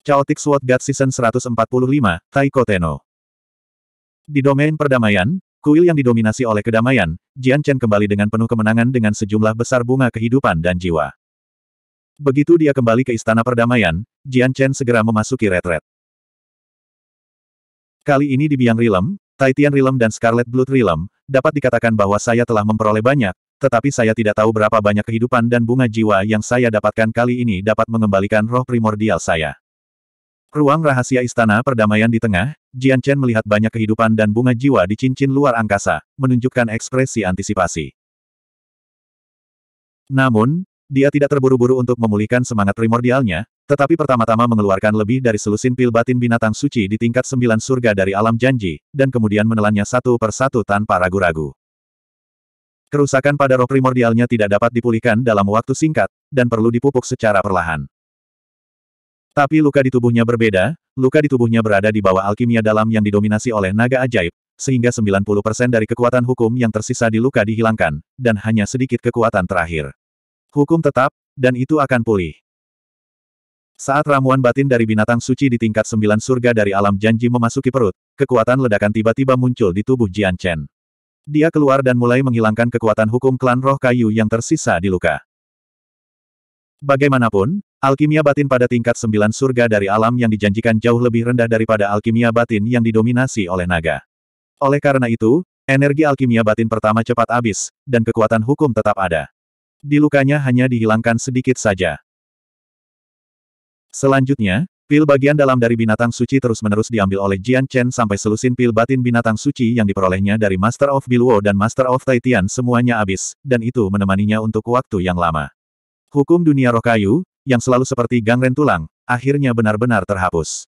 Chaotic Sword God Season 145, Taiko Tenno. Di domain perdamaian, kuil yang didominasi oleh kedamaian, Jian Chen kembali dengan penuh kemenangan dengan sejumlah besar bunga kehidupan dan jiwa. Begitu dia kembali ke istana perdamaian, Jian Chen segera memasuki retret. Kali ini di biang Rilem, Taitian Rilem dan Scarlet Blood Rilem, dapat dikatakan bahwa saya telah memperoleh banyak, tetapi saya tidak tahu berapa banyak kehidupan dan bunga jiwa yang saya dapatkan kali ini dapat mengembalikan roh primordial saya. Ruang rahasia istana perdamaian di tengah, Jian Chen melihat banyak kehidupan dan bunga jiwa di cincin luar angkasa, menunjukkan ekspresi antisipasi. Namun, dia tidak terburu-buru untuk memulihkan semangat primordialnya, tetapi pertama-tama mengeluarkan lebih dari selusin pil batin binatang suci di tingkat sembilan surga dari alam janji, dan kemudian menelannya satu per satu tanpa ragu-ragu. Kerusakan pada roh primordialnya tidak dapat dipulihkan dalam waktu singkat, dan perlu dipupuk secara perlahan. Tapi luka di tubuhnya berbeda, luka di tubuhnya berada di bawah alkimia dalam yang didominasi oleh naga ajaib, sehingga 90% dari kekuatan hukum yang tersisa di luka dihilangkan, dan hanya sedikit kekuatan terakhir. Hukum tetap, dan itu akan pulih. Saat ramuan batin dari binatang suci di tingkat sembilan surga dari alam janji memasuki perut, kekuatan ledakan tiba-tiba muncul di tubuh Jian Chen. Dia keluar dan mulai menghilangkan kekuatan hukum klan roh kayu yang tersisa di luka. Bagaimanapun, Alkimia batin pada tingkat sembilan surga dari alam yang dijanjikan jauh lebih rendah daripada alkimia batin yang didominasi oleh naga. Oleh karena itu, energi alkimia batin pertama cepat habis, dan kekuatan hukum tetap ada. Di lukanya hanya dihilangkan sedikit saja. Selanjutnya, pil bagian dalam dari binatang suci terus-menerus diambil oleh Jian Chen sampai selusin pil batin binatang suci yang diperolehnya dari Master of Biluo dan Master of Taitian semuanya habis, dan itu menemaninya untuk waktu yang lama. Hukum dunia roh kayu, yang selalu seperti gangren tulang, akhirnya benar-benar terhapus.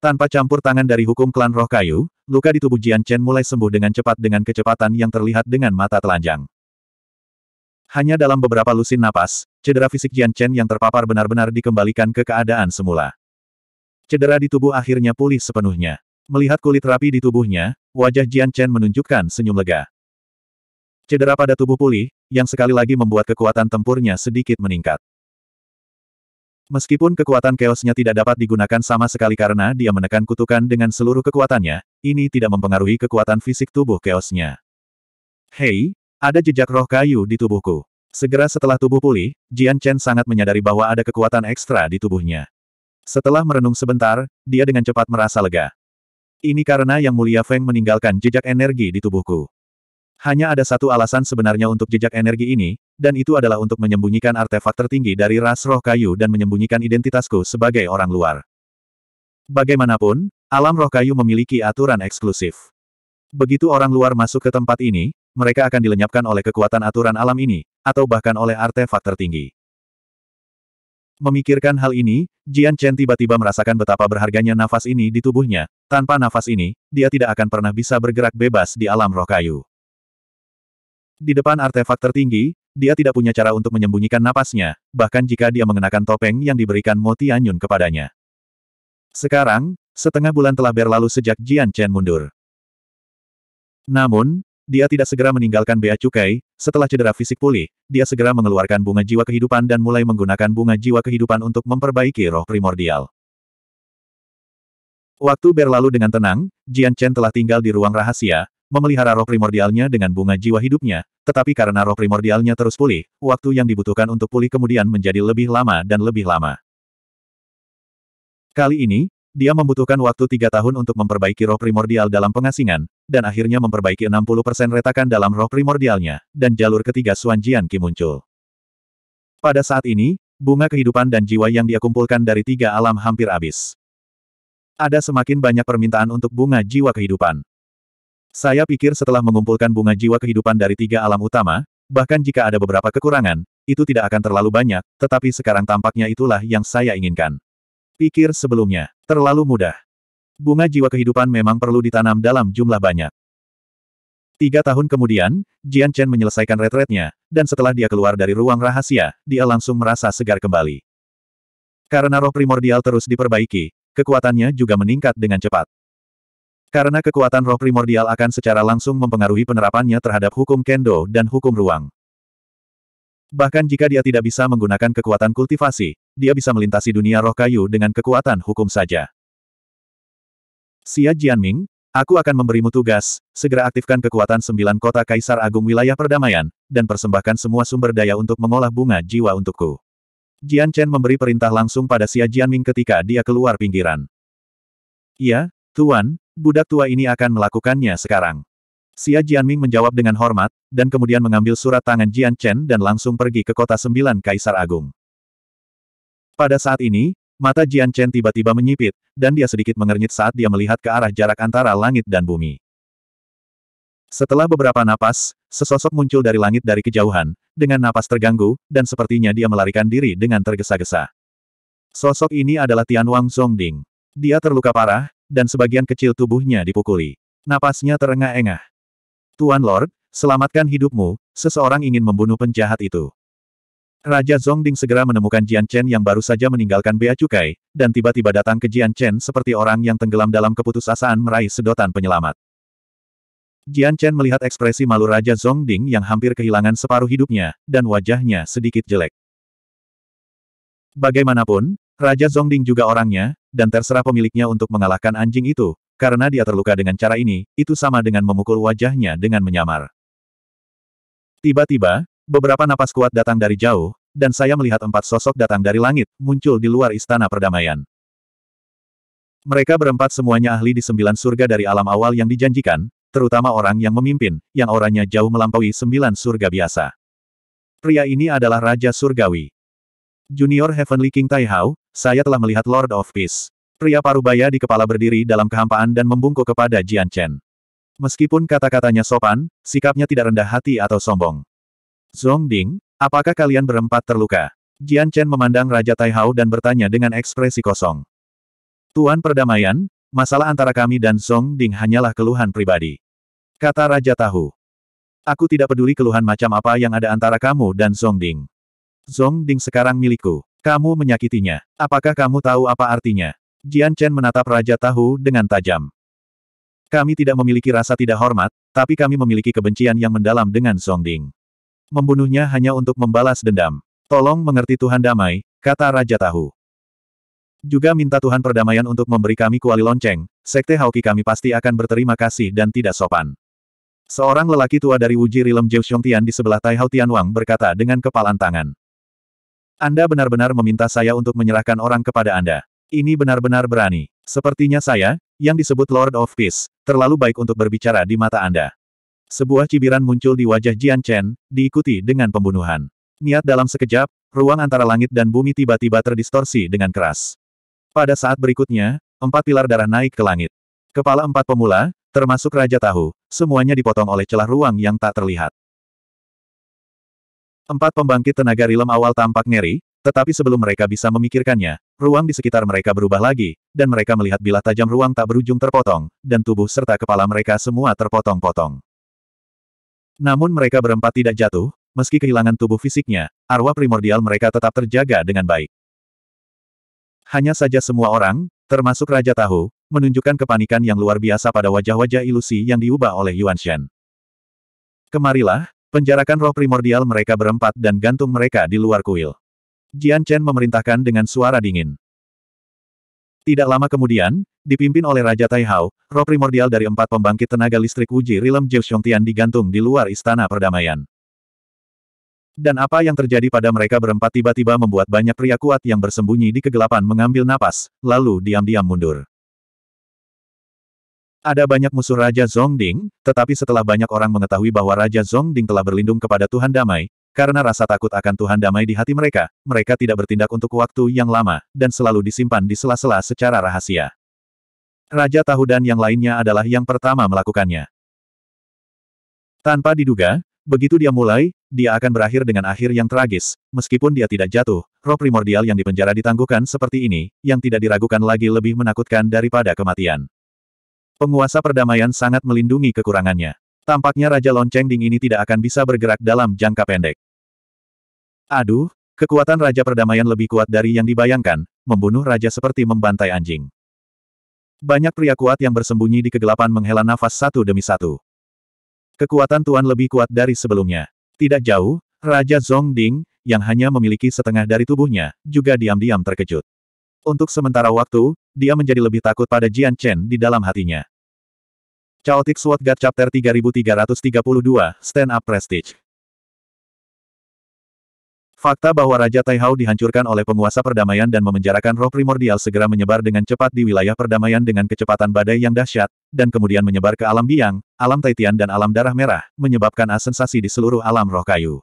Tanpa campur tangan dari hukum klan roh kayu, luka di tubuh Jian Chen mulai sembuh dengan cepat dengan kecepatan yang terlihat dengan mata telanjang. Hanya dalam beberapa lusin napas, cedera fisik Jian Chen yang terpapar benar-benar dikembalikan ke keadaan semula. Cedera di tubuh akhirnya pulih sepenuhnya. Melihat kulit rapi di tubuhnya, wajah Jian Chen menunjukkan senyum lega. Cedera pada tubuh pulih, yang sekali lagi membuat kekuatan tempurnya sedikit meningkat. Meskipun kekuatan keosnya tidak dapat digunakan sama sekali karena dia menekan kutukan dengan seluruh kekuatannya, ini tidak mempengaruhi kekuatan fisik tubuh keosnya. Hei, ada jejak roh kayu di tubuhku. Segera setelah tubuh pulih, Jian Chen sangat menyadari bahwa ada kekuatan ekstra di tubuhnya. Setelah merenung sebentar, dia dengan cepat merasa lega. Ini karena Yang Mulia Feng meninggalkan jejak energi di tubuhku. Hanya ada satu alasan sebenarnya untuk jejak energi ini, dan itu adalah untuk menyembunyikan artefak tertinggi dari ras roh kayu dan menyembunyikan identitasku sebagai orang luar. Bagaimanapun, alam roh kayu memiliki aturan eksklusif. Begitu orang luar masuk ke tempat ini, mereka akan dilenyapkan oleh kekuatan aturan alam ini, atau bahkan oleh artefak tertinggi. Memikirkan hal ini, Jian Chen tiba-tiba merasakan betapa berharganya nafas ini di tubuhnya. Tanpa nafas ini, dia tidak akan pernah bisa bergerak bebas di alam roh kayu. Di depan artefak tertinggi, dia tidak punya cara untuk menyembunyikan napasnya, bahkan jika dia mengenakan topeng yang diberikan Mo Tianyun kepadanya. Sekarang, setengah bulan telah berlalu sejak Jian Chen mundur. Namun, dia tidak segera meninggalkan bea cukai, setelah cedera fisik pulih, dia segera mengeluarkan bunga jiwa kehidupan dan mulai menggunakan bunga jiwa kehidupan untuk memperbaiki roh primordial. Waktu berlalu dengan tenang, Jian Chen telah tinggal di ruang rahasia, memelihara roh primordialnya dengan bunga jiwa hidupnya, tetapi karena roh primordialnya terus pulih, waktu yang dibutuhkan untuk pulih kemudian menjadi lebih lama dan lebih lama. Kali ini, dia membutuhkan waktu tiga tahun untuk memperbaiki roh primordial dalam pengasingan, dan akhirnya memperbaiki 60% retakan dalam roh primordialnya, dan jalur ketiga Suanjian Ki muncul. Pada saat ini, bunga kehidupan dan jiwa yang dia kumpulkan dari tiga alam hampir habis. Ada semakin banyak permintaan untuk bunga jiwa kehidupan. Saya pikir setelah mengumpulkan bunga jiwa kehidupan dari tiga alam utama, bahkan jika ada beberapa kekurangan, itu tidak akan terlalu banyak, tetapi sekarang tampaknya itulah yang saya inginkan. Pikir sebelumnya, terlalu mudah. Bunga jiwa kehidupan memang perlu ditanam dalam jumlah banyak. Tiga tahun kemudian, Jian Chen menyelesaikan retretnya, dan setelah dia keluar dari ruang rahasia, dia langsung merasa segar kembali. Karena roh primordial terus diperbaiki, kekuatannya juga meningkat dengan cepat. Karena kekuatan roh primordial akan secara langsung mempengaruhi penerapannya terhadap hukum kendo dan hukum ruang. Bahkan jika dia tidak bisa menggunakan kekuatan kultivasi, dia bisa melintasi dunia roh kayu dengan kekuatan hukum saja. Xia Jianming, aku akan memberimu tugas, segera aktifkan kekuatan sembilan kota Kaisar Agung wilayah perdamaian, dan persembahkan semua sumber daya untuk mengolah bunga jiwa untukku. Jian Chen memberi perintah langsung pada Xia Jianming ketika dia keluar pinggiran. Iya, Tuan, budak tua ini akan melakukannya sekarang. Xia Jianming menjawab dengan hormat, dan kemudian mengambil surat tangan Jian Chen dan langsung pergi ke kota sembilan Kaisar Agung. Pada saat ini, mata Jian Chen tiba-tiba menyipit, dan dia sedikit mengernyit saat dia melihat ke arah jarak antara langit dan bumi. Setelah beberapa napas, sesosok muncul dari langit dari kejauhan, dengan napas terganggu, dan sepertinya dia melarikan diri dengan tergesa-gesa. Sosok ini adalah Tian Wang Zhongding. Dia terluka parah, dan sebagian kecil tubuhnya dipukuli. Napasnya terengah-engah. Tuan Lord, selamatkan hidupmu, seseorang ingin membunuh penjahat itu. Raja Zongding segera menemukan Jian Chen yang baru saja meninggalkan Bea Cukai, dan tiba-tiba datang ke Jian Chen seperti orang yang tenggelam dalam keputusasaan meraih sedotan penyelamat. Jian Chen melihat ekspresi malu Raja Zongding yang hampir kehilangan separuh hidupnya, dan wajahnya sedikit jelek. Bagaimanapun, Raja Zongding juga orangnya, dan terserah pemiliknya untuk mengalahkan anjing itu, karena dia terluka dengan cara ini, itu sama dengan memukul wajahnya dengan menyamar. Tiba-tiba, beberapa napas kuat datang dari jauh, dan saya melihat empat sosok datang dari langit, muncul di luar istana perdamaian. Mereka berempat semuanya ahli di sembilan surga dari alam awal yang dijanjikan, terutama orang yang memimpin, yang orangnya jauh melampaui sembilan surga biasa. Pria ini adalah Raja Surgawi. Junior Heavenly King Taihao, saya telah melihat Lord of Peace. Pria parubaya di kepala berdiri dalam kehampaan dan membungkuk kepada Jian Chen. Meskipun kata-katanya sopan, sikapnya tidak rendah hati atau sombong. Zong Ding, apakah kalian berempat terluka? Jian Chen memandang Raja Tai Taihao dan bertanya dengan ekspresi kosong. Tuan perdamaian, masalah antara kami dan Zong Ding hanyalah keluhan pribadi. Kata Raja Tahu. Aku tidak peduli keluhan macam apa yang ada antara kamu dan Zong Ding. Zong Ding sekarang milikku. Kamu menyakitinya. Apakah kamu tahu apa artinya? Jian Chen menatap Raja Tahu dengan tajam. Kami tidak memiliki rasa tidak hormat, tapi kami memiliki kebencian yang mendalam dengan Song Ding. Membunuhnya hanya untuk membalas dendam. Tolong mengerti Tuhan damai, kata Raja Tahu. Juga minta Tuhan perdamaian untuk memberi kami kuali lonceng, sekte Haoki kami pasti akan berterima kasih dan tidak sopan. Seorang lelaki tua dari Wuji Rilem Jiu Tian di sebelah Tai Hau Tian Wang berkata dengan kepalan tangan. Anda benar-benar meminta saya untuk menyerahkan orang kepada Anda. Ini benar-benar berani. Sepertinya saya, yang disebut Lord of Peace, terlalu baik untuk berbicara di mata Anda. Sebuah cibiran muncul di wajah Jian Chen, diikuti dengan pembunuhan. Niat dalam sekejap, ruang antara langit dan bumi tiba-tiba terdistorsi dengan keras. Pada saat berikutnya, empat pilar darah naik ke langit. Kepala empat pemula, termasuk Raja Tahu, semuanya dipotong oleh celah ruang yang tak terlihat. Empat pembangkit tenaga rilem awal tampak ngeri, tetapi sebelum mereka bisa memikirkannya, ruang di sekitar mereka berubah lagi, dan mereka melihat bilah tajam ruang tak berujung terpotong, dan tubuh serta kepala mereka semua terpotong-potong. Namun mereka berempat tidak jatuh, meski kehilangan tubuh fisiknya, arwah primordial mereka tetap terjaga dengan baik. Hanya saja semua orang, termasuk Raja Tahu, menunjukkan kepanikan yang luar biasa pada wajah-wajah ilusi yang diubah oleh Yuan Shen. Kemarilah, Penjarakan roh primordial mereka berempat dan gantung mereka di luar kuil. Jian Chen memerintahkan dengan suara dingin. Tidak lama kemudian, dipimpin oleh Raja Taihao, roh primordial dari empat pembangkit tenaga listrik Wuji Rilem Jiu Tian digantung di luar Istana Perdamaian. Dan apa yang terjadi pada mereka berempat tiba-tiba membuat banyak pria kuat yang bersembunyi di kegelapan mengambil napas, lalu diam-diam mundur. Ada banyak musuh Raja Zongding, tetapi setelah banyak orang mengetahui bahwa Raja Zongding telah berlindung kepada Tuhan Damai, karena rasa takut akan Tuhan Damai di hati mereka, mereka tidak bertindak untuk waktu yang lama, dan selalu disimpan di sela-sela secara rahasia. Raja Tahu dan yang lainnya adalah yang pertama melakukannya. Tanpa diduga, begitu dia mulai, dia akan berakhir dengan akhir yang tragis. Meskipun dia tidak jatuh, roh primordial yang dipenjara ditangguhkan seperti ini, yang tidak diragukan lagi lebih menakutkan daripada kematian. Penguasa perdamaian sangat melindungi kekurangannya. Tampaknya Raja Lonceng Ding ini tidak akan bisa bergerak dalam jangka pendek. Aduh, kekuatan Raja Perdamaian lebih kuat dari yang dibayangkan, membunuh Raja seperti membantai anjing. Banyak pria kuat yang bersembunyi di kegelapan menghela nafas satu demi satu. Kekuatan Tuan lebih kuat dari sebelumnya. Tidak jauh, Raja Zong Ding, yang hanya memiliki setengah dari tubuhnya, juga diam-diam terkejut. Untuk sementara waktu, dia menjadi lebih takut pada Jian Chen di dalam hatinya. Chaotic Sword God Chapter 3332, Stand Up Prestige Fakta bahwa Raja Taihao dihancurkan oleh penguasa perdamaian dan memenjarakan roh primordial segera menyebar dengan cepat di wilayah perdamaian dengan kecepatan badai yang dahsyat, dan kemudian menyebar ke alam biang, alam Taitian dan alam darah merah, menyebabkan asensasi di seluruh alam roh kayu.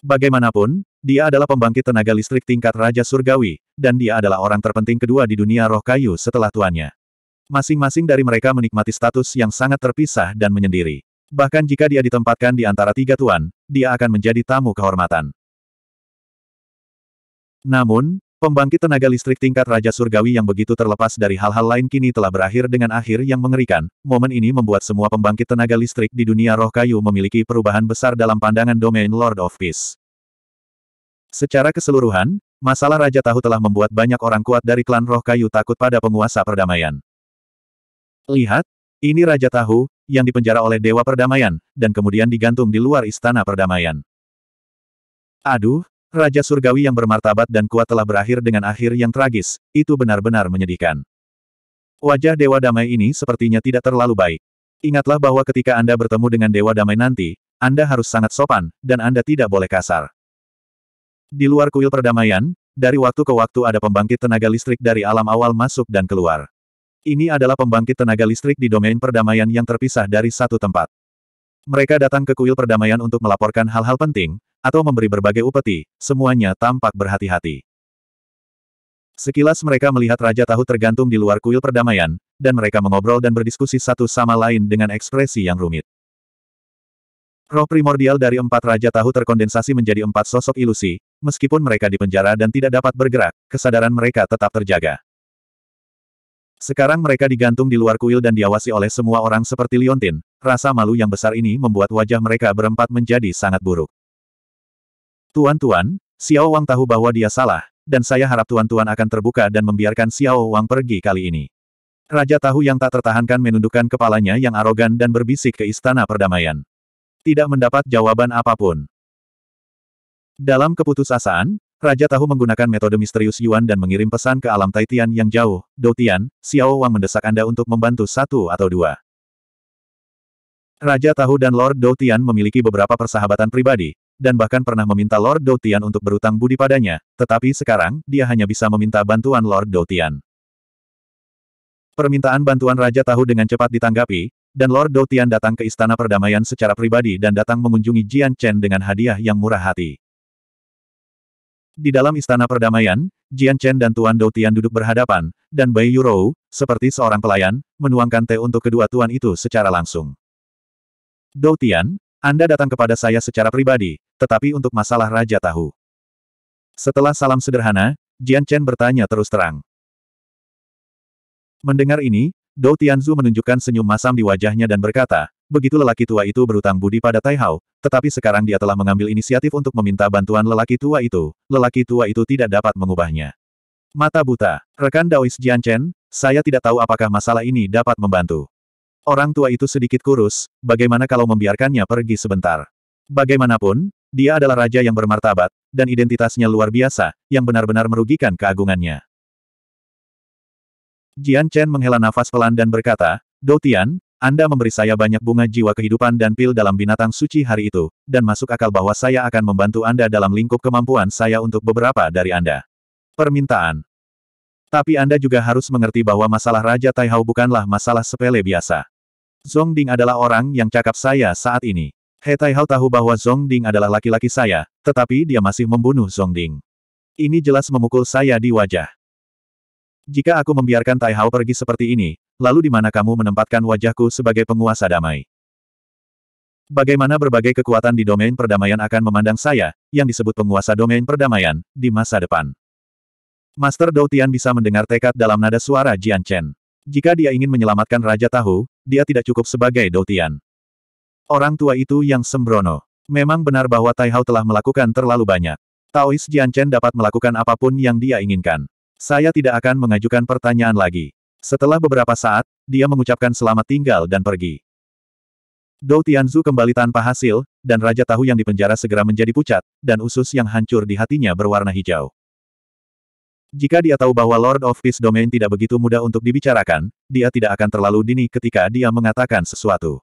Bagaimanapun, dia adalah pembangkit tenaga listrik tingkat Raja Surgawi, dan dia adalah orang terpenting kedua di dunia roh kayu setelah tuannya. Masing-masing dari mereka menikmati status yang sangat terpisah dan menyendiri. Bahkan jika dia ditempatkan di antara tiga tuan, dia akan menjadi tamu kehormatan. Namun, Pembangkit tenaga listrik tingkat Raja Surgawi yang begitu terlepas dari hal-hal lain kini telah berakhir dengan akhir yang mengerikan. Momen ini membuat semua pembangkit tenaga listrik di dunia roh kayu memiliki perubahan besar dalam pandangan domain Lord of Peace. Secara keseluruhan, masalah Raja Tahu telah membuat banyak orang kuat dari klan roh kayu takut pada penguasa perdamaian. Lihat, ini Raja Tahu, yang dipenjara oleh Dewa Perdamaian, dan kemudian digantung di luar Istana Perdamaian. Aduh, Raja Surgawi yang bermartabat dan kuat telah berakhir dengan akhir yang tragis, itu benar-benar menyedihkan. Wajah Dewa Damai ini sepertinya tidak terlalu baik. Ingatlah bahwa ketika Anda bertemu dengan Dewa Damai nanti, Anda harus sangat sopan, dan Anda tidak boleh kasar. Di luar kuil perdamaian, dari waktu ke waktu ada pembangkit tenaga listrik dari alam awal masuk dan keluar. Ini adalah pembangkit tenaga listrik di domain perdamaian yang terpisah dari satu tempat. Mereka datang ke kuil perdamaian untuk melaporkan hal-hal penting, atau memberi berbagai upeti, semuanya tampak berhati-hati. Sekilas mereka melihat Raja Tahu tergantung di luar kuil perdamaian, dan mereka mengobrol dan berdiskusi satu sama lain dengan ekspresi yang rumit. Roh primordial dari empat Raja Tahu terkondensasi menjadi empat sosok ilusi, meskipun mereka dipenjara dan tidak dapat bergerak, kesadaran mereka tetap terjaga. Sekarang mereka digantung di luar kuil dan diawasi oleh semua orang seperti Liontin, rasa malu yang besar ini membuat wajah mereka berempat menjadi sangat buruk. Tuan-tuan, Xiao Wang tahu bahwa dia salah, dan saya harap tuan-tuan akan terbuka dan membiarkan Xiao Wang pergi kali ini. Raja Tahu yang tak tertahankan menundukkan kepalanya yang arogan dan berbisik ke Istana Perdamaian. Tidak mendapat jawaban apapun. Dalam keputusasaan, Raja Tahu menggunakan metode misterius Yuan dan mengirim pesan ke alam Taitian yang jauh, Dou Xiao Wang mendesak Anda untuk membantu satu atau dua. Raja Tahu dan Lord Dou memiliki beberapa persahabatan pribadi, dan bahkan pernah meminta Lord Dou untuk berutang budi padanya, tetapi sekarang, dia hanya bisa meminta bantuan Lord Dou Permintaan bantuan Raja Tahu dengan cepat ditanggapi, dan Lord Dou datang ke Istana Perdamaian secara pribadi dan datang mengunjungi Jian Chen dengan hadiah yang murah hati. Di dalam istana perdamaian, Jian Chen dan Tuan Dou Tian duduk berhadapan, dan Bai Yurou, seperti seorang pelayan, menuangkan teh untuk kedua tuan itu secara langsung. Dou Tian, Anda datang kepada saya secara pribadi, tetapi untuk masalah Raja Tahu. Setelah salam sederhana, Jian Chen bertanya terus terang. Mendengar ini, Dou Tianzu menunjukkan senyum masam di wajahnya dan berkata, begitu lelaki tua itu berutang budi pada Tai Hao, tetapi sekarang dia telah mengambil inisiatif untuk meminta bantuan lelaki tua itu, lelaki tua itu tidak dapat mengubahnya. Mata buta, rekan Daois Chen. saya tidak tahu apakah masalah ini dapat membantu. Orang tua itu sedikit kurus, bagaimana kalau membiarkannya pergi sebentar? Bagaimanapun, dia adalah raja yang bermartabat, dan identitasnya luar biasa, yang benar-benar merugikan keagungannya. Jian Chen menghela nafas pelan dan berkata, Dou Tian, anda memberi saya banyak bunga jiwa kehidupan dan pil dalam binatang suci hari itu, dan masuk akal bahwa saya akan membantu Anda dalam lingkup kemampuan saya untuk beberapa dari Anda. Permintaan. Tapi Anda juga harus mengerti bahwa masalah Raja Taihao bukanlah masalah sepele biasa. Zong Ding adalah orang yang cakap saya saat ini. He Taihao tahu bahwa Zong Ding adalah laki-laki saya, tetapi dia masih membunuh Zong Ding. Ini jelas memukul saya di wajah. Jika aku membiarkan Tai pergi seperti ini, lalu di mana kamu menempatkan wajahku sebagai penguasa damai? Bagaimana berbagai kekuatan di domain perdamaian akan memandang saya, yang disebut penguasa domain perdamaian, di masa depan. Master Doutian bisa mendengar tekad dalam nada suara Jian Chen. Jika dia ingin menyelamatkan Raja Tahu, dia tidak cukup sebagai Doutian. Orang tua itu yang sembrono. Memang benar bahwa Tai Hao telah melakukan terlalu banyak. Taois Jian Chen dapat melakukan apapun yang dia inginkan. Saya tidak akan mengajukan pertanyaan lagi. Setelah beberapa saat, dia mengucapkan selamat tinggal dan pergi. Dou Tianzu kembali tanpa hasil, dan Raja Tahu yang dipenjara segera menjadi pucat, dan usus yang hancur di hatinya berwarna hijau. Jika dia tahu bahwa Lord of Peace Domain tidak begitu mudah untuk dibicarakan, dia tidak akan terlalu dini ketika dia mengatakan sesuatu.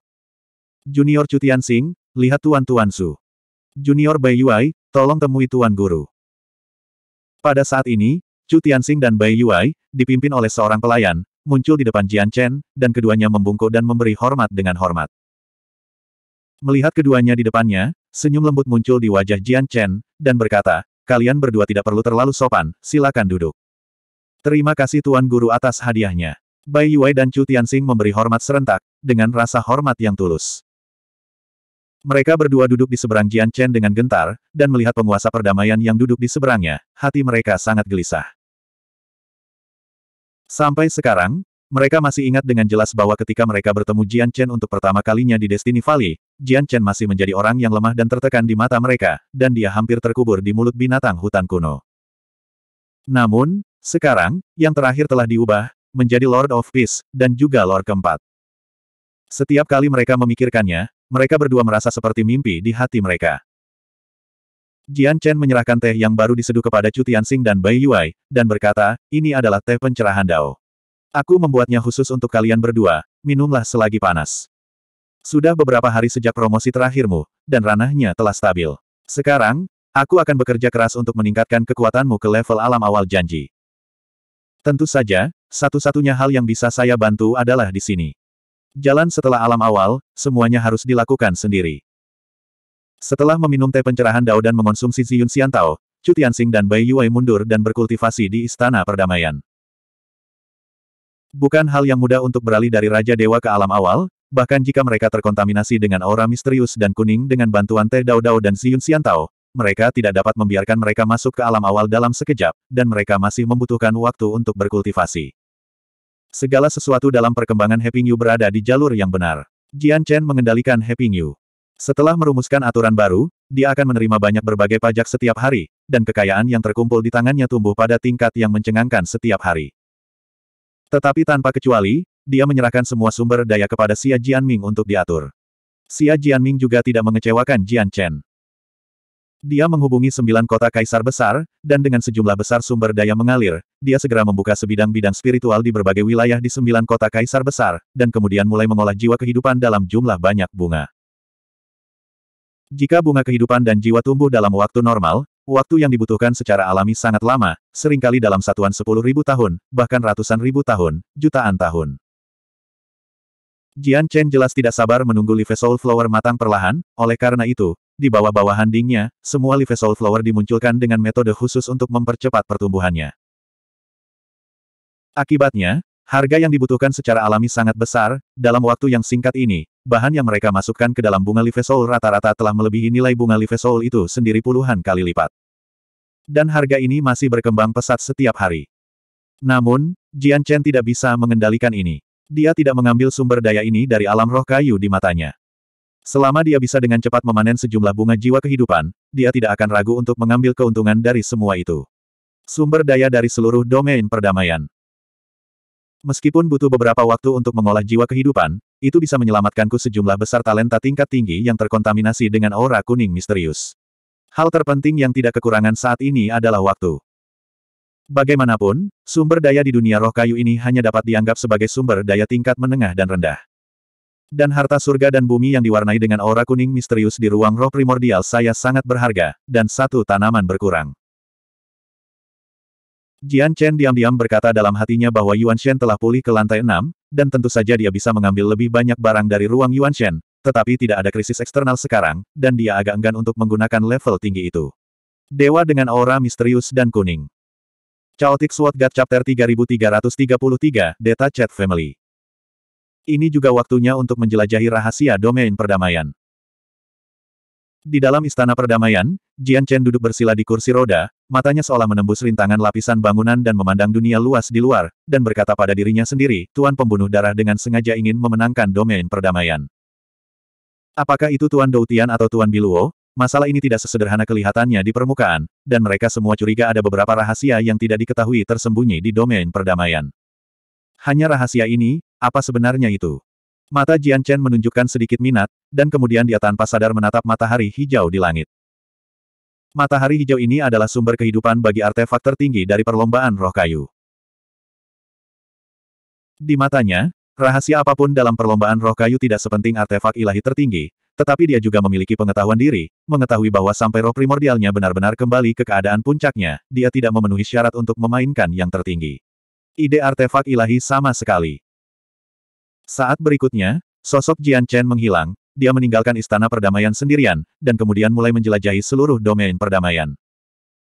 Junior Cutian Sing, lihat Tuan Tuan Su. Junior Bai Yuai, tolong temui Tuan Guru. Pada saat ini, Chu Tianxing dan Bai Yuai, dipimpin oleh seorang pelayan, muncul di depan Jian Chen, dan keduanya membungkuk dan memberi hormat dengan hormat. Melihat keduanya di depannya, senyum lembut muncul di wajah Jian Chen, dan berkata, kalian berdua tidak perlu terlalu sopan, silakan duduk. Terima kasih Tuan Guru atas hadiahnya. Bai Yuai dan Chu Tianxing memberi hormat serentak, dengan rasa hormat yang tulus. Mereka berdua duduk di seberang Jian Chen dengan gentar, dan melihat penguasa perdamaian yang duduk di seberangnya, hati mereka sangat gelisah. Sampai sekarang, mereka masih ingat dengan jelas bahwa ketika mereka bertemu Jian Chen untuk pertama kalinya di Destiny Valley, Jian Chen masih menjadi orang yang lemah dan tertekan di mata mereka, dan dia hampir terkubur di mulut binatang hutan kuno. Namun, sekarang, yang terakhir telah diubah, menjadi Lord of Peace, dan juga Lord keempat. Setiap kali mereka memikirkannya, mereka berdua merasa seperti mimpi di hati mereka. Jian Chen menyerahkan teh yang baru diseduh kepada Chu Tianxing dan Bai Yuai, dan berkata, ini adalah teh pencerahan Dao. Aku membuatnya khusus untuk kalian berdua, minumlah selagi panas. Sudah beberapa hari sejak promosi terakhirmu, dan ranahnya telah stabil. Sekarang, aku akan bekerja keras untuk meningkatkan kekuatanmu ke level alam awal janji. Tentu saja, satu-satunya hal yang bisa saya bantu adalah di sini. Jalan setelah alam awal, semuanya harus dilakukan sendiri. Setelah meminum teh pencerahan Dao dan mengonsumsi Ziyun Xiantao, Chu Tianxing dan Bai Yue mundur dan berkultivasi di Istana Perdamaian. Bukan hal yang mudah untuk beralih dari Raja Dewa ke alam awal, bahkan jika mereka terkontaminasi dengan aura misterius dan kuning dengan bantuan teh Dao Dao dan Ziyun Xiantao, mereka tidak dapat membiarkan mereka masuk ke alam awal dalam sekejap, dan mereka masih membutuhkan waktu untuk berkultivasi. Segala sesuatu dalam perkembangan Happy New berada di jalur yang benar. Jian Chen mengendalikan Happy New. Setelah merumuskan aturan baru, dia akan menerima banyak berbagai pajak setiap hari, dan kekayaan yang terkumpul di tangannya tumbuh pada tingkat yang mencengangkan setiap hari. Tetapi tanpa kecuali, dia menyerahkan semua sumber daya kepada Xia Jianming untuk diatur. Xia Jianming juga tidak mengecewakan Jian Chen. Dia menghubungi sembilan kota kaisar besar, dan dengan sejumlah besar sumber daya mengalir, dia segera membuka sebidang-bidang spiritual di berbagai wilayah di sembilan kota kaisar besar, dan kemudian mulai mengolah jiwa kehidupan dalam jumlah banyak bunga. Jika bunga kehidupan dan jiwa tumbuh dalam waktu normal, waktu yang dibutuhkan secara alami sangat lama, seringkali dalam satuan sepuluh ribu tahun, bahkan ratusan ribu tahun, jutaan tahun. Jian Chen jelas tidak sabar menunggu Live Soul Flower matang perlahan, oleh karena itu, di bawah-bawah dingnya, semua Live Soul Flower dimunculkan dengan metode khusus untuk mempercepat pertumbuhannya. Akibatnya, harga yang dibutuhkan secara alami sangat besar, dalam waktu yang singkat ini, bahan yang mereka masukkan ke dalam bunga Livesoul rata-rata telah melebihi nilai bunga Livesoul itu sendiri puluhan kali lipat. Dan harga ini masih berkembang pesat setiap hari. Namun, Jian Chen tidak bisa mengendalikan ini. Dia tidak mengambil sumber daya ini dari alam roh kayu di matanya. Selama dia bisa dengan cepat memanen sejumlah bunga jiwa kehidupan, dia tidak akan ragu untuk mengambil keuntungan dari semua itu. Sumber daya dari seluruh domain perdamaian. Meskipun butuh beberapa waktu untuk mengolah jiwa kehidupan, itu bisa menyelamatkanku sejumlah besar talenta tingkat tinggi yang terkontaminasi dengan aura kuning misterius. Hal terpenting yang tidak kekurangan saat ini adalah waktu. Bagaimanapun, sumber daya di dunia roh kayu ini hanya dapat dianggap sebagai sumber daya tingkat menengah dan rendah. Dan harta surga dan bumi yang diwarnai dengan aura kuning misterius di ruang roh primordial saya sangat berharga, dan satu tanaman berkurang. Jian Chen diam-diam berkata dalam hatinya bahwa Yuan Shen telah pulih ke lantai enam, dan tentu saja dia bisa mengambil lebih banyak barang dari ruang Yuan Shen, tetapi tidak ada krisis eksternal sekarang, dan dia agak enggan untuk menggunakan level tinggi itu. Dewa dengan aura misterius dan kuning. Chaotic Sword God Chapter 3333, Data Chat Family. Ini juga waktunya untuk menjelajahi rahasia domain perdamaian. Di dalam istana perdamaian, Jian Chen duduk bersila di kursi roda, matanya seolah menembus rintangan lapisan bangunan dan memandang dunia luas di luar, dan berkata pada dirinya sendiri, Tuan Pembunuh Darah dengan sengaja ingin memenangkan domain perdamaian. Apakah itu Tuan Doutian atau Tuan Biluo? Masalah ini tidak sesederhana kelihatannya di permukaan, dan mereka semua curiga ada beberapa rahasia yang tidak diketahui tersembunyi di domain perdamaian. Hanya rahasia ini, apa sebenarnya itu? Mata Jian Chen menunjukkan sedikit minat, dan kemudian dia tanpa sadar menatap matahari hijau di langit. Matahari hijau ini adalah sumber kehidupan bagi artefak tertinggi dari perlombaan roh kayu. Di matanya, rahasia apapun dalam perlombaan roh kayu tidak sepenting artefak ilahi tertinggi, tetapi dia juga memiliki pengetahuan diri, mengetahui bahwa sampai roh primordialnya benar-benar kembali ke keadaan puncaknya, dia tidak memenuhi syarat untuk memainkan yang tertinggi. Ide artefak ilahi sama sekali. Saat berikutnya, sosok Jian Chen menghilang, dia meninggalkan istana perdamaian sendirian, dan kemudian mulai menjelajahi seluruh domain perdamaian.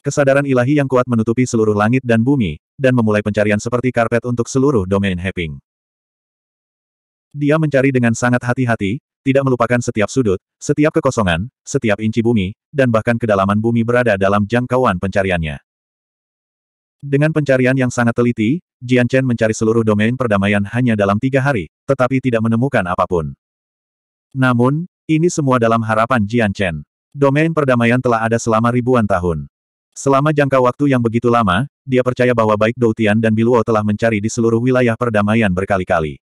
Kesadaran ilahi yang kuat menutupi seluruh langit dan bumi, dan memulai pencarian seperti karpet untuk seluruh domain Heping. Dia mencari dengan sangat hati-hati, tidak melupakan setiap sudut, setiap kekosongan, setiap inci bumi, dan bahkan kedalaman bumi berada dalam jangkauan pencariannya. Dengan pencarian yang sangat teliti, Jian Chen mencari seluruh domain perdamaian hanya dalam tiga hari, tetapi tidak menemukan apapun. Namun, ini semua dalam harapan Jian Chen. Domain perdamaian telah ada selama ribuan tahun. Selama jangka waktu yang begitu lama, dia percaya bahwa baik Doutian dan Biluo telah mencari di seluruh wilayah perdamaian berkali-kali.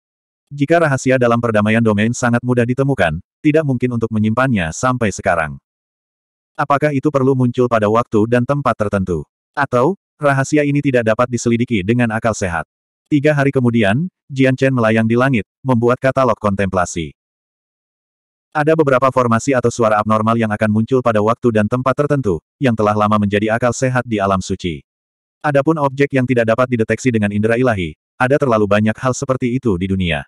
Jika rahasia dalam perdamaian domain sangat mudah ditemukan, tidak mungkin untuk menyimpannya sampai sekarang. Apakah itu perlu muncul pada waktu dan tempat tertentu? Atau, rahasia ini tidak dapat diselidiki dengan akal sehat? Tiga hari kemudian, Jian Chen melayang di langit, membuat katalog kontemplasi. Ada beberapa formasi atau suara abnormal yang akan muncul pada waktu dan tempat tertentu, yang telah lama menjadi akal sehat di alam suci. Adapun objek yang tidak dapat dideteksi dengan indera ilahi, ada terlalu banyak hal seperti itu di dunia.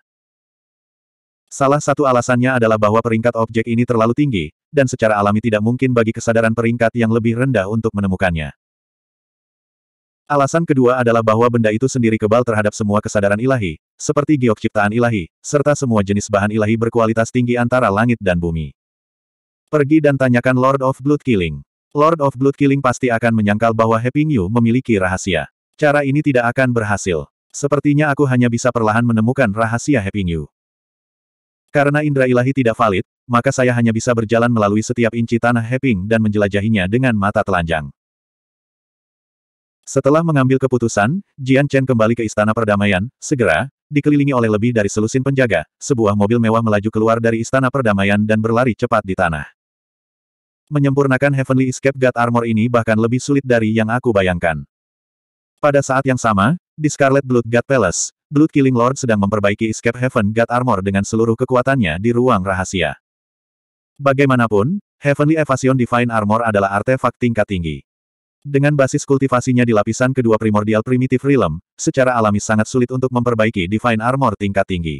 Salah satu alasannya adalah bahwa peringkat objek ini terlalu tinggi, dan secara alami tidak mungkin bagi kesadaran peringkat yang lebih rendah untuk menemukannya. Alasan kedua adalah bahwa benda itu sendiri kebal terhadap semua kesadaran ilahi, seperti giok ciptaan ilahi, serta semua jenis bahan ilahi berkualitas tinggi antara langit dan bumi. Pergi dan tanyakan Lord of Blood Killing. Lord of Blood Killing pasti akan menyangkal bahwa Happy New memiliki rahasia. Cara ini tidak akan berhasil. Sepertinya aku hanya bisa perlahan menemukan rahasia Happy New. Karena indera ilahi tidak valid, maka saya hanya bisa berjalan melalui setiap inci tanah Heping dan menjelajahinya dengan mata telanjang. Setelah mengambil keputusan, Jian Chen kembali ke Istana Perdamaian, segera, dikelilingi oleh lebih dari selusin penjaga, sebuah mobil mewah melaju keluar dari istana perdamaian dan berlari cepat di tanah. Menyempurnakan Heavenly Escape God Armor ini bahkan lebih sulit dari yang aku bayangkan. Pada saat yang sama, di Scarlet Blood God Palace, Blood Killing Lord sedang memperbaiki Escape Heaven God Armor dengan seluruh kekuatannya di ruang rahasia. Bagaimanapun, Heavenly Evasion Divine Armor adalah artefak tingkat tinggi. Dengan basis kultivasinya di lapisan kedua primordial primitif realm, secara alami sangat sulit untuk memperbaiki Divine Armor tingkat tinggi.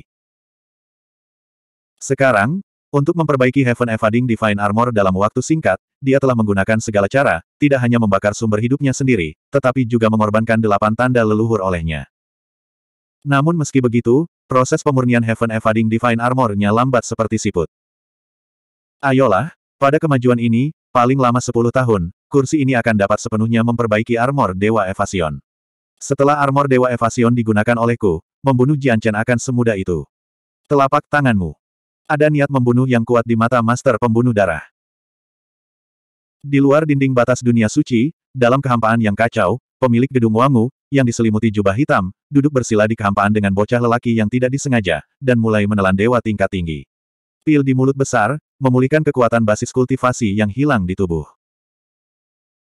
Sekarang, untuk memperbaiki Heaven Evading Divine Armor dalam waktu singkat, dia telah menggunakan segala cara, tidak hanya membakar sumber hidupnya sendiri, tetapi juga mengorbankan delapan tanda leluhur olehnya. Namun meski begitu, proses pemurnian Heaven Evading Divine Armor-nya lambat seperti siput. Ayolah, pada kemajuan ini, paling lama 10 tahun, kursi ini akan dapat sepenuhnya memperbaiki armor Dewa Evasion. Setelah armor Dewa Evasion digunakan olehku, membunuh Jianchen akan semudah itu. Telapak tanganmu. Ada niat membunuh yang kuat di mata Master Pembunuh Darah. Di luar dinding batas dunia suci, dalam kehampaan yang kacau, pemilik gedung Wangu, yang diselimuti jubah hitam, duduk bersila di kehampaan dengan bocah lelaki yang tidak disengaja, dan mulai menelan dewa tingkat tinggi. Pil di mulut besar, memulihkan kekuatan basis kultivasi yang hilang di tubuh.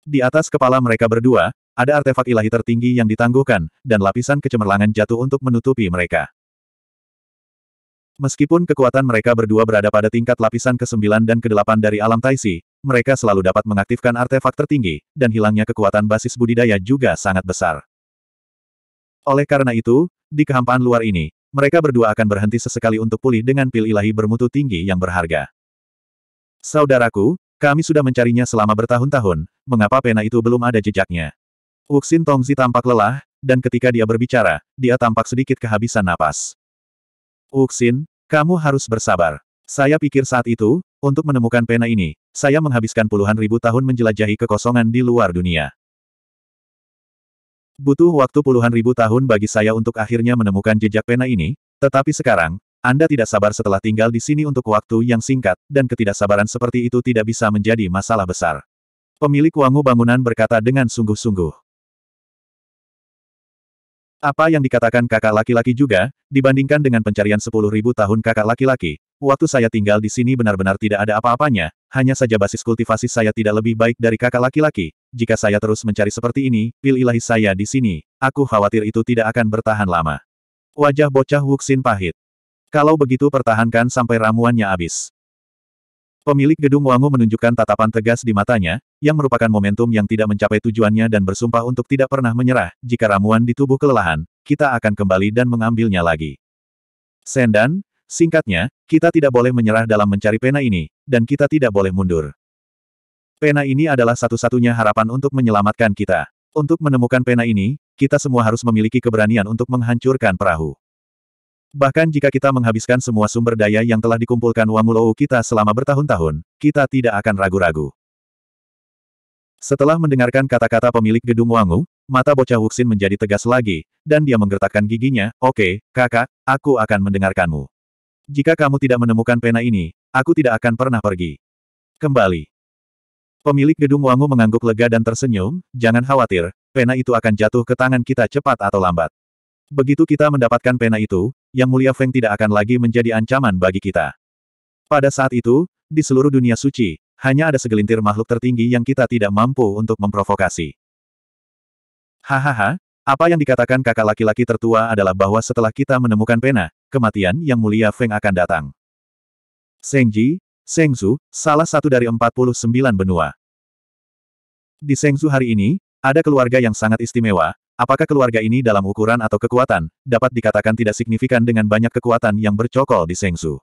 Di atas kepala mereka berdua, ada artefak ilahi tertinggi yang ditangguhkan, dan lapisan kecemerlangan jatuh untuk menutupi mereka. Meskipun kekuatan mereka berdua berada pada tingkat lapisan ke-9 dan ke-8 dari alam Taisi, mereka selalu dapat mengaktifkan artefak tertinggi, dan hilangnya kekuatan basis budidaya juga sangat besar. Oleh karena itu, di kehampaan luar ini, mereka berdua akan berhenti sesekali untuk pulih dengan pil ilahi bermutu tinggi yang berharga. Saudaraku, kami sudah mencarinya selama bertahun-tahun, mengapa pena itu belum ada jejaknya? Wuxin Tongzi tampak lelah, dan ketika dia berbicara, dia tampak sedikit kehabisan napas. Wuxin, kamu harus bersabar. Saya pikir saat itu, untuk menemukan pena ini, saya menghabiskan puluhan ribu tahun menjelajahi kekosongan di luar dunia. Butuh waktu puluhan ribu tahun bagi saya untuk akhirnya menemukan jejak pena ini, tetapi sekarang, anda tidak sabar setelah tinggal di sini untuk waktu yang singkat, dan ketidaksabaran seperti itu tidak bisa menjadi masalah besar. Pemilik Wangu bangunan berkata dengan sungguh-sungguh. Apa yang dikatakan kakak laki-laki juga, dibandingkan dengan pencarian 10.000 tahun kakak laki-laki, waktu saya tinggal di sini benar-benar tidak ada apa-apanya, hanya saja basis kultivasi saya tidak lebih baik dari kakak laki-laki, jika saya terus mencari seperti ini, pil ilahi saya di sini, aku khawatir itu tidak akan bertahan lama. Wajah bocah Wuxin pahit. Kalau begitu pertahankan sampai ramuannya habis. Pemilik gedung Wangu menunjukkan tatapan tegas di matanya, yang merupakan momentum yang tidak mencapai tujuannya dan bersumpah untuk tidak pernah menyerah, jika ramuan di tubuh kelelahan, kita akan kembali dan mengambilnya lagi. Sendan, singkatnya, kita tidak boleh menyerah dalam mencari pena ini, dan kita tidak boleh mundur. Pena ini adalah satu-satunya harapan untuk menyelamatkan kita. Untuk menemukan pena ini, kita semua harus memiliki keberanian untuk menghancurkan perahu. Bahkan jika kita menghabiskan semua sumber daya yang telah dikumpulkan Wangulou kita selama bertahun-tahun, kita tidak akan ragu-ragu. Setelah mendengarkan kata-kata pemilik gedung Wangu, mata bocah Wuxin menjadi tegas lagi, dan dia menggertakkan giginya, oke, okay, kakak, aku akan mendengarkanmu. Jika kamu tidak menemukan pena ini, aku tidak akan pernah pergi. Kembali. Pemilik gedung Wangu mengangguk lega dan tersenyum, jangan khawatir, pena itu akan jatuh ke tangan kita cepat atau lambat. Begitu kita mendapatkan pena itu, Yang Mulia Feng tidak akan lagi menjadi ancaman bagi kita. Pada saat itu, di seluruh dunia suci, hanya ada segelintir makhluk tertinggi yang kita tidak mampu untuk memprovokasi. Hahaha, apa yang dikatakan kakak laki-laki tertua adalah bahwa setelah kita menemukan pena, kematian yang mulia Feng akan datang. Sengji, Sengzu, salah satu dari 49 benua. Di Sengzu hari ini, ada keluarga yang sangat istimewa, Apakah keluarga ini dalam ukuran atau kekuatan, dapat dikatakan tidak signifikan dengan banyak kekuatan yang bercokol di Sengsu.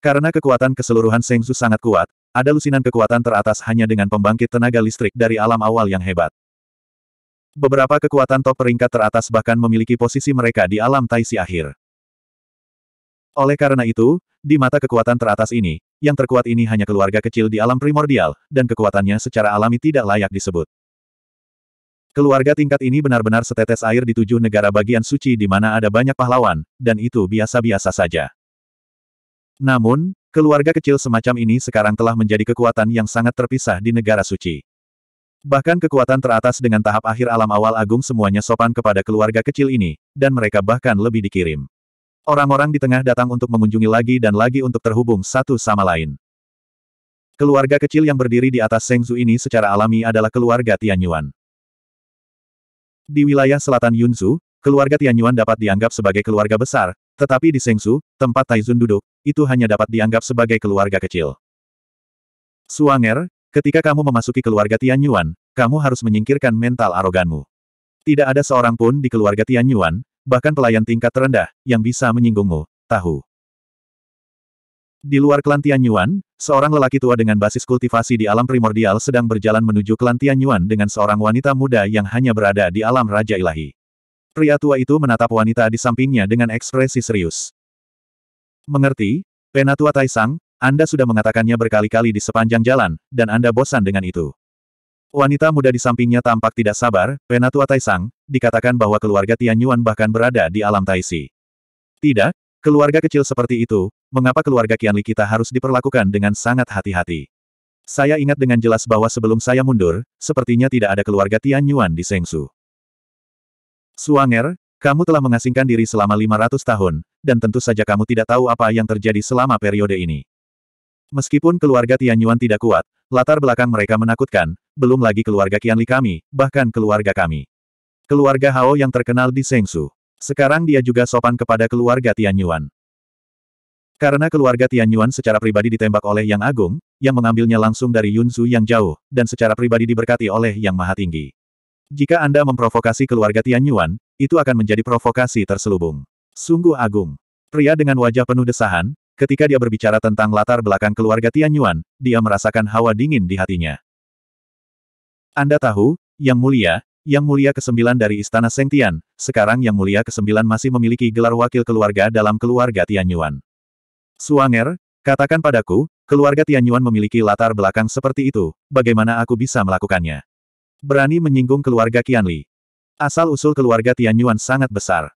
Karena kekuatan keseluruhan Sengsu sangat kuat, ada lusinan kekuatan teratas hanya dengan pembangkit tenaga listrik dari alam awal yang hebat. Beberapa kekuatan top peringkat teratas bahkan memiliki posisi mereka di alam Taisi akhir. Oleh karena itu, di mata kekuatan teratas ini, yang terkuat ini hanya keluarga kecil di alam primordial, dan kekuatannya secara alami tidak layak disebut. Keluarga tingkat ini benar-benar setetes air di tujuh negara bagian suci di mana ada banyak pahlawan, dan itu biasa-biasa saja. Namun, keluarga kecil semacam ini sekarang telah menjadi kekuatan yang sangat terpisah di negara suci. Bahkan kekuatan teratas dengan tahap akhir alam awal agung semuanya sopan kepada keluarga kecil ini, dan mereka bahkan lebih dikirim. Orang-orang di tengah datang untuk mengunjungi lagi dan lagi untuk terhubung satu sama lain. Keluarga kecil yang berdiri di atas Sengzu ini secara alami adalah keluarga Tianyuan. Di wilayah selatan Yunsu, keluarga Tianyuan dapat dianggap sebagai keluarga besar, tetapi di Sengsu, tempat Taizun duduk, itu hanya dapat dianggap sebagai keluarga kecil. Suanger, ketika kamu memasuki keluarga Tianyuan, kamu harus menyingkirkan mental aroganmu. Tidak ada seorang pun di keluarga Tianyuan, bahkan pelayan tingkat terendah, yang bisa menyinggungmu, tahu. Di luar Kelantian Yuan, seorang lelaki tua dengan basis kultivasi di alam primordial sedang berjalan menuju Kelantian Yuan dengan seorang wanita muda yang hanya berada di alam Raja Ilahi. Pria tua itu menatap wanita di sampingnya dengan ekspresi serius. Mengerti, Penatua Taisang, Anda sudah mengatakannya berkali-kali di sepanjang jalan, dan Anda bosan dengan itu. Wanita muda di sampingnya tampak tidak sabar, Penatua Taisang, dikatakan bahwa keluarga Tianyuan bahkan berada di alam Taisi. Tidak, keluarga kecil seperti itu, mengapa keluarga Qianli kita harus diperlakukan dengan sangat hati-hati. Saya ingat dengan jelas bahwa sebelum saya mundur, sepertinya tidak ada keluarga Tian Yuan di Sengsu. Suanger, kamu telah mengasingkan diri selama 500 tahun, dan tentu saja kamu tidak tahu apa yang terjadi selama periode ini. Meskipun keluarga Tian Yuan tidak kuat, latar belakang mereka menakutkan, belum lagi keluarga Qianli kami, bahkan keluarga kami. Keluarga Hao yang terkenal di Sengsu. Sekarang dia juga sopan kepada keluarga Tian Yuan. Karena keluarga Tianyuan secara pribadi ditembak oleh Yang Agung, yang mengambilnya langsung dari Yun Zhu yang jauh, dan secara pribadi diberkati oleh Yang Maha Tinggi. Jika Anda memprovokasi keluarga Tianyuan, itu akan menjadi provokasi terselubung. Sungguh agung. Pria dengan wajah penuh desahan, ketika dia berbicara tentang latar belakang keluarga Tianyuan, dia merasakan hawa dingin di hatinya. Anda tahu, Yang Mulia, Yang Mulia ke-9 dari Istana Tian, sekarang Yang Mulia ke-9 masih memiliki gelar wakil keluarga dalam keluarga Tianyuan. Suanger, katakan padaku, keluarga Tianyuan memiliki latar belakang seperti itu, bagaimana aku bisa melakukannya? Berani menyinggung keluarga Qianli. Asal-usul keluarga Tianyuan sangat besar.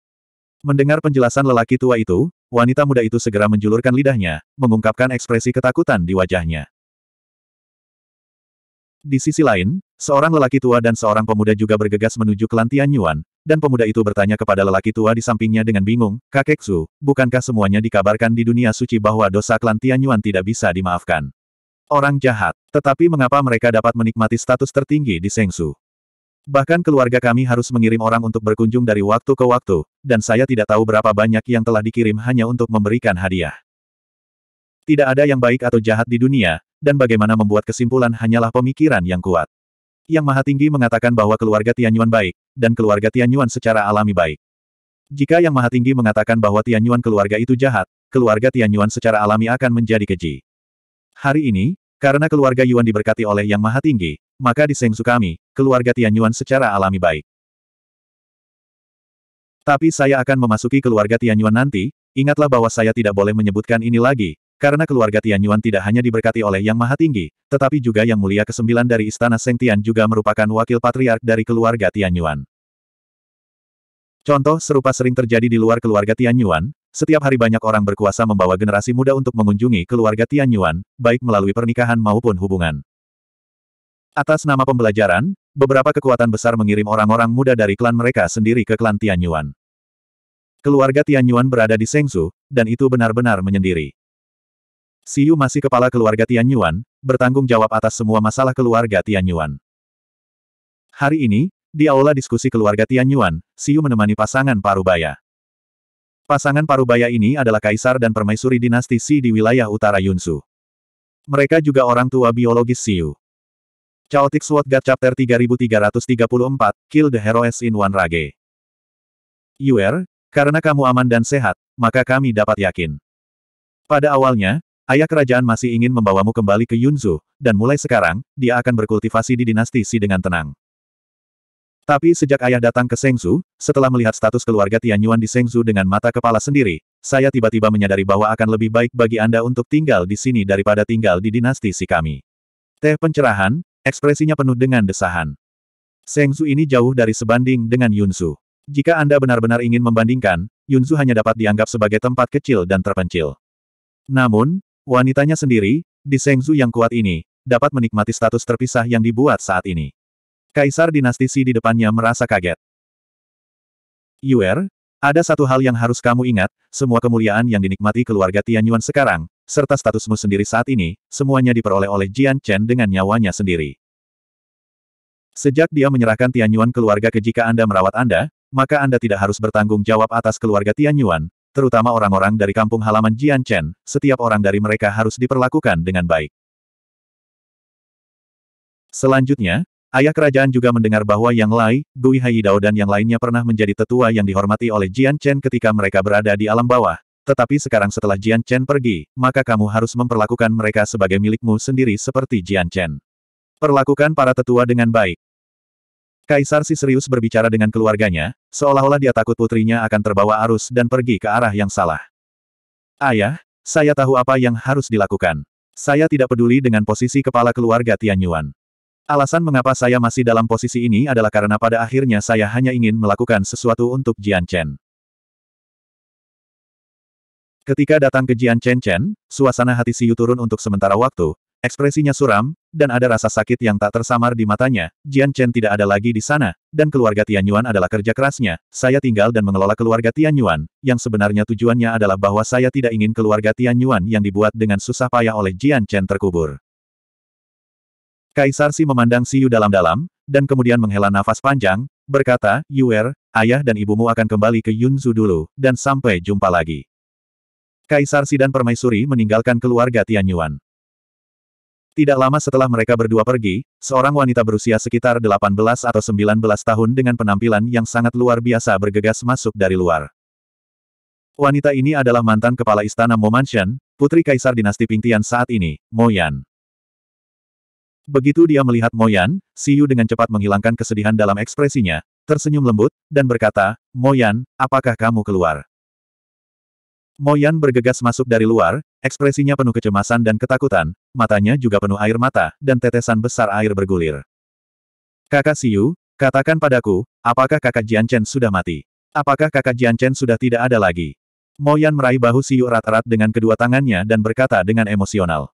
Mendengar penjelasan lelaki tua itu, wanita muda itu segera menjulurkan lidahnya, mengungkapkan ekspresi ketakutan di wajahnya. Di sisi lain, Seorang lelaki tua dan seorang pemuda juga bergegas menuju kelantian Yuan, dan pemuda itu bertanya kepada lelaki tua di sampingnya dengan bingung, Kakek Su, bukankah semuanya dikabarkan di dunia suci bahwa dosa kelantian Yuan tidak bisa dimaafkan? Orang jahat, tetapi mengapa mereka dapat menikmati status tertinggi di Sengsu? Bahkan keluarga kami harus mengirim orang untuk berkunjung dari waktu ke waktu, dan saya tidak tahu berapa banyak yang telah dikirim hanya untuk memberikan hadiah. Tidak ada yang baik atau jahat di dunia, dan bagaimana membuat kesimpulan hanyalah pemikiran yang kuat. Yang Maha Tinggi mengatakan bahwa keluarga Tianyuan baik, dan keluarga Tianyuan secara alami baik. Jika Yang Maha Tinggi mengatakan bahwa Tianyuan keluarga itu jahat, keluarga Tianyuan secara alami akan menjadi keji. Hari ini, karena keluarga Yuan diberkati oleh Yang Maha Tinggi, maka di Sengsu kami, keluarga Tianyuan secara alami baik. Tapi saya akan memasuki keluarga Tianyuan nanti, ingatlah bahwa saya tidak boleh menyebutkan ini lagi, karena keluarga Tianyuan tidak hanya diberkati oleh Yang Maha Tinggi, tetapi juga Yang Mulia Kesembilan dari Istana Tian juga merupakan wakil patriark dari keluarga Tianyuan. Contoh serupa sering terjadi di luar keluarga Tianyuan, setiap hari banyak orang berkuasa membawa generasi muda untuk mengunjungi keluarga Tianyuan, baik melalui pernikahan maupun hubungan. Atas nama pembelajaran, beberapa kekuatan besar mengirim orang-orang muda dari klan mereka sendiri ke klan Tianyuan. Keluarga Tianyuan berada di Sengsu, dan itu benar-benar menyendiri. Siu masih kepala keluarga Tian Yuan, bertanggung jawab atas semua masalah keluarga Tian Yuan. Hari ini, di aula diskusi keluarga Tian Yuan, Siu menemani pasangan Parubaya. Pasangan Parubaya ini adalah kaisar dan permaisuri dinasti Si di wilayah utara Yunsu. Mereka juga orang tua biologis Siu. Chaotic Sword God Chapter 3334, Kill the Heroes in One Rage. Yuer, karena kamu aman dan sehat, maka kami dapat yakin. Pada awalnya, Ayah kerajaan masih ingin membawamu kembali ke Yunzu, dan mulai sekarang, dia akan berkultivasi di dinasti Si dengan tenang. Tapi sejak ayah datang ke Sengzu, setelah melihat status keluarga Tianyuan di Sengzu dengan mata kepala sendiri, saya tiba-tiba menyadari bahwa akan lebih baik bagi Anda untuk tinggal di sini daripada tinggal di dinasti Si kami. Teh pencerahan, ekspresinya penuh dengan desahan. Sengzu ini jauh dari sebanding dengan Yunzu. Jika Anda benar-benar ingin membandingkan, Yunzu hanya dapat dianggap sebagai tempat kecil dan terpencil. Namun, Wanitanya sendiri, di Sengzu yang kuat ini, dapat menikmati status terpisah yang dibuat saat ini. Kaisar dinasti Si di depannya merasa kaget. Yuer, ada satu hal yang harus kamu ingat, semua kemuliaan yang dinikmati keluarga Tianyuan sekarang, serta statusmu sendiri saat ini, semuanya diperoleh oleh Jian Chen dengan nyawanya sendiri. Sejak dia menyerahkan Tianyuan keluarga ke jika Anda merawat Anda, maka Anda tidak harus bertanggung jawab atas keluarga Tianyuan, terutama orang-orang dari kampung halaman Jian Chen. setiap orang dari mereka harus diperlakukan dengan baik. Selanjutnya, ayah kerajaan juga mendengar bahwa Yang Lai, Gui Haidao dan yang lainnya pernah menjadi tetua yang dihormati oleh Jian Chen ketika mereka berada di alam bawah, tetapi sekarang setelah Jian Chen pergi, maka kamu harus memperlakukan mereka sebagai milikmu sendiri seperti Jian Chen. Perlakukan para tetua dengan baik. Kaisar si serius berbicara dengan keluarganya, seolah-olah dia takut putrinya akan terbawa arus dan pergi ke arah yang salah. Ayah, saya tahu apa yang harus dilakukan. Saya tidak peduli dengan posisi kepala keluarga Tian Yuan. Alasan mengapa saya masih dalam posisi ini adalah karena pada akhirnya saya hanya ingin melakukan sesuatu untuk Jian Chen. Ketika datang ke Jian Chen Chen, suasana hati Siu turun untuk sementara waktu, Ekspresinya suram, dan ada rasa sakit yang tak tersamar di matanya, Jian Chen tidak ada lagi di sana, dan keluarga Tian Yuan adalah kerja kerasnya, saya tinggal dan mengelola keluarga Tian Yuan, yang sebenarnya tujuannya adalah bahwa saya tidak ingin keluarga Tian Yuan yang dibuat dengan susah payah oleh Jian Chen terkubur. Kaisar Si memandang Si Yu dalam-dalam, dan kemudian menghela nafas panjang, berkata, Yuer, ayah dan ibumu akan kembali ke Yunzu dulu, dan sampai jumpa lagi. Kaisar Si dan Permaisuri meninggalkan keluarga Tian Yuan. Tidak lama setelah mereka berdua pergi, seorang wanita berusia sekitar 18 atau 19 tahun dengan penampilan yang sangat luar biasa bergegas masuk dari luar. Wanita ini adalah mantan kepala istana Mo Mansion, putri kaisar dinasti Pingtian saat ini, Mo Yan. Begitu dia melihat Mo Yan, Si Yu dengan cepat menghilangkan kesedihan dalam ekspresinya, tersenyum lembut, dan berkata, Mo Yan, apakah kamu keluar? Moyan bergegas masuk dari luar, ekspresinya penuh kecemasan dan ketakutan, matanya juga penuh air mata, dan tetesan besar air bergulir. Kakak Siu, katakan padaku, apakah kakak Chen sudah mati? Apakah kakak Chen sudah tidak ada lagi? Moyan meraih bahu Siu erat-erat dengan kedua tangannya dan berkata dengan emosional.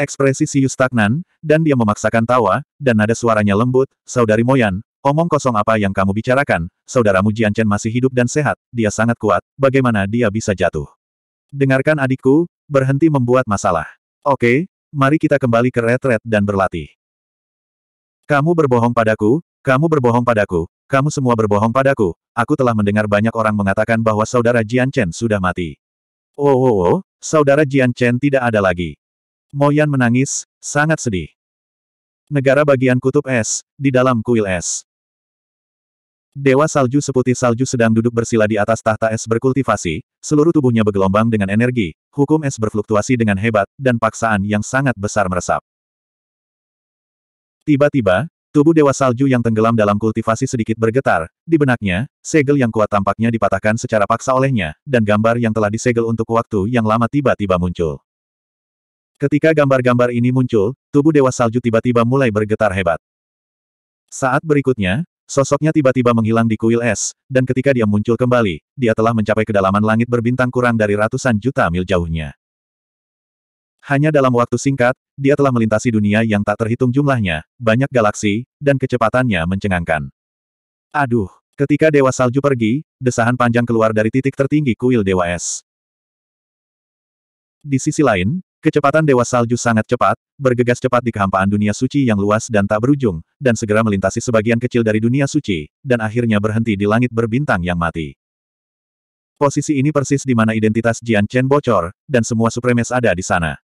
Ekspresi Siu stagnan, dan dia memaksakan tawa, dan nada suaranya lembut, Saudari Moyan, Omong kosong apa yang kamu bicarakan, saudaramu Jianchen masih hidup dan sehat, dia sangat kuat, bagaimana dia bisa jatuh? Dengarkan adikku, berhenti membuat masalah. Oke, mari kita kembali ke retret dan berlatih. Kamu berbohong padaku, kamu berbohong padaku, kamu semua berbohong padaku, aku telah mendengar banyak orang mengatakan bahwa saudara Jianchen sudah mati. Oh oh oh, saudara Jianchen tidak ada lagi. Moyan menangis, sangat sedih. Negara bagian kutub es, di dalam kuil es. Dewa salju seputih salju sedang duduk bersila di atas tahta es berkultivasi, seluruh tubuhnya bergelombang dengan energi, hukum es berfluktuasi dengan hebat, dan paksaan yang sangat besar meresap. Tiba-tiba, tubuh Dewa Salju yang tenggelam dalam kultivasi sedikit bergetar, di benaknya, segel yang kuat tampaknya dipatahkan secara paksa olehnya, dan gambar yang telah disegel untuk waktu yang lama tiba-tiba muncul. Ketika gambar-gambar ini muncul, tubuh Dewa Salju tiba-tiba mulai bergetar hebat. Saat berikutnya, Sosoknya tiba-tiba menghilang di kuil es, dan ketika dia muncul kembali, dia telah mencapai kedalaman langit berbintang kurang dari ratusan juta mil jauhnya. Hanya dalam waktu singkat, dia telah melintasi dunia yang tak terhitung jumlahnya, banyak galaksi, dan kecepatannya mencengangkan. Aduh, ketika Dewa Salju pergi, desahan panjang keluar dari titik tertinggi kuil Dewa Es. Di sisi lain, Kecepatan Dewa Salju sangat cepat, bergegas cepat di kehampaan dunia suci yang luas dan tak berujung, dan segera melintasi sebagian kecil dari dunia suci, dan akhirnya berhenti di langit berbintang yang mati. Posisi ini persis di mana identitas Jian Chen bocor, dan semua supremes ada di sana.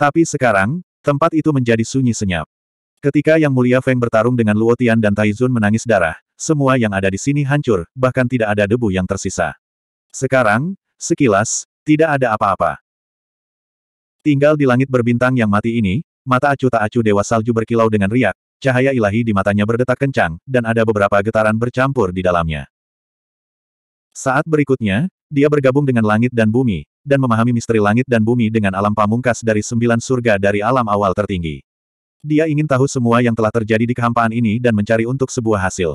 Tapi sekarang, tempat itu menjadi sunyi senyap. Ketika Yang Mulia Feng bertarung dengan Luo Tian dan Taizun menangis darah, semua yang ada di sini hancur, bahkan tidak ada debu yang tersisa. Sekarang, sekilas, tidak ada apa-apa. Tinggal di langit berbintang yang mati ini, mata acu tak acu dewa salju berkilau dengan riak, cahaya ilahi di matanya berdetak kencang, dan ada beberapa getaran bercampur di dalamnya. Saat berikutnya, dia bergabung dengan langit dan bumi, dan memahami misteri langit dan bumi dengan alam pamungkas dari sembilan surga dari alam awal tertinggi. Dia ingin tahu semua yang telah terjadi di kehampaan ini dan mencari untuk sebuah hasil.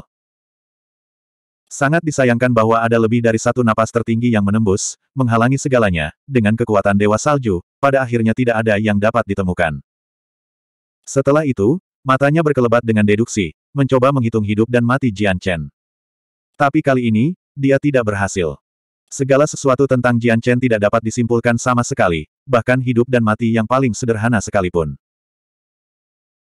Sangat disayangkan bahwa ada lebih dari satu napas tertinggi yang menembus, menghalangi segalanya, dengan kekuatan Dewa Salju, pada akhirnya tidak ada yang dapat ditemukan. Setelah itu, matanya berkelebat dengan deduksi, mencoba menghitung hidup dan mati Jian Chen. Tapi kali ini, dia tidak berhasil. Segala sesuatu tentang Jian Chen tidak dapat disimpulkan sama sekali, bahkan hidup dan mati yang paling sederhana sekalipun.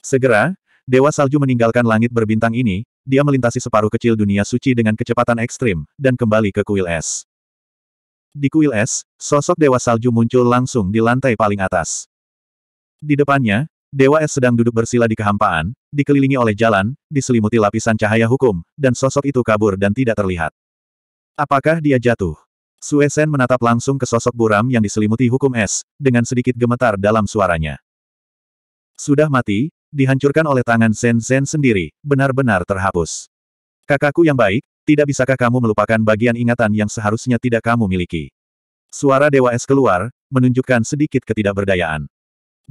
Segera, Dewa Salju meninggalkan langit berbintang ini, dia melintasi separuh kecil dunia suci dengan kecepatan ekstrim, dan kembali ke kuil es. Di kuil es, sosok Dewa Salju muncul langsung di lantai paling atas. Di depannya, Dewa Es sedang duduk bersila di kehampaan, dikelilingi oleh jalan, diselimuti lapisan cahaya hukum, dan sosok itu kabur dan tidak terlihat. Apakah dia jatuh? Suesen menatap langsung ke sosok buram yang diselimuti hukum es, dengan sedikit gemetar dalam suaranya. Sudah mati, dihancurkan oleh tangan Zen Zen sendiri, benar-benar terhapus. Kakakku yang baik, tidak bisakah kamu melupakan bagian ingatan yang seharusnya tidak kamu miliki? Suara Dewa Es keluar, menunjukkan sedikit ketidakberdayaan.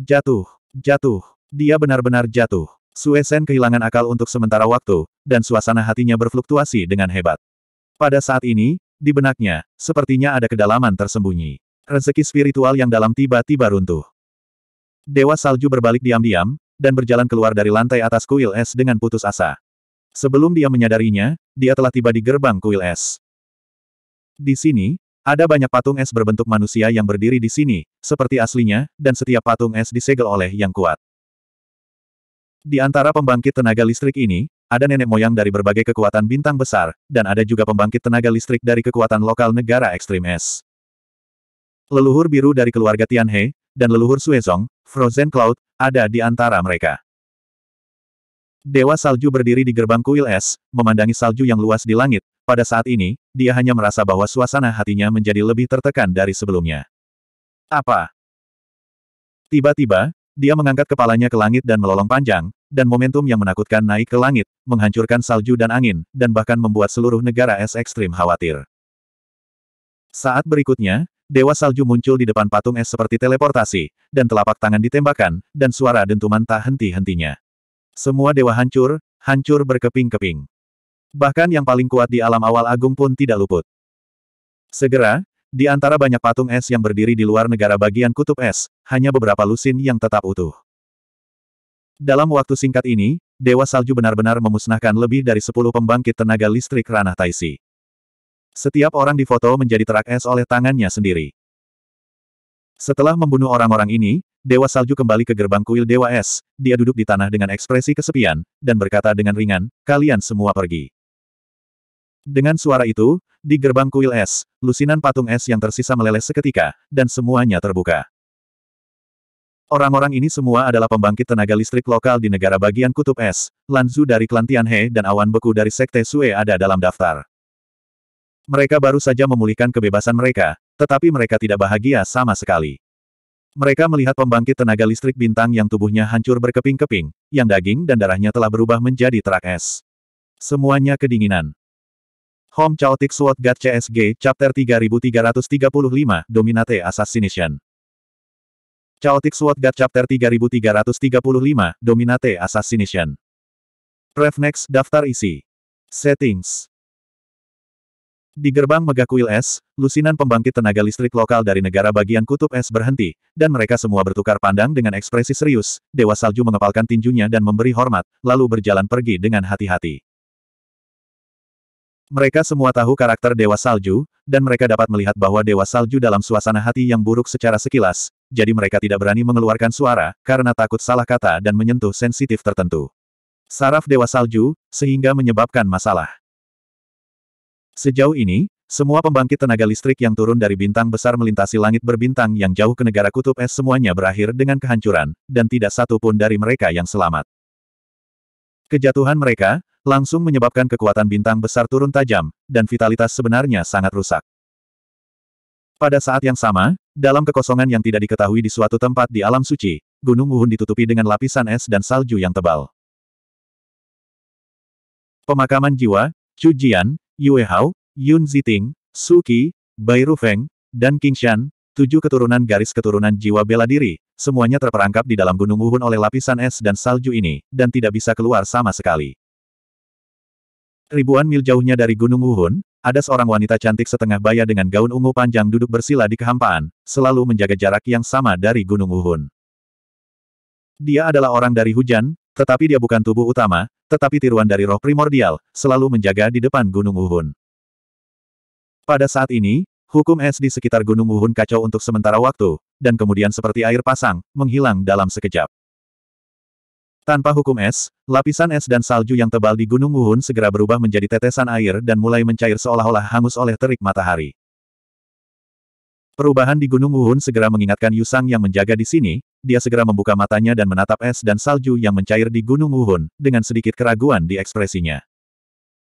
Jatuh, jatuh, dia benar-benar jatuh. Suesen kehilangan akal untuk sementara waktu, dan suasana hatinya berfluktuasi dengan hebat. Pada saat ini, di benaknya, sepertinya ada kedalaman tersembunyi. Rezeki spiritual yang dalam tiba-tiba runtuh. Dewa salju berbalik diam-diam, dan berjalan keluar dari lantai atas kuil es dengan putus asa. Sebelum dia menyadarinya, dia telah tiba di gerbang kuil es. Di sini, ada banyak patung es berbentuk manusia yang berdiri di sini, seperti aslinya, dan setiap patung es disegel oleh yang kuat. Di antara pembangkit tenaga listrik ini, ada nenek moyang dari berbagai kekuatan bintang besar, dan ada juga pembangkit tenaga listrik dari kekuatan lokal negara ekstrim es. Leluhur biru dari keluarga Tianhe, dan leluhur Suezong, Frozen Cloud, ada di antara mereka. Dewa salju berdiri di gerbang kuil es, memandangi salju yang luas di langit. Pada saat ini, dia hanya merasa bahwa suasana hatinya menjadi lebih tertekan dari sebelumnya. Apa? Tiba-tiba, dia mengangkat kepalanya ke langit dan melolong panjang, dan momentum yang menakutkan naik ke langit, menghancurkan salju dan angin, dan bahkan membuat seluruh negara es ekstrim khawatir. Saat berikutnya, Dewa salju muncul di depan patung es seperti teleportasi, dan telapak tangan ditembakkan, dan suara dentuman tak henti-hentinya. Semua dewa hancur, hancur berkeping-keping. Bahkan yang paling kuat di alam awal agung pun tidak luput. Segera, di antara banyak patung es yang berdiri di luar negara bagian kutub es, hanya beberapa lusin yang tetap utuh. Dalam waktu singkat ini, Dewa Salju benar-benar memusnahkan lebih dari 10 pembangkit tenaga listrik ranah Taisi. Setiap orang di foto menjadi terak es oleh tangannya sendiri. Setelah membunuh orang-orang ini, Dewa Salju kembali ke gerbang kuil Dewa Es, dia duduk di tanah dengan ekspresi kesepian, dan berkata dengan ringan, kalian semua pergi. Dengan suara itu, di gerbang kuil es, lusinan patung es yang tersisa meleleh seketika, dan semuanya terbuka. Orang-orang ini semua adalah pembangkit tenaga listrik lokal di negara bagian kutub es, Lanzu dari klan Tianhe dan awan beku dari sekte Sue ada dalam daftar. Mereka baru saja memulihkan kebebasan mereka, tetapi mereka tidak bahagia sama sekali. Mereka melihat pembangkit tenaga listrik bintang yang tubuhnya hancur berkeping-keping, yang daging dan darahnya telah berubah menjadi terak es. Semuanya kedinginan. Home Chaotic Sword God CSG Chapter 3335 Dominate Assassination Chaotic Sword God Chapter 3335 Dominate Assassination Prefnex Daftar isi Settings di gerbang Megakuil Es, lusinan pembangkit tenaga listrik lokal dari negara bagian kutub es berhenti, dan mereka semua bertukar pandang dengan ekspresi serius, Dewa Salju mengepalkan tinjunya dan memberi hormat, lalu berjalan pergi dengan hati-hati. Mereka semua tahu karakter Dewa Salju, dan mereka dapat melihat bahwa Dewa Salju dalam suasana hati yang buruk secara sekilas, jadi mereka tidak berani mengeluarkan suara, karena takut salah kata dan menyentuh sensitif tertentu. Saraf Dewa Salju, sehingga menyebabkan masalah. Sejauh ini, semua pembangkit tenaga listrik yang turun dari bintang besar melintasi langit berbintang yang jauh ke negara kutub es semuanya berakhir dengan kehancuran, dan tidak satu pun dari mereka yang selamat. Kejatuhan mereka, langsung menyebabkan kekuatan bintang besar turun tajam, dan vitalitas sebenarnya sangat rusak. Pada saat yang sama, dalam kekosongan yang tidak diketahui di suatu tempat di alam suci, Gunung Wuhun ditutupi dengan lapisan es dan salju yang tebal. Pemakaman jiwa, Chu Jian, Yue Hao, Yun Ziting, Su Qi, Bai Rufeng, dan King Shan, tujuh keturunan garis keturunan jiwa bela diri, semuanya terperangkap di dalam gunung Wuhun oleh lapisan es dan salju ini, dan tidak bisa keluar sama sekali. Ribuan mil jauhnya dari gunung Wuhun, ada seorang wanita cantik setengah baya dengan gaun ungu panjang duduk bersila di kehampaan, selalu menjaga jarak yang sama dari gunung Wuhun. Dia adalah orang dari hujan, tetapi dia bukan tubuh utama, tetapi tiruan dari roh primordial, selalu menjaga di depan Gunung Uhun. Pada saat ini, hukum es di sekitar Gunung Uhun kacau untuk sementara waktu, dan kemudian seperti air pasang, menghilang dalam sekejap. Tanpa hukum es, lapisan es dan salju yang tebal di Gunung Uhun segera berubah menjadi tetesan air dan mulai mencair seolah-olah hangus oleh terik matahari. Perubahan di Gunung Wuhun segera mengingatkan Yusang yang menjaga di sini, dia segera membuka matanya dan menatap es dan salju yang mencair di Gunung Wuhun, dengan sedikit keraguan di ekspresinya.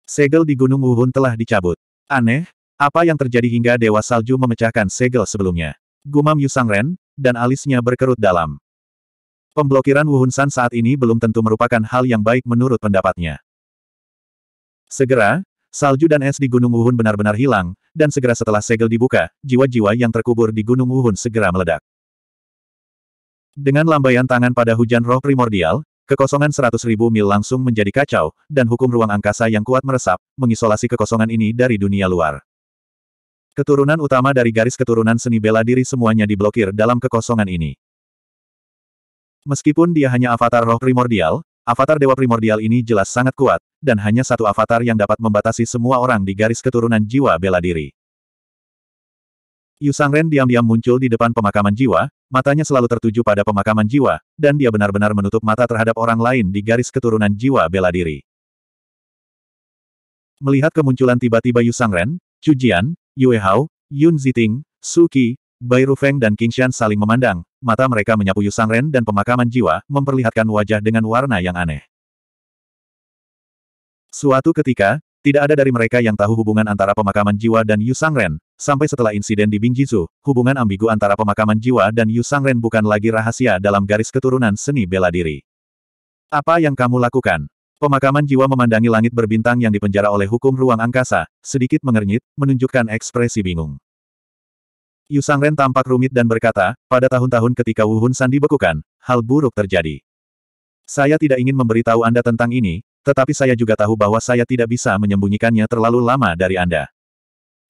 Segel di Gunung Wuhun telah dicabut. Aneh, apa yang terjadi hingga Dewa Salju memecahkan segel sebelumnya? Gumam Yusang Ren, dan alisnya berkerut dalam. Pemblokiran Wuhun San saat ini belum tentu merupakan hal yang baik menurut pendapatnya. Segera, salju dan es di Gunung Wuhun benar-benar hilang, dan segera setelah segel dibuka, jiwa-jiwa yang terkubur di Gunung Wuhun segera meledak. Dengan lambaian tangan pada hujan roh primordial, kekosongan seratus mil langsung menjadi kacau, dan hukum ruang angkasa yang kuat meresap, mengisolasi kekosongan ini dari dunia luar. Keturunan utama dari garis keturunan seni bela diri semuanya diblokir dalam kekosongan ini. Meskipun dia hanya avatar roh primordial, Avatar Dewa Primordial ini jelas sangat kuat, dan hanya satu avatar yang dapat membatasi semua orang di garis keturunan jiwa bela diri. Yu Sangren diam-diam muncul di depan pemakaman jiwa, matanya selalu tertuju pada pemakaman jiwa, dan dia benar-benar menutup mata terhadap orang lain di garis keturunan jiwa bela diri. Melihat kemunculan tiba-tiba Yu Sangren, Chu Jian, Yue Hao, Yun Ziting, Su Qi, Bai Rufeng dan Qingshan saling memandang, mata mereka menyapu Yusang Ren dan pemakaman jiwa, memperlihatkan wajah dengan warna yang aneh. Suatu ketika, tidak ada dari mereka yang tahu hubungan antara pemakaman jiwa dan Yusang Ren, sampai setelah insiden di Bingjizu, hubungan ambigu antara pemakaman jiwa dan Yusang Ren bukan lagi rahasia dalam garis keturunan seni bela diri. Apa yang kamu lakukan? Pemakaman jiwa memandangi langit berbintang yang dipenjara oleh hukum ruang angkasa, sedikit mengernyit, menunjukkan ekspresi bingung. Yu Sangren tampak rumit dan berkata, pada tahun-tahun ketika Wuhun San dibekukan, hal buruk terjadi. Saya tidak ingin memberitahu Anda tentang ini, tetapi saya juga tahu bahwa saya tidak bisa menyembunyikannya terlalu lama dari Anda.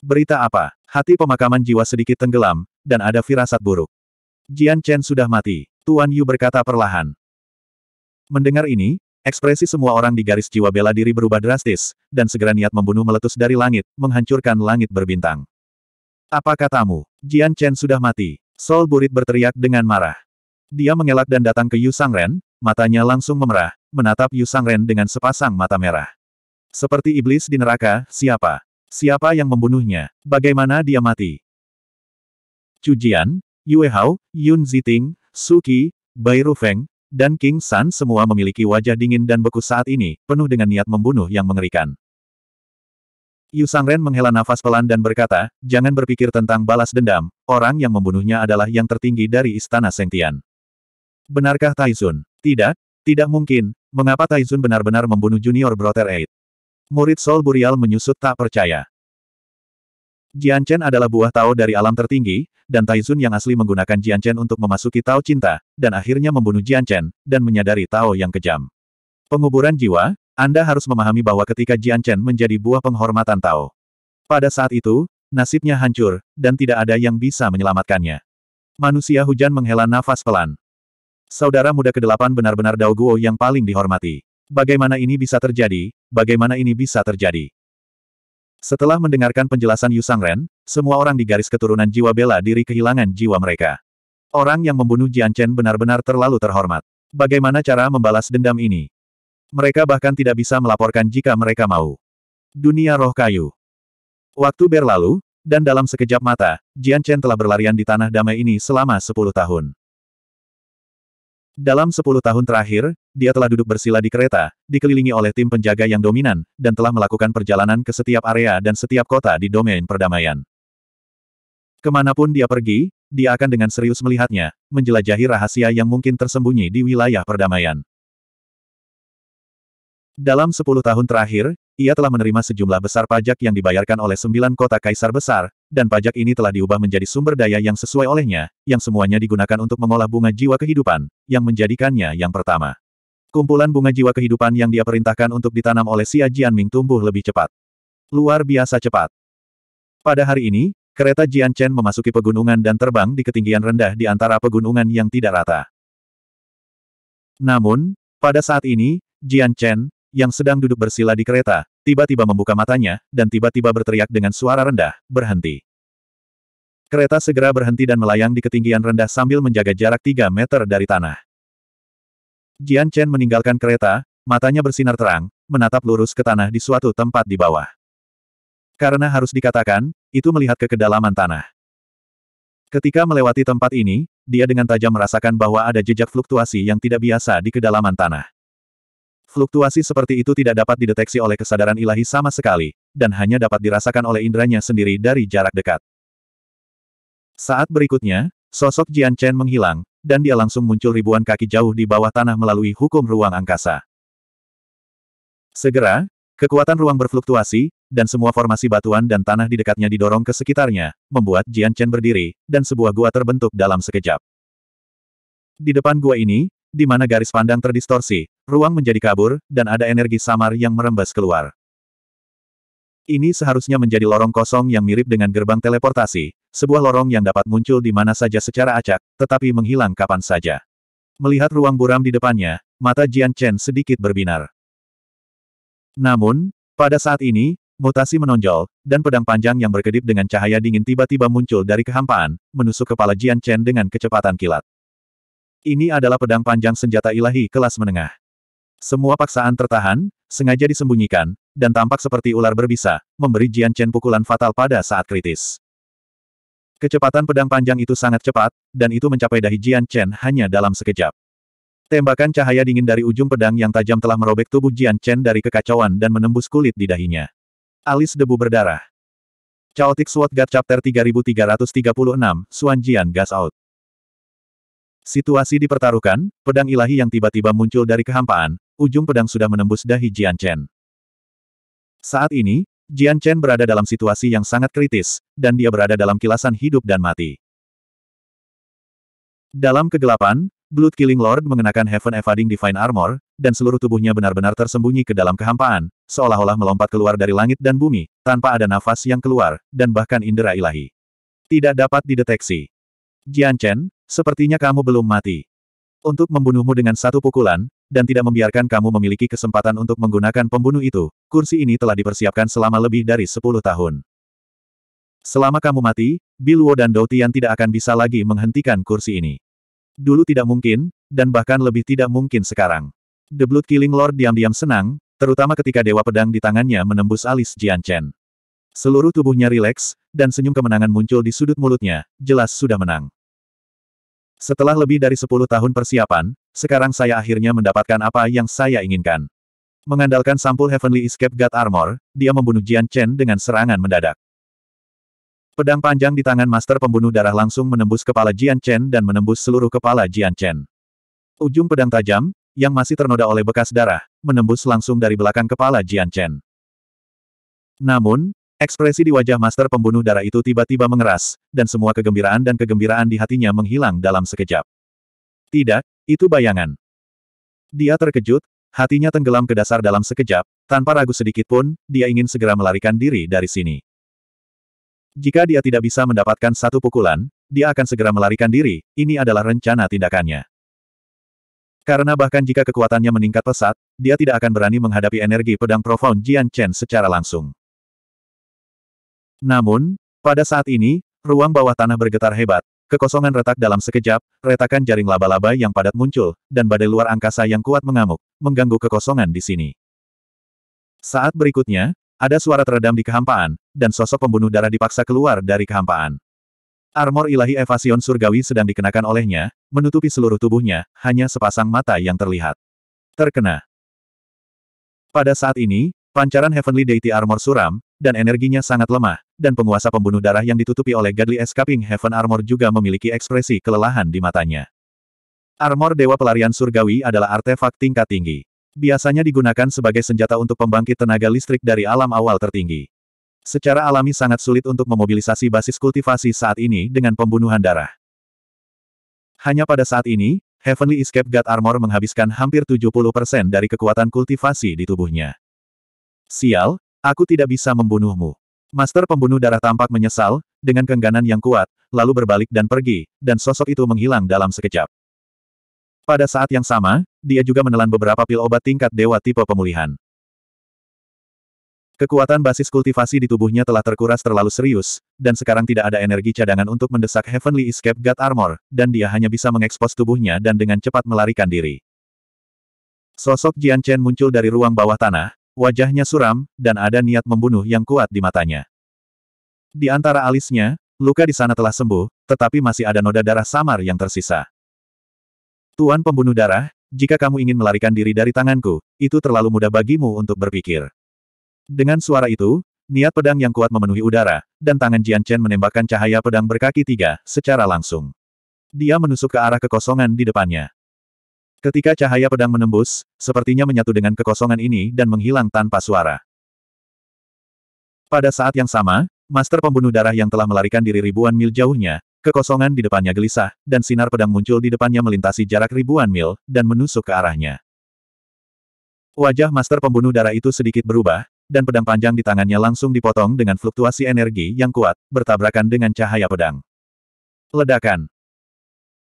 Berita apa? Hati pemakaman jiwa sedikit tenggelam, dan ada firasat buruk. Jian Chen sudah mati, Tuan Yu berkata perlahan. Mendengar ini, ekspresi semua orang di garis jiwa bela diri berubah drastis, dan segera niat membunuh meletus dari langit, menghancurkan langit berbintang. Apa katamu? Jian Chen sudah mati. Sol Burit berteriak dengan marah. Dia mengelak dan datang ke Yu Sangren, matanya langsung memerah, menatap Yu Sangren dengan sepasang mata merah. Seperti iblis di neraka, siapa? Siapa yang membunuhnya? Bagaimana dia mati? Chu Jian, Yue Hao, Yun Ziting, Su Qi, Bai Rufeng, dan King San semua memiliki wajah dingin dan beku saat ini, penuh dengan niat membunuh yang mengerikan. Yu Sangren menghela nafas pelan dan berkata, jangan berpikir tentang balas dendam, orang yang membunuhnya adalah yang tertinggi dari istana Sengtian. Benarkah Taizun? Tidak, tidak mungkin, mengapa Taizun benar-benar membunuh junior brother Eight? Murid Sol Burial menyusut tak percaya. Ji'an Chen adalah buah Tao dari alam tertinggi, dan Taizun yang asli menggunakan Ji'an Chen untuk memasuki Tao Cinta, dan akhirnya membunuh Ji'an Chen dan menyadari Tao yang kejam. Penguburan jiwa, anda harus memahami bahwa ketika Jian Chen menjadi buah penghormatan Tao. Pada saat itu, nasibnya hancur, dan tidak ada yang bisa menyelamatkannya. Manusia hujan menghela nafas pelan. Saudara muda kedelapan benar-benar Dao Guo yang paling dihormati. Bagaimana ini bisa terjadi, bagaimana ini bisa terjadi. Setelah mendengarkan penjelasan Yu Sangren, semua orang di garis keturunan jiwa bela diri kehilangan jiwa mereka. Orang yang membunuh Jian Chen benar-benar terlalu terhormat. Bagaimana cara membalas dendam ini? Mereka bahkan tidak bisa melaporkan jika mereka mau. Dunia roh kayu. Waktu berlalu, dan dalam sekejap mata, Jian Chen telah berlarian di tanah damai ini selama sepuluh tahun. Dalam sepuluh tahun terakhir, dia telah duduk bersila di kereta, dikelilingi oleh tim penjaga yang dominan, dan telah melakukan perjalanan ke setiap area dan setiap kota di domain perdamaian. Kemanapun dia pergi, dia akan dengan serius melihatnya, menjelajahi rahasia yang mungkin tersembunyi di wilayah perdamaian. Dalam sepuluh tahun terakhir, ia telah menerima sejumlah besar pajak yang dibayarkan oleh sembilan kota kaisar besar, dan pajak ini telah diubah menjadi sumber daya yang sesuai olehnya, yang semuanya digunakan untuk mengolah bunga jiwa kehidupan, yang menjadikannya yang pertama. Kumpulan bunga jiwa kehidupan yang dia perintahkan untuk ditanam oleh Xia Jianming tumbuh lebih cepat. Luar biasa cepat. Pada hari ini, kereta Jian Chen memasuki pegunungan dan terbang di ketinggian rendah di antara pegunungan yang tidak rata. Namun, pada saat ini, Jian Chen, yang sedang duduk bersila di kereta, tiba-tiba membuka matanya, dan tiba-tiba berteriak dengan suara rendah, berhenti. Kereta segera berhenti dan melayang di ketinggian rendah sambil menjaga jarak 3 meter dari tanah. Jian Chen meninggalkan kereta, matanya bersinar terang, menatap lurus ke tanah di suatu tempat di bawah. Karena harus dikatakan, itu melihat ke kedalaman tanah. Ketika melewati tempat ini, dia dengan tajam merasakan bahwa ada jejak fluktuasi yang tidak biasa di kedalaman tanah. Fluktuasi seperti itu tidak dapat dideteksi oleh kesadaran ilahi sama sekali, dan hanya dapat dirasakan oleh indranya sendiri dari jarak dekat. Saat berikutnya, sosok Jian Chen menghilang, dan dia langsung muncul ribuan kaki jauh di bawah tanah melalui hukum ruang angkasa. Segera, kekuatan ruang berfluktuasi, dan semua formasi batuan dan tanah di dekatnya didorong ke sekitarnya, membuat Jian Chen berdiri, dan sebuah gua terbentuk dalam sekejap. Di depan gua ini, di mana garis pandang terdistorsi, Ruang menjadi kabur, dan ada energi samar yang merembes keluar. Ini seharusnya menjadi lorong kosong yang mirip dengan gerbang teleportasi, sebuah lorong yang dapat muncul di mana saja secara acak, tetapi menghilang kapan saja. Melihat ruang buram di depannya, mata Jian Chen sedikit berbinar. Namun, pada saat ini, Mutasi menonjol, dan pedang panjang yang berkedip dengan cahaya dingin tiba-tiba muncul dari kehampaan, menusuk kepala Jian Chen dengan kecepatan kilat. Ini adalah pedang panjang senjata ilahi kelas menengah. Semua paksaan tertahan, sengaja disembunyikan, dan tampak seperti ular berbisa, memberi Jian Chen pukulan fatal pada saat kritis. Kecepatan pedang panjang itu sangat cepat, dan itu mencapai dahi Jian Chen hanya dalam sekejap. Tembakan cahaya dingin dari ujung pedang yang tajam telah merobek tubuh Jian Chen dari kekacauan dan menembus kulit di dahinya. Alis debu berdarah. Chaotic Sword God Chapter 3336, Suan Jian Gas Out. Situasi dipertaruhkan, pedang ilahi yang tiba-tiba muncul dari kehampaan, ujung pedang sudah menembus dahi Jian Chen. Saat ini, Jian Chen berada dalam situasi yang sangat kritis, dan dia berada dalam kilasan hidup dan mati. Dalam kegelapan, Blood Killing Lord mengenakan Heaven Evading Divine Armor, dan seluruh tubuhnya benar-benar tersembunyi ke dalam kehampaan, seolah-olah melompat keluar dari langit dan bumi, tanpa ada nafas yang keluar, dan bahkan indera ilahi. Tidak dapat dideteksi. Jian Chen, sepertinya kamu belum mati. Untuk membunuhmu dengan satu pukulan, dan tidak membiarkan kamu memiliki kesempatan untuk menggunakan pembunuh itu, kursi ini telah dipersiapkan selama lebih dari sepuluh tahun. Selama kamu mati, Biluo dan Doutian tidak akan bisa lagi menghentikan kursi ini. Dulu tidak mungkin, dan bahkan lebih tidak mungkin sekarang. The Blood Killing Lord diam-diam senang, terutama ketika Dewa Pedang di tangannya menembus alis Jian Chen. Seluruh tubuhnya rileks, dan senyum kemenangan muncul di sudut mulutnya, jelas sudah menang. Setelah lebih dari 10 tahun persiapan, sekarang saya akhirnya mendapatkan apa yang saya inginkan. Mengandalkan sampul Heavenly Escape God Armor, dia membunuh Jian Chen dengan serangan mendadak. Pedang panjang di tangan Master Pembunuh Darah langsung menembus kepala Jian Chen dan menembus seluruh kepala Jian Chen. Ujung pedang tajam, yang masih ternoda oleh bekas darah, menembus langsung dari belakang kepala Jian Chen. Namun, ekspresi di wajah Master Pembunuh Darah itu tiba-tiba mengeras, dan semua kegembiraan dan kegembiraan di hatinya menghilang dalam sekejap. Tidak, itu bayangan. Dia terkejut, hatinya tenggelam ke dasar dalam sekejap, tanpa ragu sedikit pun, dia ingin segera melarikan diri dari sini. Jika dia tidak bisa mendapatkan satu pukulan, dia akan segera melarikan diri, ini adalah rencana tindakannya. Karena bahkan jika kekuatannya meningkat pesat, dia tidak akan berani menghadapi energi pedang profound Jian Chen secara langsung. Namun, pada saat ini, ruang bawah tanah bergetar hebat, Kekosongan retak dalam sekejap, retakan jaring laba-laba yang padat muncul, dan badai luar angkasa yang kuat mengamuk, mengganggu kekosongan di sini. Saat berikutnya, ada suara teredam di kehampaan, dan sosok pembunuh darah dipaksa keluar dari kehampaan. Armor ilahi evasion surgawi sedang dikenakan olehnya, menutupi seluruh tubuhnya, hanya sepasang mata yang terlihat. Terkena. Pada saat ini, pancaran Heavenly Deity Armor suram, dan energinya sangat lemah, dan penguasa pembunuh darah yang ditutupi oleh Godly Escaping Heaven Armor juga memiliki ekspresi kelelahan di matanya. Armor Dewa Pelarian Surgawi adalah artefak tingkat tinggi. Biasanya digunakan sebagai senjata untuk pembangkit tenaga listrik dari alam awal tertinggi. Secara alami sangat sulit untuk memobilisasi basis kultivasi saat ini dengan pembunuhan darah. Hanya pada saat ini, Heavenly Escape God Armor menghabiskan hampir 70% dari kekuatan kultivasi di tubuhnya. Sial, aku tidak bisa membunuhmu. Master pembunuh darah tampak menyesal, dengan kengganan yang kuat, lalu berbalik dan pergi, dan sosok itu menghilang dalam sekejap. Pada saat yang sama, dia juga menelan beberapa pil obat tingkat dewa tipe pemulihan. Kekuatan basis kultivasi di tubuhnya telah terkuras terlalu serius, dan sekarang tidak ada energi cadangan untuk mendesak Heavenly Escape God Armor, dan dia hanya bisa mengekspos tubuhnya dan dengan cepat melarikan diri. Sosok Jian Chen muncul dari ruang bawah tanah, Wajahnya suram, dan ada niat membunuh yang kuat di matanya. Di antara alisnya, luka di sana telah sembuh, tetapi masih ada noda darah samar yang tersisa. Tuan pembunuh darah, jika kamu ingin melarikan diri dari tanganku, itu terlalu mudah bagimu untuk berpikir. Dengan suara itu, niat pedang yang kuat memenuhi udara, dan tangan Jian Chen menembakkan cahaya pedang berkaki tiga, secara langsung. Dia menusuk ke arah kekosongan di depannya. Ketika cahaya pedang menembus, sepertinya menyatu dengan kekosongan ini dan menghilang tanpa suara. Pada saat yang sama, Master Pembunuh Darah yang telah melarikan diri ribuan mil jauhnya, kekosongan di depannya gelisah, dan sinar pedang muncul di depannya melintasi jarak ribuan mil, dan menusuk ke arahnya. Wajah Master Pembunuh Darah itu sedikit berubah, dan pedang panjang di tangannya langsung dipotong dengan fluktuasi energi yang kuat, bertabrakan dengan cahaya pedang. Ledakan.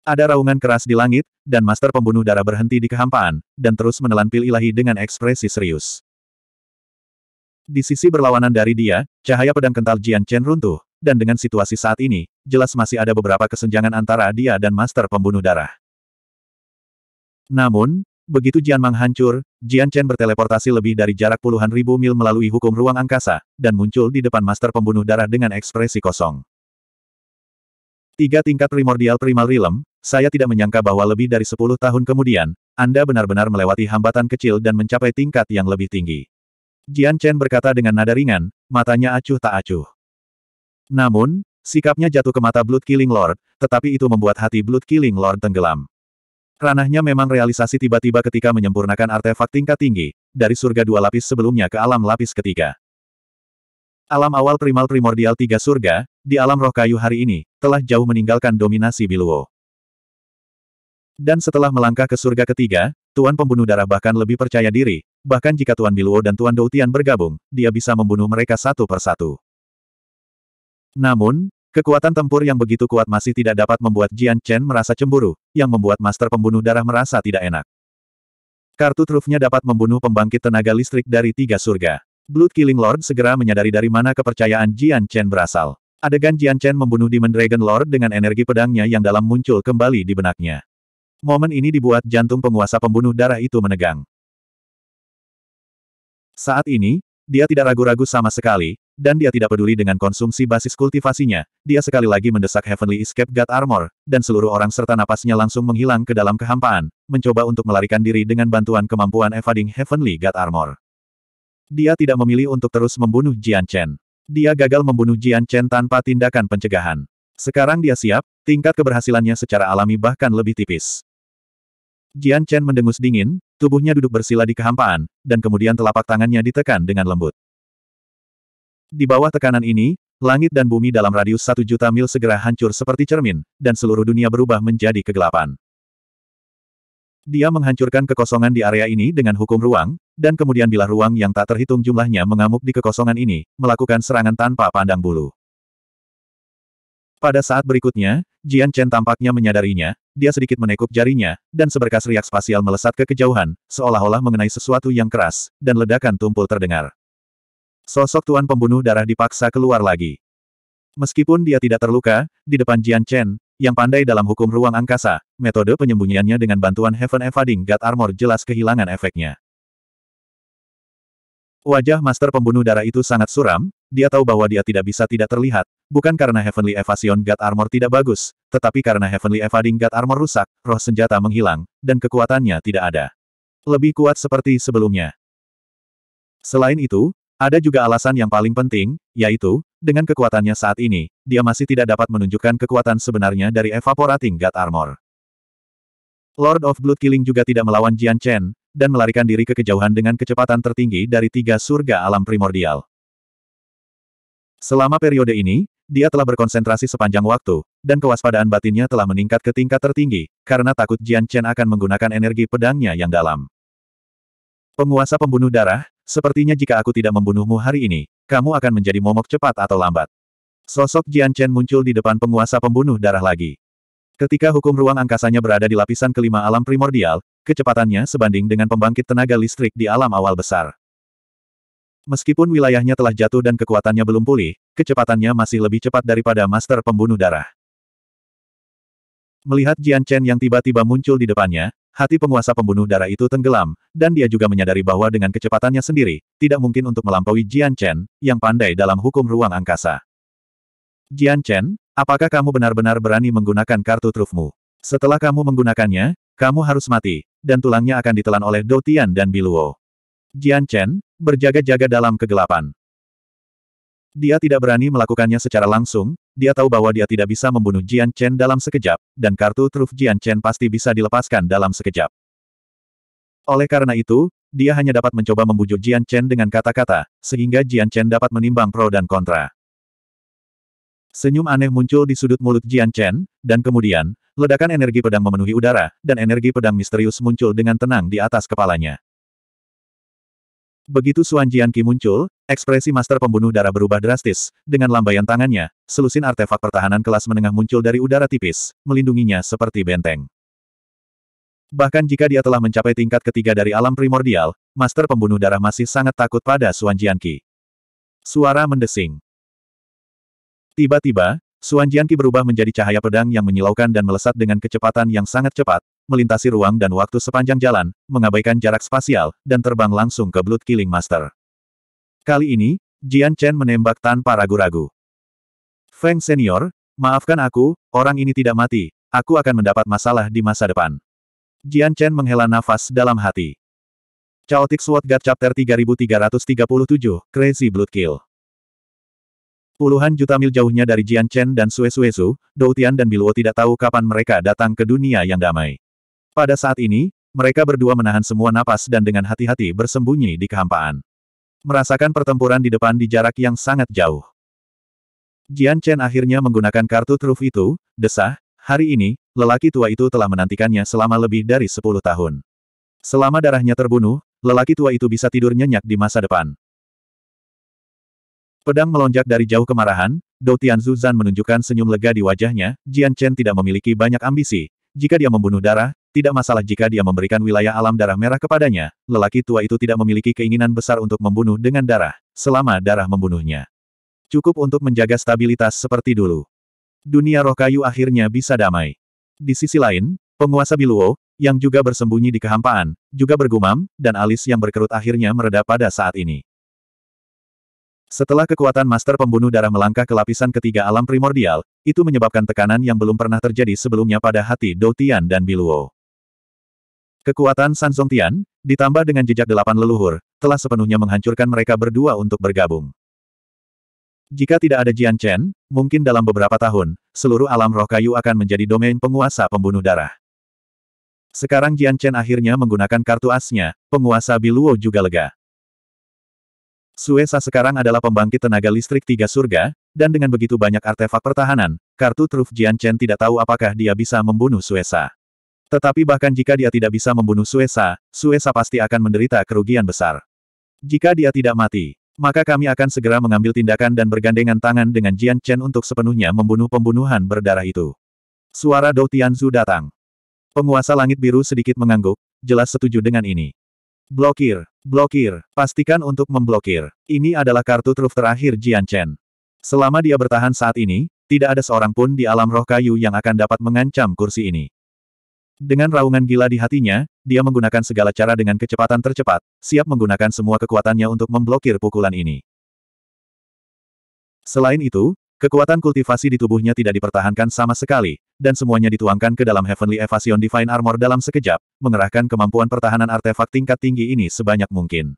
Ada raungan keras di langit, dan Master Pembunuh Darah berhenti di kehampaan, dan terus menelan pil ilahi dengan ekspresi serius. Di sisi berlawanan dari dia, cahaya pedang kental Jian Chen runtuh, dan dengan situasi saat ini, jelas masih ada beberapa kesenjangan antara dia dan Master Pembunuh Darah. Namun, Begitu Jian Mang hancur, Jian Chen berteleportasi lebih dari jarak puluhan ribu mil melalui hukum ruang angkasa, dan muncul di depan Master Pembunuh Darah dengan ekspresi kosong. Tiga tingkat primordial primal realm, saya tidak menyangka bahwa lebih dari sepuluh tahun kemudian, Anda benar-benar melewati hambatan kecil dan mencapai tingkat yang lebih tinggi. Jian Chen berkata dengan nada ringan, matanya acuh tak acuh. Namun, sikapnya jatuh ke mata Blood Killing Lord, tetapi itu membuat hati Blood Killing Lord tenggelam. Ranahnya memang realisasi tiba-tiba ketika menyempurnakan artefak tingkat tinggi, dari surga dua lapis sebelumnya ke alam lapis ketiga. Alam awal primal primordial tiga surga, di alam roh kayu hari ini, telah jauh meninggalkan dominasi Biluo. Dan setelah melangkah ke surga ketiga, Tuan Pembunuh Darah bahkan lebih percaya diri, bahkan jika Tuan Biluo dan Tuan Doutian bergabung, dia bisa membunuh mereka satu persatu. Namun, kekuatan tempur yang begitu kuat masih tidak dapat membuat Jian Chen merasa cemburu, yang membuat Master Pembunuh Darah merasa tidak enak. Kartu trufnya dapat membunuh pembangkit tenaga listrik dari tiga surga. Blood Killing Lord segera menyadari dari mana kepercayaan Jian Chen berasal. Adegan Jian Chen membunuh Demon Dragon Lord dengan energi pedangnya yang dalam muncul kembali di benaknya. Momen ini dibuat jantung penguasa pembunuh darah itu menegang. Saat ini, dia tidak ragu-ragu sama sekali, dan dia tidak peduli dengan konsumsi basis kultivasinya, dia sekali lagi mendesak Heavenly Escape God Armor, dan seluruh orang serta napasnya langsung menghilang ke dalam kehampaan, mencoba untuk melarikan diri dengan bantuan kemampuan evading Heavenly God Armor. Dia tidak memilih untuk terus membunuh Jian Chen. Dia gagal membunuh Jian Chen tanpa tindakan pencegahan. Sekarang dia siap, tingkat keberhasilannya secara alami bahkan lebih tipis. Jian Chen mendengus dingin, tubuhnya duduk bersila di kehampaan, dan kemudian telapak tangannya ditekan dengan lembut. Di bawah tekanan ini, langit dan bumi dalam radius satu juta mil segera hancur seperti cermin, dan seluruh dunia berubah menjadi kegelapan. Dia menghancurkan kekosongan di area ini dengan hukum ruang, dan kemudian bila ruang yang tak terhitung jumlahnya mengamuk di kekosongan ini, melakukan serangan tanpa pandang bulu. Pada saat berikutnya, Jian Chen tampaknya menyadarinya, dia sedikit menekuk jarinya, dan seberkas riak spasial melesat ke kejauhan, seolah-olah mengenai sesuatu yang keras, dan ledakan tumpul terdengar. Sosok tuan pembunuh darah dipaksa keluar lagi. Meskipun dia tidak terluka, di depan Jian Chen, yang pandai dalam hukum ruang angkasa, metode penyembunyiannya dengan bantuan Heaven Evading God Armor jelas kehilangan efeknya. Wajah Master Pembunuh Darah itu sangat suram, dia tahu bahwa dia tidak bisa tidak terlihat, bukan karena Heavenly Evasion God Armor tidak bagus, tetapi karena Heavenly Evading God Armor rusak, roh senjata menghilang, dan kekuatannya tidak ada. Lebih kuat seperti sebelumnya. Selain itu, ada juga alasan yang paling penting, yaitu, dengan kekuatannya saat ini, dia masih tidak dapat menunjukkan kekuatan sebenarnya dari Evaporating God Armor. Lord of Blood Killing juga tidak melawan Jian Chen, dan melarikan diri ke kejauhan dengan kecepatan tertinggi dari tiga surga alam primordial. Selama periode ini, dia telah berkonsentrasi sepanjang waktu, dan kewaspadaan batinnya telah meningkat ke tingkat tertinggi, karena takut Jian Chen akan menggunakan energi pedangnya yang dalam. Penguasa pembunuh darah, sepertinya jika aku tidak membunuhmu hari ini, kamu akan menjadi momok cepat atau lambat. Sosok Jian Chen muncul di depan penguasa pembunuh darah lagi. Ketika hukum ruang angkasanya berada di lapisan kelima alam primordial, Kecepatannya sebanding dengan pembangkit tenaga listrik di alam awal besar. Meskipun wilayahnya telah jatuh dan kekuatannya belum pulih, kecepatannya masih lebih cepat daripada master pembunuh darah. Melihat Jian Chen yang tiba-tiba muncul di depannya, hati penguasa pembunuh darah itu tenggelam, dan dia juga menyadari bahwa dengan kecepatannya sendiri, tidak mungkin untuk melampaui Jian Chen, yang pandai dalam hukum ruang angkasa. Jian Chen, apakah kamu benar-benar berani menggunakan kartu trufmu? Setelah kamu menggunakannya, kamu harus mati, dan tulangnya akan ditelan oleh Dotian dan Biluo. Jian Chen, berjaga-jaga dalam kegelapan. Dia tidak berani melakukannya secara langsung, dia tahu bahwa dia tidak bisa membunuh Jian Chen dalam sekejap, dan kartu truf Jian Chen pasti bisa dilepaskan dalam sekejap. Oleh karena itu, dia hanya dapat mencoba membujuk Jian Chen dengan kata-kata, sehingga Jian Chen dapat menimbang pro dan kontra. Senyum aneh muncul di sudut mulut Jian Chen, dan kemudian, Ledakan energi pedang memenuhi udara, dan energi pedang misterius muncul dengan tenang di atas kepalanya. Begitu Suan Jianqi muncul, ekspresi master pembunuh darah berubah drastis. Dengan lambaian tangannya, selusin artefak pertahanan kelas menengah muncul dari udara tipis, melindunginya seperti benteng. Bahkan jika dia telah mencapai tingkat ketiga dari alam primordial, master pembunuh darah masih sangat takut pada Suan Jianqi. Suara mendesing. Tiba-tiba, Suan Jianqi berubah menjadi cahaya pedang yang menyilaukan dan melesat dengan kecepatan yang sangat cepat, melintasi ruang dan waktu sepanjang jalan, mengabaikan jarak spasial, dan terbang langsung ke Blood Killing Master. Kali ini, Jian Chen menembak tanpa ragu-ragu. Feng Senior, maafkan aku, orang ini tidak mati, aku akan mendapat masalah di masa depan. Jian Chen menghela nafas dalam hati. Chaotic Sword God Chapter 3337, Crazy Blood Kill Puluhan juta mil jauhnya dari Jian Chen dan Dou Tian dan Biluo tidak tahu kapan mereka datang ke dunia yang damai. Pada saat ini, mereka berdua menahan semua napas dan dengan hati-hati bersembunyi di kehampaan. Merasakan pertempuran di depan di jarak yang sangat jauh. Jian Chen akhirnya menggunakan kartu truf itu, desah, hari ini, lelaki tua itu telah menantikannya selama lebih dari 10 tahun. Selama darahnya terbunuh, lelaki tua itu bisa tidur nyenyak di masa depan. Pedang melonjak dari jauh kemarahan, Dou Tianzu Zan menunjukkan senyum lega di wajahnya, Jian Chen tidak memiliki banyak ambisi. Jika dia membunuh darah, tidak masalah jika dia memberikan wilayah alam darah merah kepadanya, lelaki tua itu tidak memiliki keinginan besar untuk membunuh dengan darah, selama darah membunuhnya. Cukup untuk menjaga stabilitas seperti dulu. Dunia roh kayu akhirnya bisa damai. Di sisi lain, penguasa Biluo, yang juga bersembunyi di kehampaan, juga bergumam, dan alis yang berkerut akhirnya mereda pada saat ini. Setelah kekuatan master pembunuh darah melangkah ke lapisan ketiga alam primordial, itu menyebabkan tekanan yang belum pernah terjadi sebelumnya pada hati Dou Tian dan Biluo. Kekuatan Sansong Tian, ditambah dengan jejak delapan leluhur, telah sepenuhnya menghancurkan mereka berdua untuk bergabung. Jika tidak ada Jian Chen, mungkin dalam beberapa tahun, seluruh alam roh kayu akan menjadi domain penguasa pembunuh darah. Sekarang Jian Chen akhirnya menggunakan kartu asnya, penguasa Biluo juga lega. Suesa sekarang adalah pembangkit tenaga listrik tiga surga, dan dengan begitu banyak artefak pertahanan, kartu truf Jian Chen tidak tahu apakah dia bisa membunuh Suesa. Tetapi bahkan jika dia tidak bisa membunuh Suesa, Suesa pasti akan menderita kerugian besar. Jika dia tidak mati, maka kami akan segera mengambil tindakan dan bergandengan tangan dengan Jian Chen untuk sepenuhnya membunuh pembunuhan berdarah itu. Suara Dou Tianzu datang. Penguasa langit biru sedikit mengangguk, jelas setuju dengan ini. Blokir, blokir, pastikan untuk memblokir. Ini adalah kartu truf terakhir Jian Chen. Selama dia bertahan saat ini, tidak ada seorang pun di alam roh kayu yang akan dapat mengancam kursi ini. Dengan raungan gila di hatinya, dia menggunakan segala cara dengan kecepatan tercepat, siap menggunakan semua kekuatannya untuk memblokir pukulan ini. Selain itu, Kekuatan kultivasi di tubuhnya tidak dipertahankan sama sekali, dan semuanya dituangkan ke dalam Heavenly Evasion Divine Armor dalam sekejap, mengerahkan kemampuan pertahanan artefak tingkat tinggi ini sebanyak mungkin.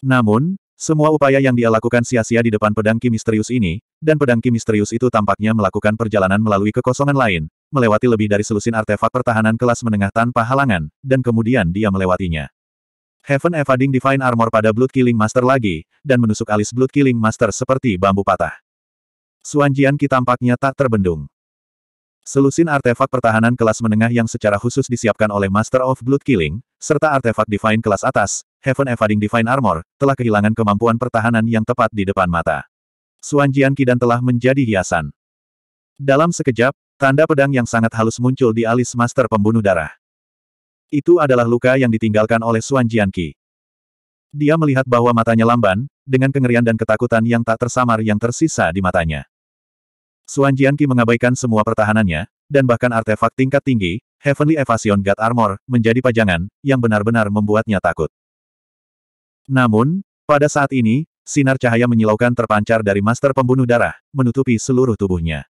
Namun, semua upaya yang dia lakukan sia-sia di depan pedang Ki misterius ini, dan pedang Ki misterius itu tampaknya melakukan perjalanan melalui kekosongan lain, melewati lebih dari selusin artefak pertahanan kelas menengah tanpa halangan, dan kemudian dia melewatinya. Heaven Evading Divine Armor pada Blood Killing Master lagi, dan menusuk alis Blood Killing Master seperti bambu patah. Suanjian Qi tampaknya tak terbendung. Selusin artefak pertahanan kelas menengah yang secara khusus disiapkan oleh Master of Blood Killing, serta artefak Divine kelas atas, Heaven Evading Divine Armor, telah kehilangan kemampuan pertahanan yang tepat di depan mata. Suanjian Qi dan telah menjadi hiasan. Dalam sekejap, tanda pedang yang sangat halus muncul di alis Master Pembunuh Darah. Itu adalah luka yang ditinggalkan oleh Xuan Jianqi. Dia melihat bahwa matanya lamban, dengan kengerian dan ketakutan yang tak tersamar yang tersisa di matanya. Xuan Jianqi mengabaikan semua pertahanannya, dan bahkan artefak tingkat tinggi, Heavenly Evasion God Armor, menjadi pajangan, yang benar-benar membuatnya takut. Namun, pada saat ini, sinar cahaya menyilaukan terpancar dari master pembunuh darah, menutupi seluruh tubuhnya.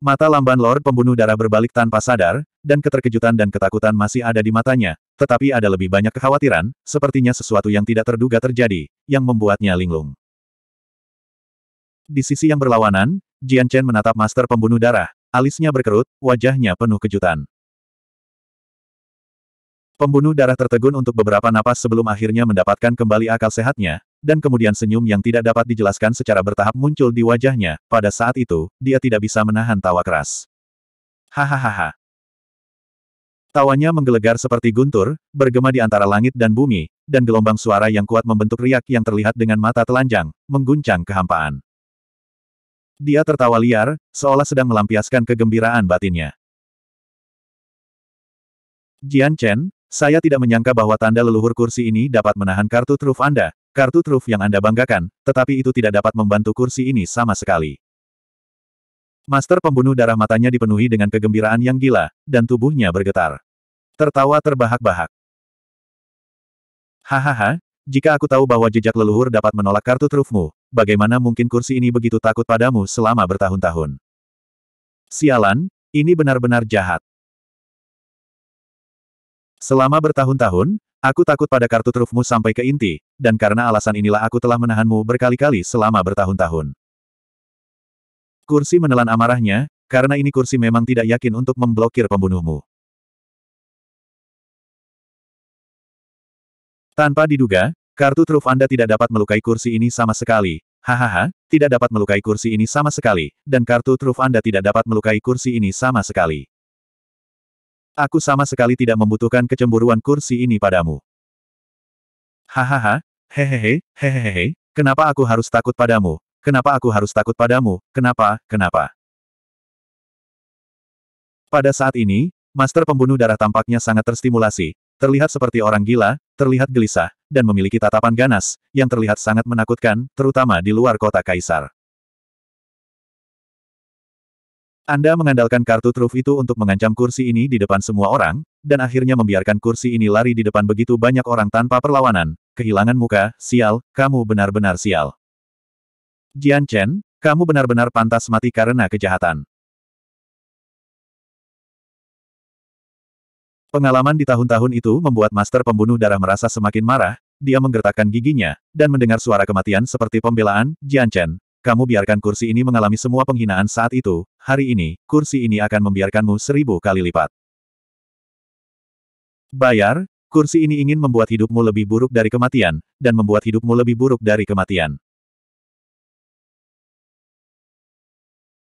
Mata lamban Lord pembunuh darah berbalik tanpa sadar, dan keterkejutan dan ketakutan masih ada di matanya, tetapi ada lebih banyak kekhawatiran, sepertinya sesuatu yang tidak terduga terjadi, yang membuatnya linglung. Di sisi yang berlawanan, Jian Chen menatap master pembunuh darah, alisnya berkerut, wajahnya penuh kejutan. Pembunuh darah tertegun untuk beberapa napas sebelum akhirnya mendapatkan kembali akal sehatnya, dan kemudian senyum yang tidak dapat dijelaskan secara bertahap muncul di wajahnya, pada saat itu, dia tidak bisa menahan tawa keras. Hahaha. Tawanya menggelegar seperti guntur, bergema di antara langit dan bumi, dan gelombang suara yang kuat membentuk riak yang terlihat dengan mata telanjang, mengguncang kehampaan. Dia tertawa liar, seolah sedang melampiaskan kegembiraan batinnya. Jian Chen, saya tidak menyangka bahwa tanda leluhur kursi ini dapat menahan kartu truf Anda, Kartu truf yang Anda banggakan, tetapi itu tidak dapat membantu kursi ini sama sekali. Master pembunuh darah matanya dipenuhi dengan kegembiraan yang gila, dan tubuhnya bergetar. Tertawa terbahak-bahak. Hahaha, jika aku tahu bahwa jejak leluhur dapat menolak kartu trufmu, bagaimana mungkin kursi ini begitu takut padamu selama bertahun-tahun? Sialan, ini benar-benar jahat. Selama bertahun-tahun, Aku takut pada kartu trufmu sampai ke inti, dan karena alasan inilah aku telah menahanmu berkali-kali selama bertahun-tahun. Kursi menelan amarahnya, karena ini kursi memang tidak yakin untuk memblokir pembunuhmu. Tanpa diduga, kartu truf Anda tidak dapat melukai kursi ini sama sekali. Hahaha, tidak dapat melukai kursi ini sama sekali, dan kartu truf Anda tidak dapat melukai kursi ini sama sekali. Aku sama sekali tidak membutuhkan kecemburuan kursi ini padamu. Hahaha, hehehe, hehehe, kenapa aku harus takut padamu? Kenapa aku harus takut padamu? Kenapa, kenapa? Pada saat ini, Master pembunuh darah tampaknya sangat terstimulasi, terlihat seperti orang gila, terlihat gelisah, dan memiliki tatapan ganas, yang terlihat sangat menakutkan, terutama di luar kota Kaisar. Anda mengandalkan kartu truf itu untuk mengancam kursi ini di depan semua orang, dan akhirnya membiarkan kursi ini lari di depan begitu banyak orang tanpa perlawanan. Kehilangan muka, sial, kamu benar-benar sial. Jian Chen, kamu benar-benar pantas mati karena kejahatan. Pengalaman di tahun-tahun itu membuat master pembunuh darah merasa semakin marah, dia menggertakkan giginya, dan mendengar suara kematian seperti pembelaan, Jian Chen, kamu biarkan kursi ini mengalami semua penghinaan saat itu, hari ini, kursi ini akan membiarkanmu seribu kali lipat. Bayar, kursi ini ingin membuat hidupmu lebih buruk dari kematian, dan membuat hidupmu lebih buruk dari kematian.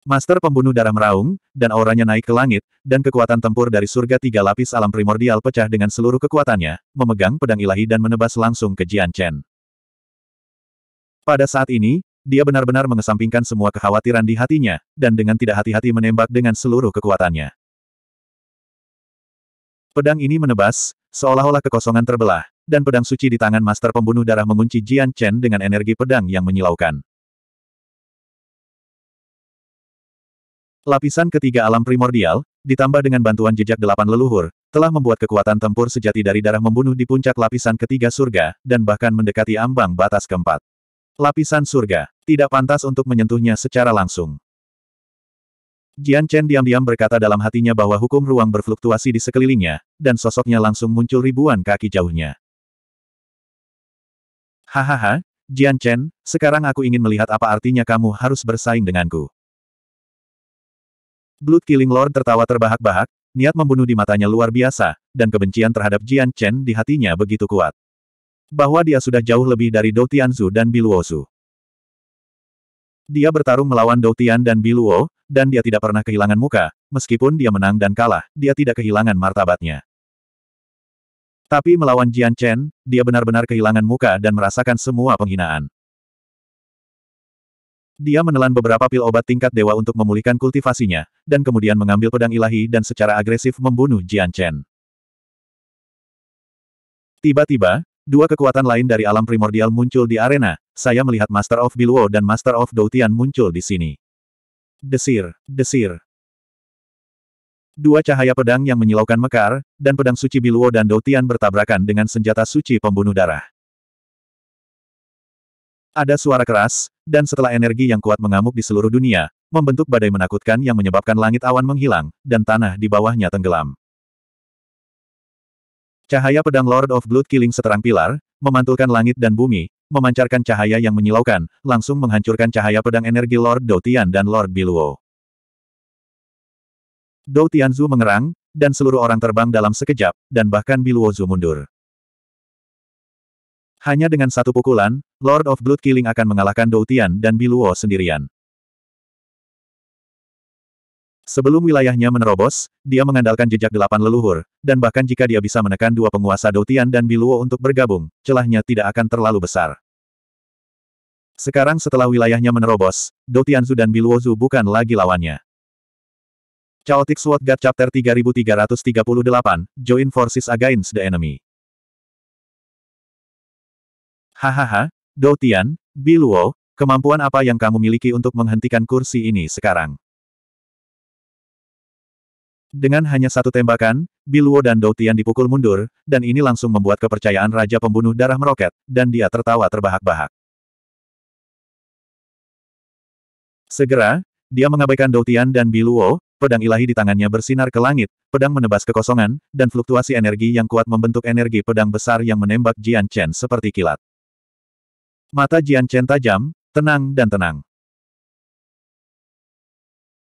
Master pembunuh darah meraung, dan auranya naik ke langit, dan kekuatan tempur dari surga tiga lapis alam primordial pecah dengan seluruh kekuatannya, memegang pedang ilahi dan menebas langsung ke Jian Chen. Pada saat ini, dia benar-benar mengesampingkan semua kekhawatiran di hatinya, dan dengan tidak hati-hati menembak dengan seluruh kekuatannya. Pedang ini menebas, seolah-olah kekosongan terbelah, dan pedang suci di tangan Master Pembunuh Darah mengunci Jian Chen dengan energi pedang yang menyilaukan. Lapisan ketiga alam primordial, ditambah dengan bantuan jejak delapan leluhur, telah membuat kekuatan tempur sejati dari darah membunuh di puncak lapisan ketiga surga, dan bahkan mendekati ambang batas keempat. Lapisan surga. Tidak pantas untuk menyentuhnya secara langsung. Jian Chen diam-diam berkata dalam hatinya bahwa hukum ruang berfluktuasi di sekelilingnya, dan sosoknya langsung muncul ribuan kaki jauhnya. Hahaha, Jian Chen, sekarang aku ingin melihat apa artinya kamu harus bersaing denganku. Blood Killing Lord tertawa terbahak-bahak, niat membunuh di matanya luar biasa, dan kebencian terhadap Jian Chen di hatinya begitu kuat bahwa dia sudah jauh lebih dari Dou Tianzu dan Biluozu. Dia bertarung melawan Dou Tian dan Biluo, dan dia tidak pernah kehilangan muka, meskipun dia menang dan kalah, dia tidak kehilangan martabatnya. Tapi melawan Jian Chen, dia benar-benar kehilangan muka dan merasakan semua penghinaan. Dia menelan beberapa pil obat tingkat dewa untuk memulihkan kultivasinya, dan kemudian mengambil pedang ilahi dan secara agresif membunuh Jian Chen. Tiba-tiba, Dua kekuatan lain dari alam primordial muncul di arena, saya melihat Master of Biluo dan Master of Doutian muncul di sini. Desir, desir. Dua cahaya pedang yang menyilaukan mekar, dan pedang suci Biluo dan Doutian bertabrakan dengan senjata suci pembunuh darah. Ada suara keras, dan setelah energi yang kuat mengamuk di seluruh dunia, membentuk badai menakutkan yang menyebabkan langit awan menghilang, dan tanah di bawahnya tenggelam. Cahaya pedang Lord of Blood Killing seterang pilar, memantulkan langit dan bumi, memancarkan cahaya yang menyilaukan, langsung menghancurkan cahaya pedang energi Lord Doutian dan Lord Biluo. Dou Tianzu mengerang, dan seluruh orang terbang dalam sekejap, dan bahkan Biluozu mundur. Hanya dengan satu pukulan, Lord of Blood Killing akan mengalahkan Dou dan Biluo sendirian. Sebelum wilayahnya menerobos, dia mengandalkan jejak delapan leluhur, dan bahkan jika dia bisa menekan dua penguasa Doutian dan Biluo untuk bergabung, celahnya tidak akan terlalu besar. Sekarang setelah wilayahnya menerobos, Doutianzu dan Biluozu bukan lagi lawannya. Chaotic Sword God Chapter 3338, Join Forces Against the Enemy. Hahaha, Doutian, Biluo, kemampuan apa yang kamu miliki untuk menghentikan kursi ini sekarang? Dengan hanya satu tembakan, Biluo dan Dou dipukul mundur, dan ini langsung membuat kepercayaan Raja Pembunuh Darah meroket, dan dia tertawa terbahak-bahak. Segera, dia mengabaikan Dou dan Biluo, pedang ilahi di tangannya bersinar ke langit, pedang menebas kekosongan, dan fluktuasi energi yang kuat membentuk energi pedang besar yang menembak Jian Chen seperti kilat. Mata Jian Chen tajam, tenang dan tenang.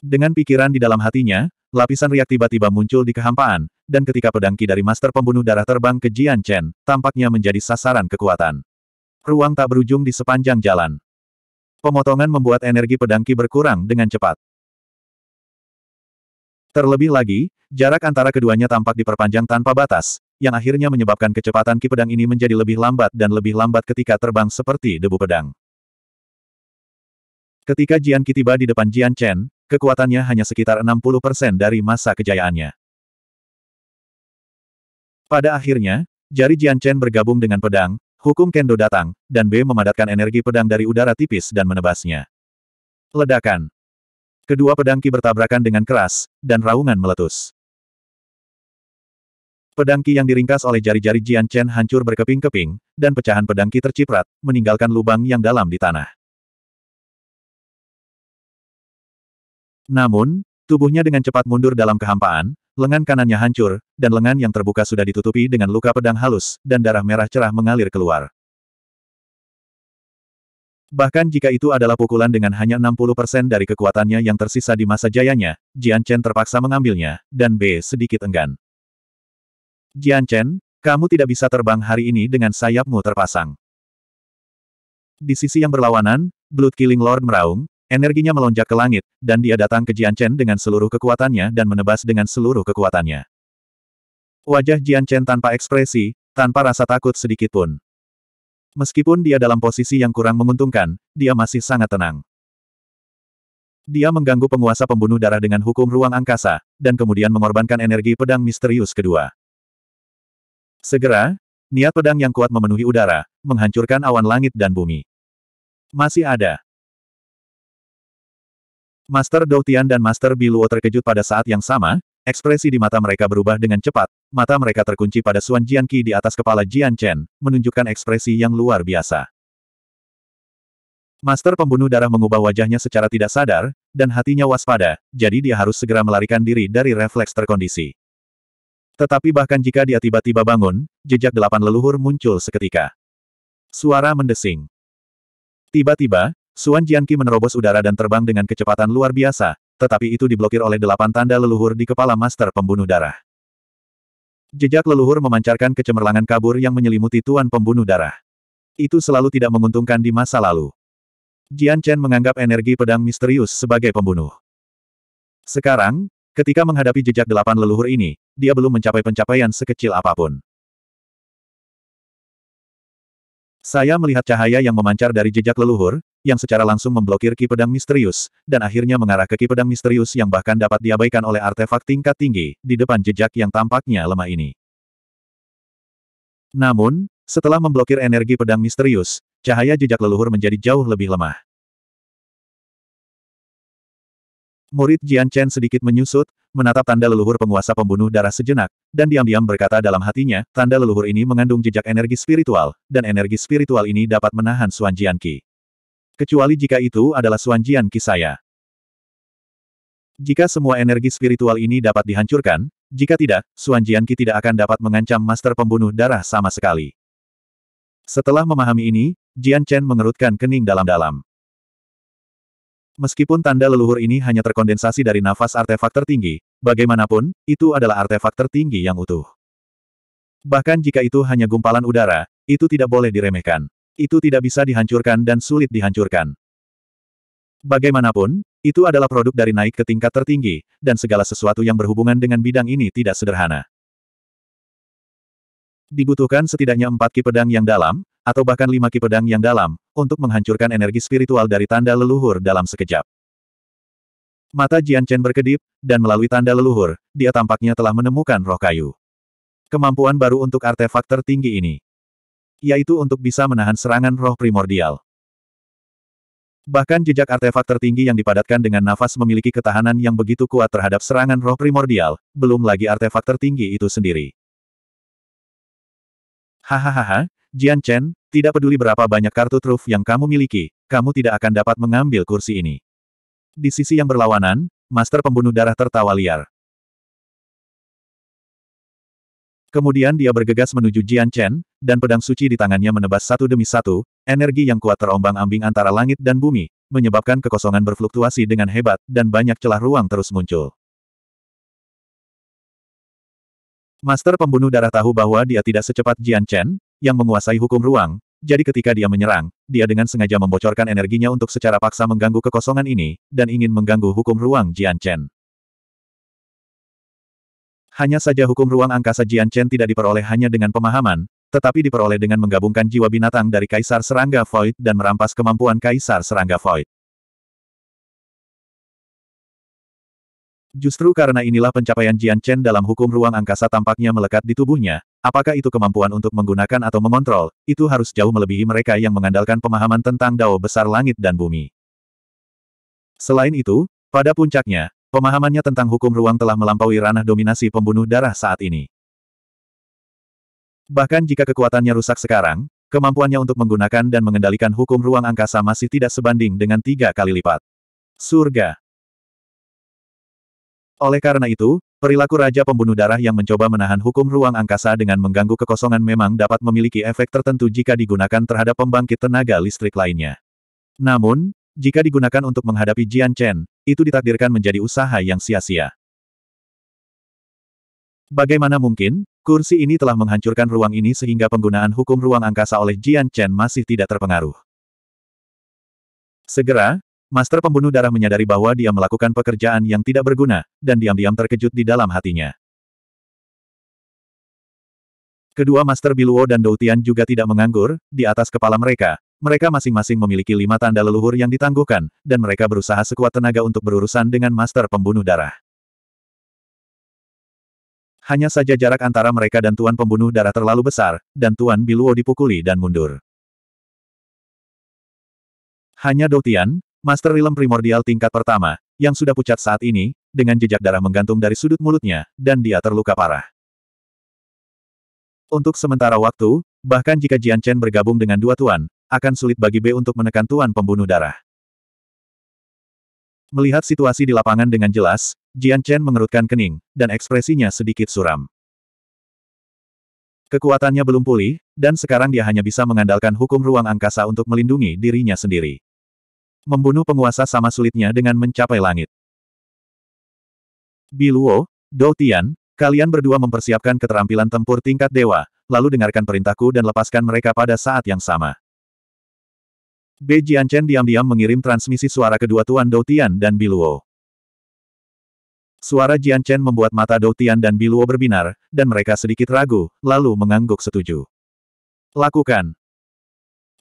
Dengan pikiran di dalam hatinya, lapisan riak tiba-tiba muncul di kehampaan, dan ketika pedangki dari Master Pembunuh Darah terbang ke Jian Chen, tampaknya menjadi sasaran kekuatan. Ruang tak berujung di sepanjang jalan. Pemotongan membuat energi pedangki berkurang dengan cepat. Terlebih lagi, jarak antara keduanya tampak diperpanjang tanpa batas, yang akhirnya menyebabkan kecepatan ki pedang ini menjadi lebih lambat dan lebih lambat ketika terbang seperti debu pedang. Ketika Jian Qi tiba di depan Jian Chen, Kekuatannya hanya sekitar 60% dari masa kejayaannya. Pada akhirnya, jari Jian Chen bergabung dengan pedang, hukum Kendo datang, dan B memadatkan energi pedang dari udara tipis dan menebasnya. Ledakan. Kedua pedang Ki bertabrakan dengan keras, dan raungan meletus. Pedang Ki yang diringkas oleh jari-jari Jian Chen hancur berkeping-keping, dan pecahan pedang Ki terciprat, meninggalkan lubang yang dalam di tanah. Namun, tubuhnya dengan cepat mundur dalam kehampaan, lengan kanannya hancur, dan lengan yang terbuka sudah ditutupi dengan luka pedang halus, dan darah merah cerah mengalir keluar. Bahkan jika itu adalah pukulan dengan hanya 60% dari kekuatannya yang tersisa di masa jayanya, Jian Chen terpaksa mengambilnya, dan B sedikit enggan. Jian Chen, kamu tidak bisa terbang hari ini dengan sayapmu terpasang. Di sisi yang berlawanan, Blood Killing Lord meraung, Energinya melonjak ke langit, dan dia datang ke Jian Chen dengan seluruh kekuatannya dan menebas dengan seluruh kekuatannya. Wajah Jian Chen tanpa ekspresi, tanpa rasa takut sedikit pun. Meskipun dia dalam posisi yang kurang menguntungkan, dia masih sangat tenang. Dia mengganggu penguasa pembunuh darah dengan hukum ruang angkasa, dan kemudian mengorbankan energi pedang misterius kedua. Segera, niat pedang yang kuat memenuhi udara, menghancurkan awan langit dan bumi. Masih ada. Master Doutian dan Master Biluo terkejut pada saat yang sama, ekspresi di mata mereka berubah dengan cepat, mata mereka terkunci pada Suan Jianqi di atas kepala Jian Chen, menunjukkan ekspresi yang luar biasa. Master pembunuh darah mengubah wajahnya secara tidak sadar, dan hatinya waspada, jadi dia harus segera melarikan diri dari refleks terkondisi. Tetapi bahkan jika dia tiba-tiba bangun, jejak delapan leluhur muncul seketika. Suara mendesing. Tiba-tiba, Suan Jianqi menerobos udara dan terbang dengan kecepatan luar biasa, tetapi itu diblokir oleh delapan tanda leluhur di kepala Master Pembunuh Darah. Jejak leluhur memancarkan kecemerlangan kabur yang menyelimuti Tuan Pembunuh Darah. Itu selalu tidak menguntungkan di masa lalu. Jian Chen menganggap energi pedang misterius sebagai pembunuh. Sekarang, ketika menghadapi jejak delapan leluhur ini, dia belum mencapai pencapaian sekecil apapun. Saya melihat cahaya yang memancar dari jejak leluhur, yang secara langsung memblokir ki pedang misterius, dan akhirnya mengarah ke ki pedang misterius yang bahkan dapat diabaikan oleh artefak tingkat tinggi, di depan jejak yang tampaknya lemah ini. Namun, setelah memblokir energi pedang misterius, cahaya jejak leluhur menjadi jauh lebih lemah. Murid Jian Chen sedikit menyusut, menatap tanda leluhur penguasa pembunuh darah sejenak, dan diam-diam berkata dalam hatinya, tanda leluhur ini mengandung jejak energi spiritual, dan energi spiritual ini dapat menahan Suan Jian Qi. Kecuali jika itu adalah Suan Jian Qi saya. Jika semua energi spiritual ini dapat dihancurkan, jika tidak, Suan Jian Qi tidak akan dapat mengancam master pembunuh darah sama sekali. Setelah memahami ini, Jian Chen mengerutkan kening dalam-dalam. Meskipun tanda leluhur ini hanya terkondensasi dari nafas artefak tertinggi, bagaimanapun, itu adalah artefak tertinggi yang utuh. Bahkan jika itu hanya gumpalan udara, itu tidak boleh diremehkan. Itu tidak bisa dihancurkan dan sulit dihancurkan. Bagaimanapun, itu adalah produk dari naik ke tingkat tertinggi, dan segala sesuatu yang berhubungan dengan bidang ini tidak sederhana. Dibutuhkan setidaknya empat ki pedang yang dalam, atau bahkan lima ki pedang yang dalam, untuk menghancurkan energi spiritual dari tanda leluhur dalam sekejap. Mata Jian Chen berkedip, dan melalui tanda leluhur, dia tampaknya telah menemukan roh kayu. Kemampuan baru untuk artefak tertinggi ini. Yaitu untuk bisa menahan serangan roh primordial. Bahkan jejak artefak tertinggi yang dipadatkan dengan nafas memiliki ketahanan yang begitu kuat terhadap serangan roh primordial, belum lagi artefak tertinggi itu sendiri. Hahaha, Jian Chen, tidak peduli berapa banyak kartu truf yang kamu miliki, kamu tidak akan dapat mengambil kursi ini. Di sisi yang berlawanan, Master Pembunuh Darah tertawa liar. Kemudian dia bergegas menuju Jian Chen, dan pedang suci di tangannya menebas satu demi satu, energi yang kuat terombang-ambing antara langit dan bumi, menyebabkan kekosongan berfluktuasi dengan hebat, dan banyak celah ruang terus muncul. Master pembunuh darah tahu bahwa dia tidak secepat Jian Chen, yang menguasai hukum ruang, jadi ketika dia menyerang, dia dengan sengaja membocorkan energinya untuk secara paksa mengganggu kekosongan ini, dan ingin mengganggu hukum ruang Jian Chen. Hanya saja hukum ruang angkasa Jian Chen tidak diperoleh hanya dengan pemahaman, tetapi diperoleh dengan menggabungkan jiwa binatang dari Kaisar Serangga Void dan merampas kemampuan Kaisar Serangga Void. Justru karena inilah pencapaian Jian Chen dalam hukum ruang angkasa tampaknya melekat di tubuhnya, apakah itu kemampuan untuk menggunakan atau mengontrol, itu harus jauh melebihi mereka yang mengandalkan pemahaman tentang dao besar langit dan bumi. Selain itu, pada puncaknya, pemahamannya tentang hukum ruang telah melampaui ranah dominasi pembunuh darah saat ini. Bahkan jika kekuatannya rusak sekarang, kemampuannya untuk menggunakan dan mengendalikan hukum ruang angkasa masih tidak sebanding dengan tiga kali lipat. Surga oleh karena itu, perilaku Raja Pembunuh Darah yang mencoba menahan hukum ruang angkasa dengan mengganggu kekosongan memang dapat memiliki efek tertentu jika digunakan terhadap pembangkit tenaga listrik lainnya. Namun, jika digunakan untuk menghadapi Jian Chen, itu ditakdirkan menjadi usaha yang sia-sia. Bagaimana mungkin, kursi ini telah menghancurkan ruang ini sehingga penggunaan hukum ruang angkasa oleh Jian Chen masih tidak terpengaruh. Segera, Master pembunuh darah menyadari bahwa dia melakukan pekerjaan yang tidak berguna, dan diam-diam terkejut di dalam hatinya. Kedua Master Biluo dan Doutian juga tidak menganggur, di atas kepala mereka, mereka masing-masing memiliki lima tanda leluhur yang ditangguhkan, dan mereka berusaha sekuat tenaga untuk berurusan dengan Master Pembunuh Darah. Hanya saja jarak antara mereka dan Tuan Pembunuh Darah terlalu besar, dan Tuan Biluo dipukuli dan mundur. Hanya Doutian, Master Rilem primordial tingkat pertama, yang sudah pucat saat ini, dengan jejak darah menggantung dari sudut mulutnya, dan dia terluka parah. Untuk sementara waktu, bahkan jika Jian Chen bergabung dengan dua tuan, akan sulit bagi B untuk menekan tuan pembunuh darah. Melihat situasi di lapangan dengan jelas, Jian Chen mengerutkan kening, dan ekspresinya sedikit suram. Kekuatannya belum pulih, dan sekarang dia hanya bisa mengandalkan hukum ruang angkasa untuk melindungi dirinya sendiri. Membunuh penguasa sama sulitnya dengan mencapai langit. Biluo, Dou Tian, kalian berdua mempersiapkan keterampilan tempur tingkat dewa, lalu dengarkan perintahku dan lepaskan mereka pada saat yang sama. Bei Jianchen diam-diam mengirim transmisi suara kedua Tuan Dou Tian dan Biluo. Suara Jianchen membuat mata Dou Tian dan Biluo berbinar, dan mereka sedikit ragu, lalu mengangguk setuju. Lakukan.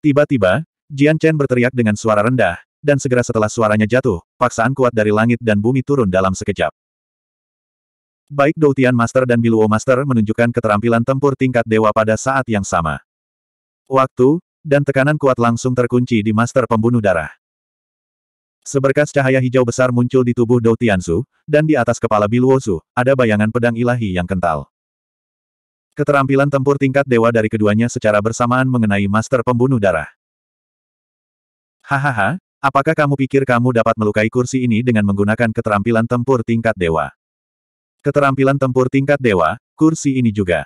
Tiba-tiba, Jianchen berteriak dengan suara rendah, dan segera setelah suaranya jatuh, paksaan kuat dari langit dan bumi turun dalam sekejap. Baik Doutian Master dan Biluo Master menunjukkan keterampilan tempur tingkat dewa pada saat yang sama. Waktu, dan tekanan kuat langsung terkunci di Master Pembunuh Darah. Seberkas cahaya hijau besar muncul di tubuh Dou Su, dan di atas kepala Su, ada bayangan pedang ilahi yang kental. Keterampilan tempur tingkat dewa dari keduanya secara bersamaan mengenai Master Pembunuh Darah. Hahaha, Apakah kamu pikir kamu dapat melukai kursi ini dengan menggunakan keterampilan tempur tingkat dewa? Keterampilan tempur tingkat dewa, kursi ini juga.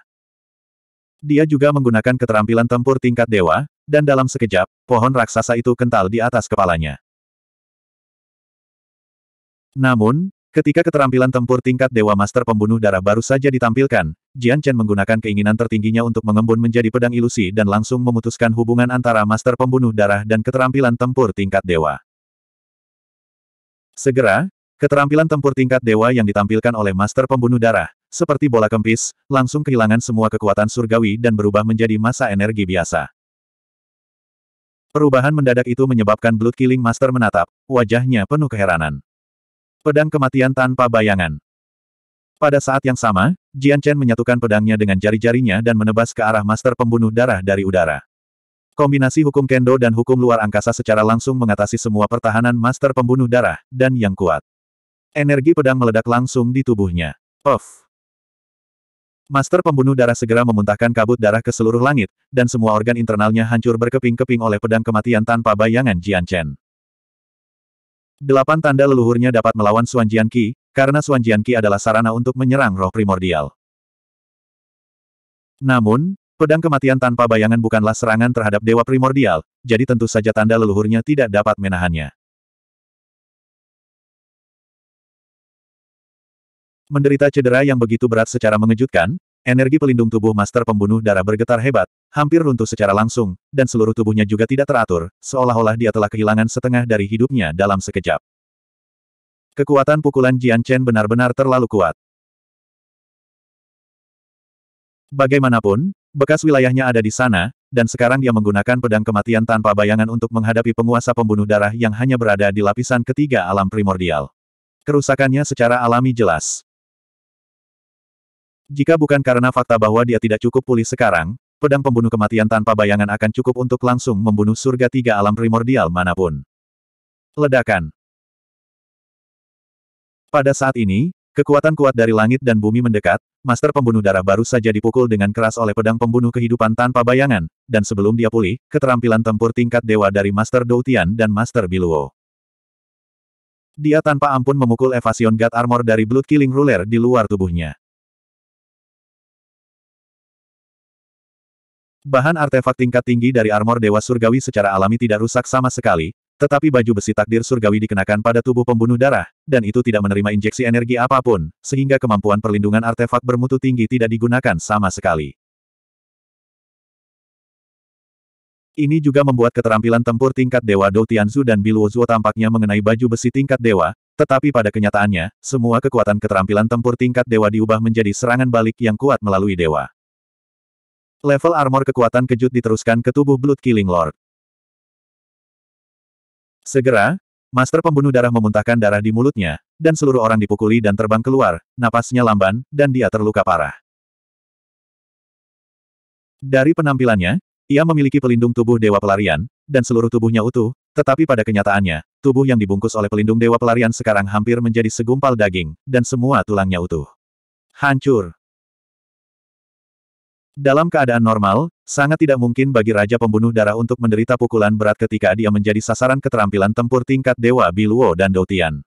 Dia juga menggunakan keterampilan tempur tingkat dewa, dan dalam sekejap, pohon raksasa itu kental di atas kepalanya. Namun, Ketika keterampilan tempur tingkat Dewa Master Pembunuh Darah baru saja ditampilkan, Jian Chen menggunakan keinginan tertingginya untuk mengembun menjadi pedang ilusi dan langsung memutuskan hubungan antara Master Pembunuh Darah dan keterampilan tempur tingkat Dewa. Segera, keterampilan tempur tingkat Dewa yang ditampilkan oleh Master Pembunuh Darah, seperti bola kempis, langsung kehilangan semua kekuatan surgawi dan berubah menjadi masa energi biasa. Perubahan mendadak itu menyebabkan Blood Killing Master menatap, wajahnya penuh keheranan. Pedang kematian tanpa bayangan. Pada saat yang sama, Jian Chen menyatukan pedangnya dengan jari-jarinya dan menebas ke arah master pembunuh darah dari udara. Kombinasi hukum kendo dan hukum luar angkasa secara langsung mengatasi semua pertahanan master pembunuh darah, dan yang kuat. Energi pedang meledak langsung di tubuhnya. Puff! Master pembunuh darah segera memuntahkan kabut darah ke seluruh langit, dan semua organ internalnya hancur berkeping-keping oleh pedang kematian tanpa bayangan Jian Chen. Delapan tanda leluhurnya dapat melawan Suan Jian Qi, karena Suan Jian Qi adalah sarana untuk menyerang roh primordial. Namun, pedang kematian tanpa bayangan bukanlah serangan terhadap dewa primordial, jadi tentu saja tanda leluhurnya tidak dapat menahannya. Menderita cedera yang begitu berat secara mengejutkan, Energi pelindung tubuh Master Pembunuh Darah bergetar hebat, hampir runtuh secara langsung, dan seluruh tubuhnya juga tidak teratur, seolah-olah dia telah kehilangan setengah dari hidupnya dalam sekejap. Kekuatan pukulan Jian Chen benar-benar terlalu kuat. Bagaimanapun, bekas wilayahnya ada di sana, dan sekarang dia menggunakan pedang kematian tanpa bayangan untuk menghadapi penguasa pembunuh darah yang hanya berada di lapisan ketiga alam primordial. Kerusakannya secara alami jelas. Jika bukan karena fakta bahwa dia tidak cukup pulih sekarang, pedang pembunuh kematian tanpa bayangan akan cukup untuk langsung membunuh surga tiga alam primordial manapun. Ledakan Pada saat ini, kekuatan kuat dari langit dan bumi mendekat, Master Pembunuh Darah baru saja dipukul dengan keras oleh pedang pembunuh kehidupan tanpa bayangan, dan sebelum dia pulih, keterampilan tempur tingkat dewa dari Master Doutian dan Master Biluo. Dia tanpa ampun memukul evasion God Armor dari Blood Killing Ruler di luar tubuhnya. Bahan artefak tingkat tinggi dari armor Dewa Surgawi secara alami tidak rusak sama sekali, tetapi baju besi takdir surgawi dikenakan pada tubuh pembunuh darah, dan itu tidak menerima injeksi energi apapun, sehingga kemampuan perlindungan artefak bermutu tinggi tidak digunakan sama sekali. Ini juga membuat keterampilan tempur tingkat dewa Dou Tianzu dan Zuo tampaknya mengenai baju besi tingkat dewa, tetapi pada kenyataannya, semua kekuatan keterampilan tempur tingkat dewa diubah menjadi serangan balik yang kuat melalui dewa. Level armor kekuatan kejut diteruskan ke tubuh Blood Killing Lord. Segera, Master pembunuh darah memuntahkan darah di mulutnya, dan seluruh orang dipukuli dan terbang keluar, napasnya lamban, dan dia terluka parah. Dari penampilannya, ia memiliki pelindung tubuh Dewa Pelarian, dan seluruh tubuhnya utuh, tetapi pada kenyataannya, tubuh yang dibungkus oleh pelindung Dewa Pelarian sekarang hampir menjadi segumpal daging, dan semua tulangnya utuh. Hancur! Dalam keadaan normal, sangat tidak mungkin bagi Raja Pembunuh Darah untuk menderita pukulan berat ketika dia menjadi sasaran keterampilan tempur tingkat Dewa Biluo dan Doutian.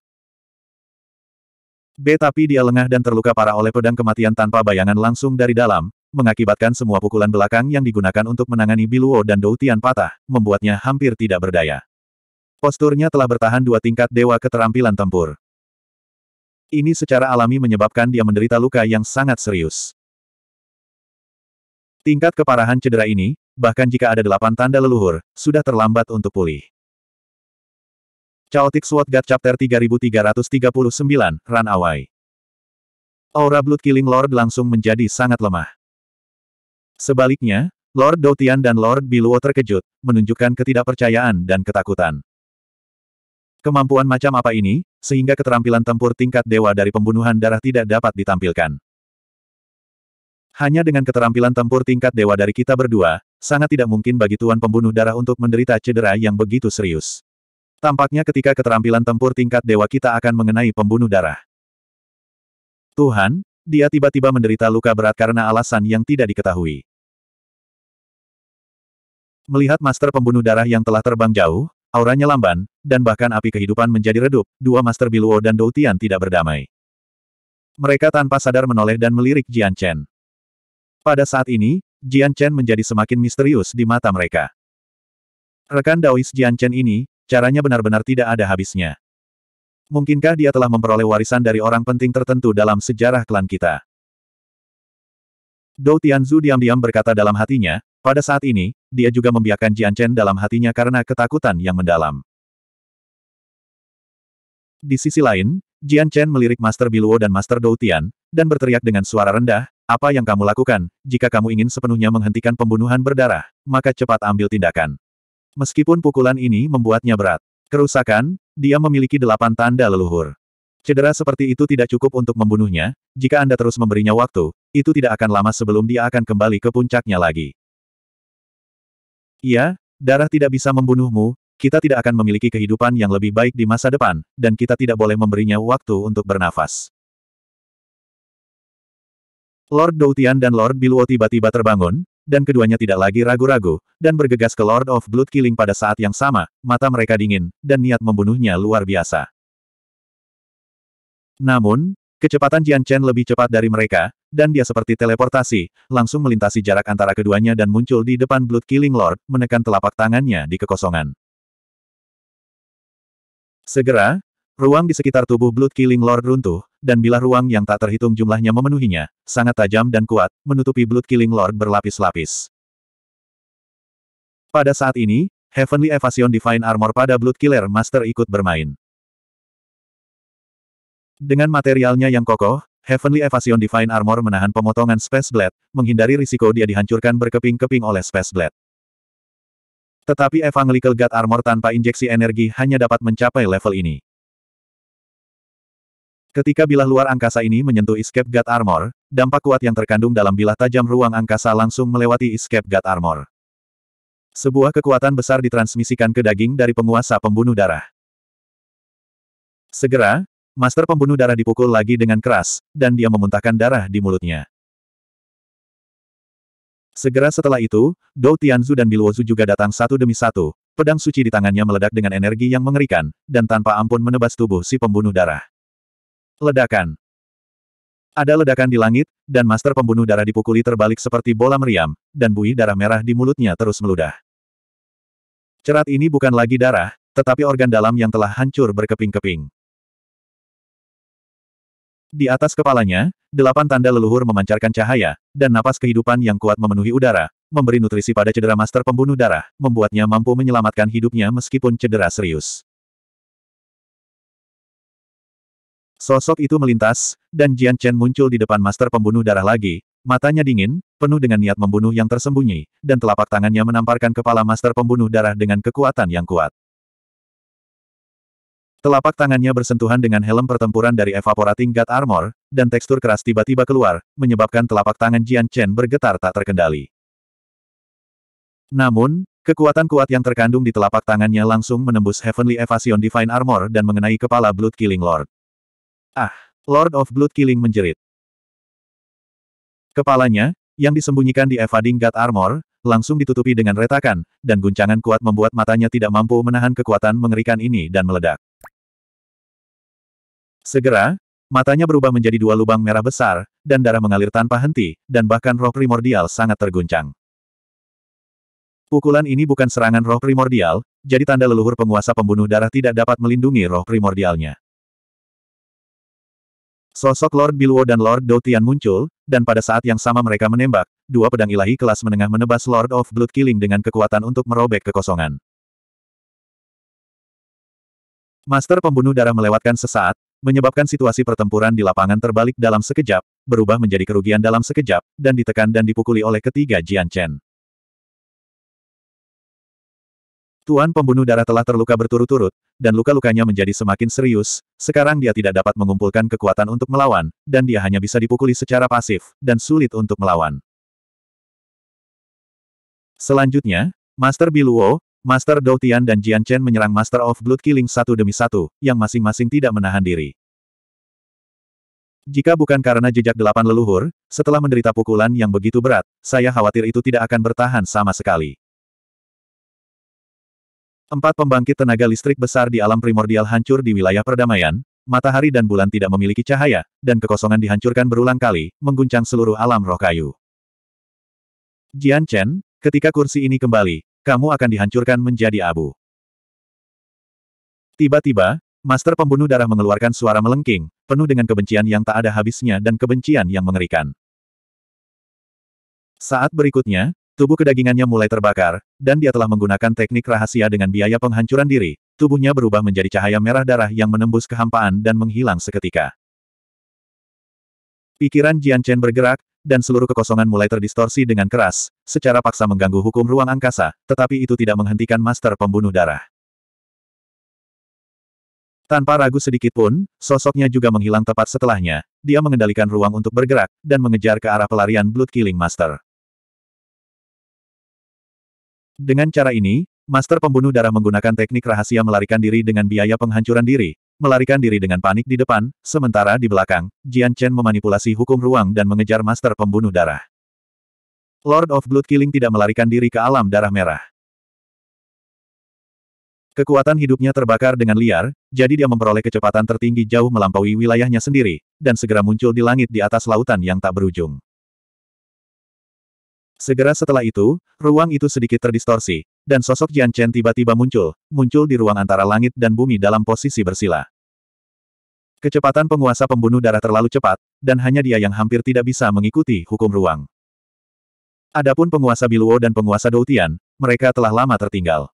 B. Tapi dia lengah dan terluka parah oleh pedang kematian tanpa bayangan langsung dari dalam, mengakibatkan semua pukulan belakang yang digunakan untuk menangani Biluo dan Doutian patah, membuatnya hampir tidak berdaya. Posturnya telah bertahan dua tingkat Dewa keterampilan tempur. Ini secara alami menyebabkan dia menderita luka yang sangat serius. Tingkat keparahan cedera ini, bahkan jika ada delapan tanda leluhur, sudah terlambat untuk pulih. Chaotic Sword God Chapter 3339, Run Away. Aura Blood Killing Lord langsung menjadi sangat lemah. Sebaliknya, Lord Doutian dan Lord Biluo terkejut, menunjukkan ketidakpercayaan dan ketakutan. Kemampuan macam apa ini, sehingga keterampilan tempur tingkat dewa dari pembunuhan darah tidak dapat ditampilkan. Hanya dengan keterampilan tempur tingkat dewa dari kita berdua, sangat tidak mungkin bagi Tuan Pembunuh Darah untuk menderita cedera yang begitu serius. Tampaknya ketika keterampilan tempur tingkat dewa kita akan mengenai pembunuh darah. Tuhan, dia tiba-tiba menderita luka berat karena alasan yang tidak diketahui. Melihat master pembunuh darah yang telah terbang jauh, auranya lamban, dan bahkan api kehidupan menjadi redup, dua master Biluo dan Doutian tidak berdamai. Mereka tanpa sadar menoleh dan melirik Jian Chen. Pada saat ini, Jian Chen menjadi semakin misterius di mata mereka. Rekan Daois Jian Chen ini, caranya benar-benar tidak ada habisnya. Mungkinkah dia telah memperoleh warisan dari orang penting tertentu dalam sejarah klan kita? Dou Tianzu diam-diam berkata dalam hatinya, pada saat ini, dia juga membiarkan Jian Chen dalam hatinya karena ketakutan yang mendalam. Di sisi lain, Jian Chen melirik Master Biluo dan Master Dou Tian, dan berteriak dengan suara rendah, apa yang kamu lakukan, jika kamu ingin sepenuhnya menghentikan pembunuhan berdarah, maka cepat ambil tindakan. Meskipun pukulan ini membuatnya berat. Kerusakan, dia memiliki delapan tanda leluhur. Cedera seperti itu tidak cukup untuk membunuhnya, jika Anda terus memberinya waktu, itu tidak akan lama sebelum dia akan kembali ke puncaknya lagi. Iya, darah tidak bisa membunuhmu, kita tidak akan memiliki kehidupan yang lebih baik di masa depan, dan kita tidak boleh memberinya waktu untuk bernafas. Lord Doutian dan Lord Biluo tiba-tiba terbangun, dan keduanya tidak lagi ragu-ragu, dan bergegas ke Lord of Blood Killing pada saat yang sama, mata mereka dingin, dan niat membunuhnya luar biasa. Namun, kecepatan Jian Chen lebih cepat dari mereka, dan dia seperti teleportasi, langsung melintasi jarak antara keduanya dan muncul di depan Blood Killing Lord, menekan telapak tangannya di kekosongan. Segera, ruang di sekitar tubuh Blood Killing Lord runtuh, dan bila ruang yang tak terhitung jumlahnya memenuhinya, sangat tajam dan kuat, menutupi Blood Killing Lord berlapis-lapis. Pada saat ini, Heavenly Evasion Divine Armor pada Blood Killer Master ikut bermain. Dengan materialnya yang kokoh, Heavenly Evasion Divine Armor menahan pemotongan Space Blade, menghindari risiko dia dihancurkan berkeping-keping oleh Space Blade. Tetapi Evangelical God Armor tanpa injeksi energi hanya dapat mencapai level ini. Ketika bilah luar angkasa ini menyentuh escape guard armor, dampak kuat yang terkandung dalam bilah tajam ruang angkasa langsung melewati escape guard armor. Sebuah kekuatan besar ditransmisikan ke daging dari penguasa pembunuh darah. Segera, Master pembunuh darah dipukul lagi dengan keras, dan dia memuntahkan darah di mulutnya. Segera setelah itu, Dou Tianzu dan Biluozu juga datang satu demi satu, pedang suci di tangannya meledak dengan energi yang mengerikan, dan tanpa ampun menebas tubuh si pembunuh darah. Ledakan. Ada ledakan di langit, dan master pembunuh darah dipukuli terbalik seperti bola meriam, dan buih darah merah di mulutnya terus meludah. Cerat ini bukan lagi darah, tetapi organ dalam yang telah hancur berkeping-keping. Di atas kepalanya, delapan tanda leluhur memancarkan cahaya, dan napas kehidupan yang kuat memenuhi udara, memberi nutrisi pada cedera master pembunuh darah, membuatnya mampu menyelamatkan hidupnya meskipun cedera serius. Sosok itu melintas, dan Jian Chen muncul di depan master pembunuh darah lagi, matanya dingin, penuh dengan niat membunuh yang tersembunyi, dan telapak tangannya menamparkan kepala master pembunuh darah dengan kekuatan yang kuat. Telapak tangannya bersentuhan dengan helm pertempuran dari evaporating God armor, dan tekstur keras tiba-tiba keluar, menyebabkan telapak tangan Jian Chen bergetar tak terkendali. Namun, kekuatan kuat yang terkandung di telapak tangannya langsung menembus Heavenly Evasion Divine Armor dan mengenai kepala Blood Killing Lord. Ah! Lord of Blood Killing menjerit. Kepalanya, yang disembunyikan di evading God armor, langsung ditutupi dengan retakan, dan guncangan kuat membuat matanya tidak mampu menahan kekuatan mengerikan ini dan meledak. Segera, matanya berubah menjadi dua lubang merah besar, dan darah mengalir tanpa henti, dan bahkan roh primordial sangat terguncang. Pukulan ini bukan serangan roh primordial, jadi tanda leluhur penguasa pembunuh darah tidak dapat melindungi roh primordialnya. Sosok Lord Bilwo dan Lord Doutian muncul, dan pada saat yang sama mereka menembak, dua pedang ilahi kelas menengah menebas Lord of Blood Killing dengan kekuatan untuk merobek kekosongan. Master pembunuh darah melewatkan sesaat, menyebabkan situasi pertempuran di lapangan terbalik dalam sekejap, berubah menjadi kerugian dalam sekejap, dan ditekan dan dipukuli oleh ketiga Jian Chen. Tuan pembunuh darah telah terluka berturut-turut, dan luka-lukanya menjadi semakin serius, sekarang dia tidak dapat mengumpulkan kekuatan untuk melawan, dan dia hanya bisa dipukuli secara pasif, dan sulit untuk melawan. Selanjutnya, Master Biluo, Master Dou dan Jian Chen menyerang Master of Blood Killing satu demi satu, yang masing-masing tidak menahan diri. Jika bukan karena jejak delapan leluhur, setelah menderita pukulan yang begitu berat, saya khawatir itu tidak akan bertahan sama sekali. Empat pembangkit tenaga listrik besar di alam primordial hancur di wilayah perdamaian, matahari dan bulan tidak memiliki cahaya, dan kekosongan dihancurkan berulang kali, mengguncang seluruh alam roh kayu. Jian Chen, ketika kursi ini kembali, kamu akan dihancurkan menjadi abu. Tiba-tiba, Master Pembunuh Darah mengeluarkan suara melengking, penuh dengan kebencian yang tak ada habisnya dan kebencian yang mengerikan. Saat berikutnya, Tubuh kedagingannya mulai terbakar, dan dia telah menggunakan teknik rahasia dengan biaya penghancuran diri, tubuhnya berubah menjadi cahaya merah darah yang menembus kehampaan dan menghilang seketika. Pikiran Jian Chen bergerak, dan seluruh kekosongan mulai terdistorsi dengan keras, secara paksa mengganggu hukum ruang angkasa, tetapi itu tidak menghentikan master pembunuh darah. Tanpa ragu sedikit pun, sosoknya juga menghilang tepat setelahnya. Dia mengendalikan ruang untuk bergerak, dan mengejar ke arah pelarian Blood Killing Master. Dengan cara ini, Master Pembunuh Darah menggunakan teknik rahasia melarikan diri dengan biaya penghancuran diri, melarikan diri dengan panik di depan, sementara di belakang, Jian Chen memanipulasi hukum ruang dan mengejar Master Pembunuh Darah. Lord of Blood Killing tidak melarikan diri ke alam darah merah. Kekuatan hidupnya terbakar dengan liar, jadi dia memperoleh kecepatan tertinggi jauh melampaui wilayahnya sendiri, dan segera muncul di langit di atas lautan yang tak berujung. Segera setelah itu, ruang itu sedikit terdistorsi, dan sosok Jian Chen tiba-tiba muncul, muncul di ruang antara langit dan bumi dalam posisi bersila. Kecepatan penguasa pembunuh darah terlalu cepat, dan hanya dia yang hampir tidak bisa mengikuti hukum ruang. Adapun penguasa Biluo dan penguasa Doutian, mereka telah lama tertinggal.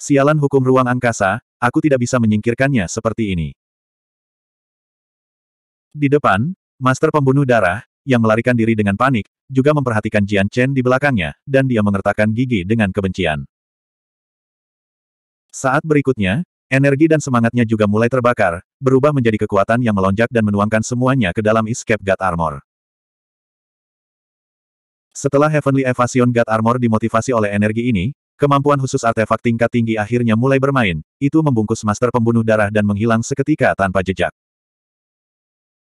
Sialan hukum ruang angkasa, aku tidak bisa menyingkirkannya seperti ini. Di depan, Master Pembunuh Darah, yang melarikan diri dengan panik, juga memperhatikan Jian Chen di belakangnya, dan dia mengertakkan gigi dengan kebencian. Saat berikutnya, energi dan semangatnya juga mulai terbakar, berubah menjadi kekuatan yang melonjak dan menuangkan semuanya ke dalam Escape God Armor. Setelah Heavenly Evasion God Armor dimotivasi oleh energi ini, kemampuan khusus artefak tingkat tinggi akhirnya mulai bermain, itu membungkus Master Pembunuh Darah dan menghilang seketika tanpa jejak.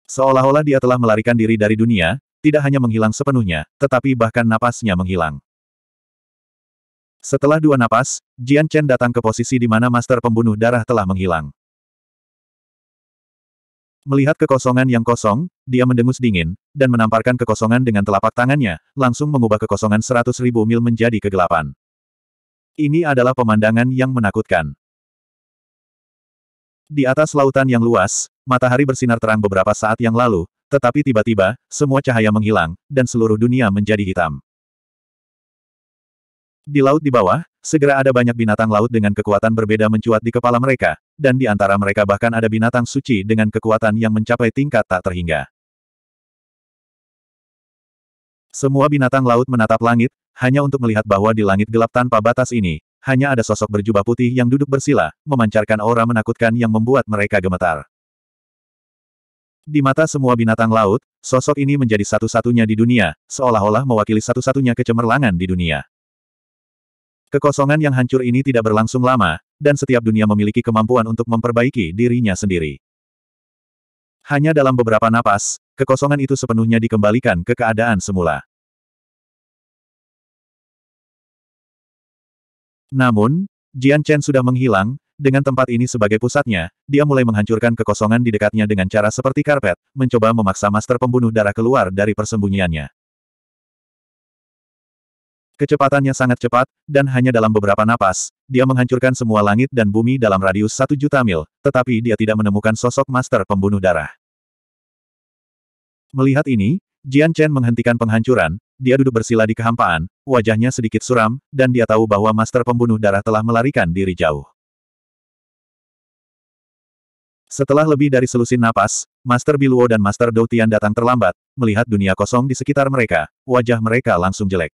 Seolah-olah dia telah melarikan diri dari dunia, tidak hanya menghilang sepenuhnya, tetapi bahkan napasnya menghilang. Setelah dua napas, Jian Chen datang ke posisi di mana Master Pembunuh Darah telah menghilang. Melihat kekosongan yang kosong, dia mendengus dingin, dan menamparkan kekosongan dengan telapak tangannya, langsung mengubah kekosongan seratus ribu mil menjadi kegelapan. Ini adalah pemandangan yang menakutkan. Di atas lautan yang luas, matahari bersinar terang beberapa saat yang lalu, tetapi tiba-tiba, semua cahaya menghilang, dan seluruh dunia menjadi hitam. Di laut di bawah, segera ada banyak binatang laut dengan kekuatan berbeda mencuat di kepala mereka, dan di antara mereka bahkan ada binatang suci dengan kekuatan yang mencapai tingkat tak terhingga. Semua binatang laut menatap langit, hanya untuk melihat bahwa di langit gelap tanpa batas ini, hanya ada sosok berjubah putih yang duduk bersila, memancarkan aura menakutkan yang membuat mereka gemetar. Di mata semua binatang laut, sosok ini menjadi satu-satunya di dunia, seolah-olah mewakili satu-satunya kecemerlangan di dunia. Kekosongan yang hancur ini tidak berlangsung lama, dan setiap dunia memiliki kemampuan untuk memperbaiki dirinya sendiri. Hanya dalam beberapa napas, kekosongan itu sepenuhnya dikembalikan ke keadaan semula. Namun, Jian Chen sudah menghilang, dengan tempat ini sebagai pusatnya, dia mulai menghancurkan kekosongan di dekatnya dengan cara seperti karpet, mencoba memaksa master pembunuh darah keluar dari persembunyiannya. Kecepatannya sangat cepat, dan hanya dalam beberapa napas, dia menghancurkan semua langit dan bumi dalam radius satu juta mil, tetapi dia tidak menemukan sosok master pembunuh darah. Melihat ini, Jian Chen menghentikan penghancuran, dia duduk bersila di kehampaan, wajahnya sedikit suram, dan dia tahu bahwa Master Pembunuh Darah telah melarikan diri jauh. Setelah lebih dari selusin napas, Master Biluo dan Master Doutian datang terlambat, melihat dunia kosong di sekitar mereka, wajah mereka langsung jelek.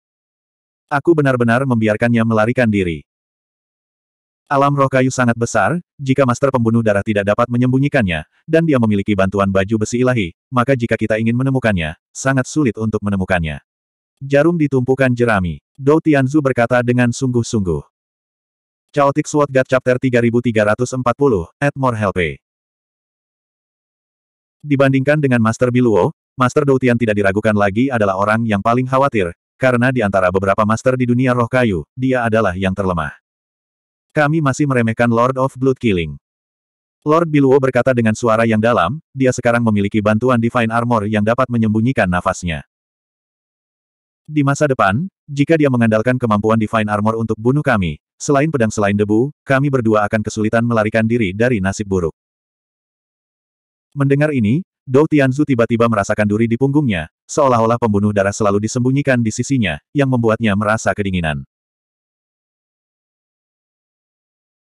Aku benar-benar membiarkannya melarikan diri. Alam roh kayu sangat besar, jika Master Pembunuh Darah tidak dapat menyembunyikannya, dan dia memiliki bantuan baju besi ilahi, maka jika kita ingin menemukannya, sangat sulit untuk menemukannya. Jarum ditumpukan jerami. Dou Tianzu berkata dengan sungguh-sungguh. Chaotic Sword God Chapter 3340, Atmore more help. Dibandingkan dengan Master Biluo, Master Dou Tian tidak diragukan lagi adalah orang yang paling khawatir, karena di antara beberapa master di dunia roh kayu, dia adalah yang terlemah. Kami masih meremehkan Lord of Blood Killing. Lord Biluo berkata dengan suara yang dalam, dia sekarang memiliki bantuan Divine Armor yang dapat menyembunyikan nafasnya. Di masa depan, jika dia mengandalkan kemampuan Divine Armor untuk bunuh kami, selain pedang selain debu, kami berdua akan kesulitan melarikan diri dari nasib buruk. Mendengar ini, Dou Tianzu tiba-tiba merasakan duri di punggungnya, seolah-olah pembunuh darah selalu disembunyikan di sisinya, yang membuatnya merasa kedinginan.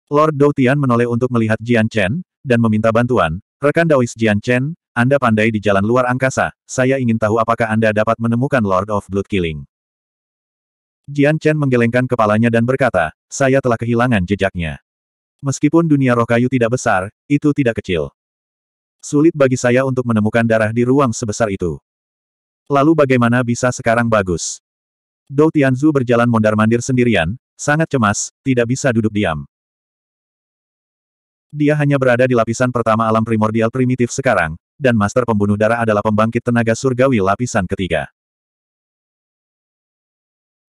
Lord Dou Tian menoleh untuk melihat Jian Chen, dan meminta bantuan, rekan Daois Jian Chen, anda pandai di jalan luar angkasa, saya ingin tahu apakah Anda dapat menemukan Lord of Blood Killing. Jian Chen menggelengkan kepalanya dan berkata, saya telah kehilangan jejaknya. Meskipun dunia roh kayu tidak besar, itu tidak kecil. Sulit bagi saya untuk menemukan darah di ruang sebesar itu. Lalu bagaimana bisa sekarang bagus? Dou Tianzu berjalan mondar-mandir sendirian, sangat cemas, tidak bisa duduk diam. Dia hanya berada di lapisan pertama alam primordial primitif sekarang, dan Master Pembunuh Darah adalah pembangkit tenaga surgawi lapisan ketiga.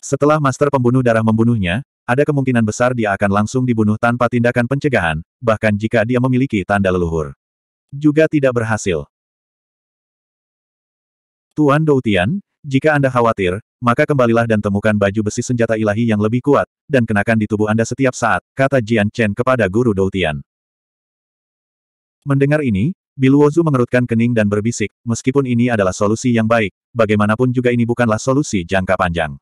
Setelah Master Pembunuh Darah membunuhnya, ada kemungkinan besar dia akan langsung dibunuh tanpa tindakan pencegahan, bahkan jika dia memiliki tanda leluhur. Juga tidak berhasil. Tuan Doutian, jika Anda khawatir, maka kembalilah dan temukan baju besi senjata ilahi yang lebih kuat, dan kenakan di tubuh Anda setiap saat, kata Jian Chen kepada Guru Doutian. Mendengar ini, Biluozu mengerutkan kening dan berbisik, meskipun ini adalah solusi yang baik, bagaimanapun juga ini bukanlah solusi jangka panjang.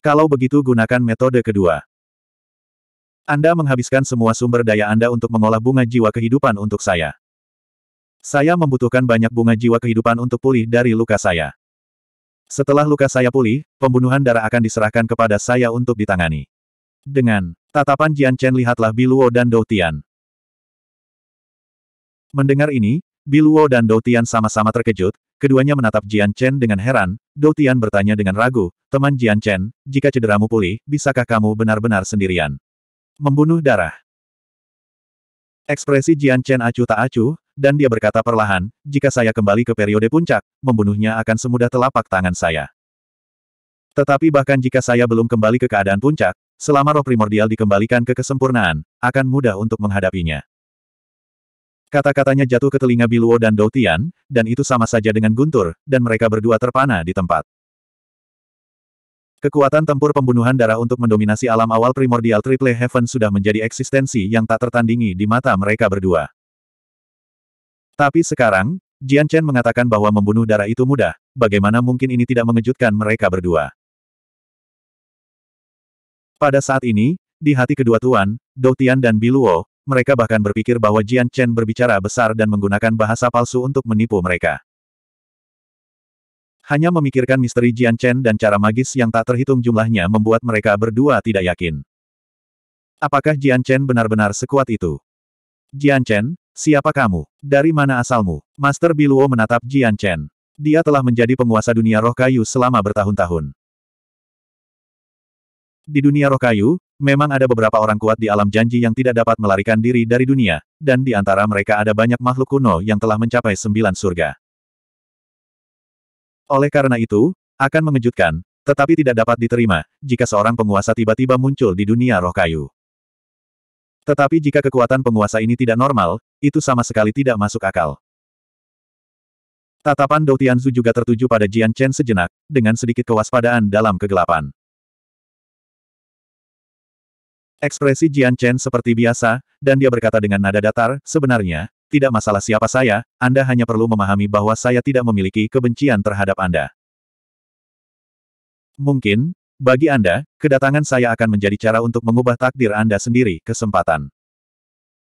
Kalau begitu gunakan metode kedua. Anda menghabiskan semua sumber daya Anda untuk mengolah bunga jiwa kehidupan untuk saya. Saya membutuhkan banyak bunga jiwa kehidupan untuk pulih dari luka saya. Setelah luka saya pulih, pembunuhan darah akan diserahkan kepada saya untuk ditangani. Dengan tatapan Jian Chen lihatlah Biluo dan Dou Tian. Mendengar ini, Biluo dan Dou sama-sama terkejut, keduanya menatap Jian Chen dengan heran, Dou bertanya dengan ragu, teman Jian Chen, jika cederamu pulih, bisakah kamu benar-benar sendirian? Membunuh darah. Ekspresi Jian Chen acuh tak acuh, dan dia berkata perlahan, jika saya kembali ke periode puncak, membunuhnya akan semudah telapak tangan saya. Tetapi bahkan jika saya belum kembali ke keadaan puncak, selama roh primordial dikembalikan ke kesempurnaan, akan mudah untuk menghadapinya. Kata-katanya jatuh ke telinga Biluo dan Doutian, dan itu sama saja dengan guntur, dan mereka berdua terpana di tempat. Kekuatan tempur pembunuhan darah untuk mendominasi alam awal primordial Triple Heaven sudah menjadi eksistensi yang tak tertandingi di mata mereka berdua. Tapi sekarang, Jian Chen mengatakan bahwa membunuh darah itu mudah, bagaimana mungkin ini tidak mengejutkan mereka berdua. Pada saat ini, di hati kedua tuan, Doutian dan Biluo, mereka bahkan berpikir bahwa Jian Chen berbicara besar dan menggunakan bahasa palsu untuk menipu mereka. Hanya memikirkan misteri Jian Chen dan cara magis yang tak terhitung jumlahnya membuat mereka berdua tidak yakin. Apakah Jian Chen benar-benar sekuat itu? Jian Chen, siapa kamu? Dari mana asalmu? Master Biluo menatap Jian Chen. Dia telah menjadi penguasa dunia roh kayu selama bertahun-tahun. Di dunia roh kayu, Memang ada beberapa orang kuat di alam janji yang tidak dapat melarikan diri dari dunia, dan di antara mereka ada banyak makhluk kuno yang telah mencapai sembilan surga. Oleh karena itu, akan mengejutkan, tetapi tidak dapat diterima, jika seorang penguasa tiba-tiba muncul di dunia roh kayu. Tetapi jika kekuatan penguasa ini tidak normal, itu sama sekali tidak masuk akal. Tatapan Dou Tianzu juga tertuju pada Jian Chen sejenak, dengan sedikit kewaspadaan dalam kegelapan. Ekspresi Jian Chen seperti biasa, dan dia berkata dengan nada datar, sebenarnya, tidak masalah siapa saya, Anda hanya perlu memahami bahwa saya tidak memiliki kebencian terhadap Anda. Mungkin, bagi Anda, kedatangan saya akan menjadi cara untuk mengubah takdir Anda sendiri, kesempatan.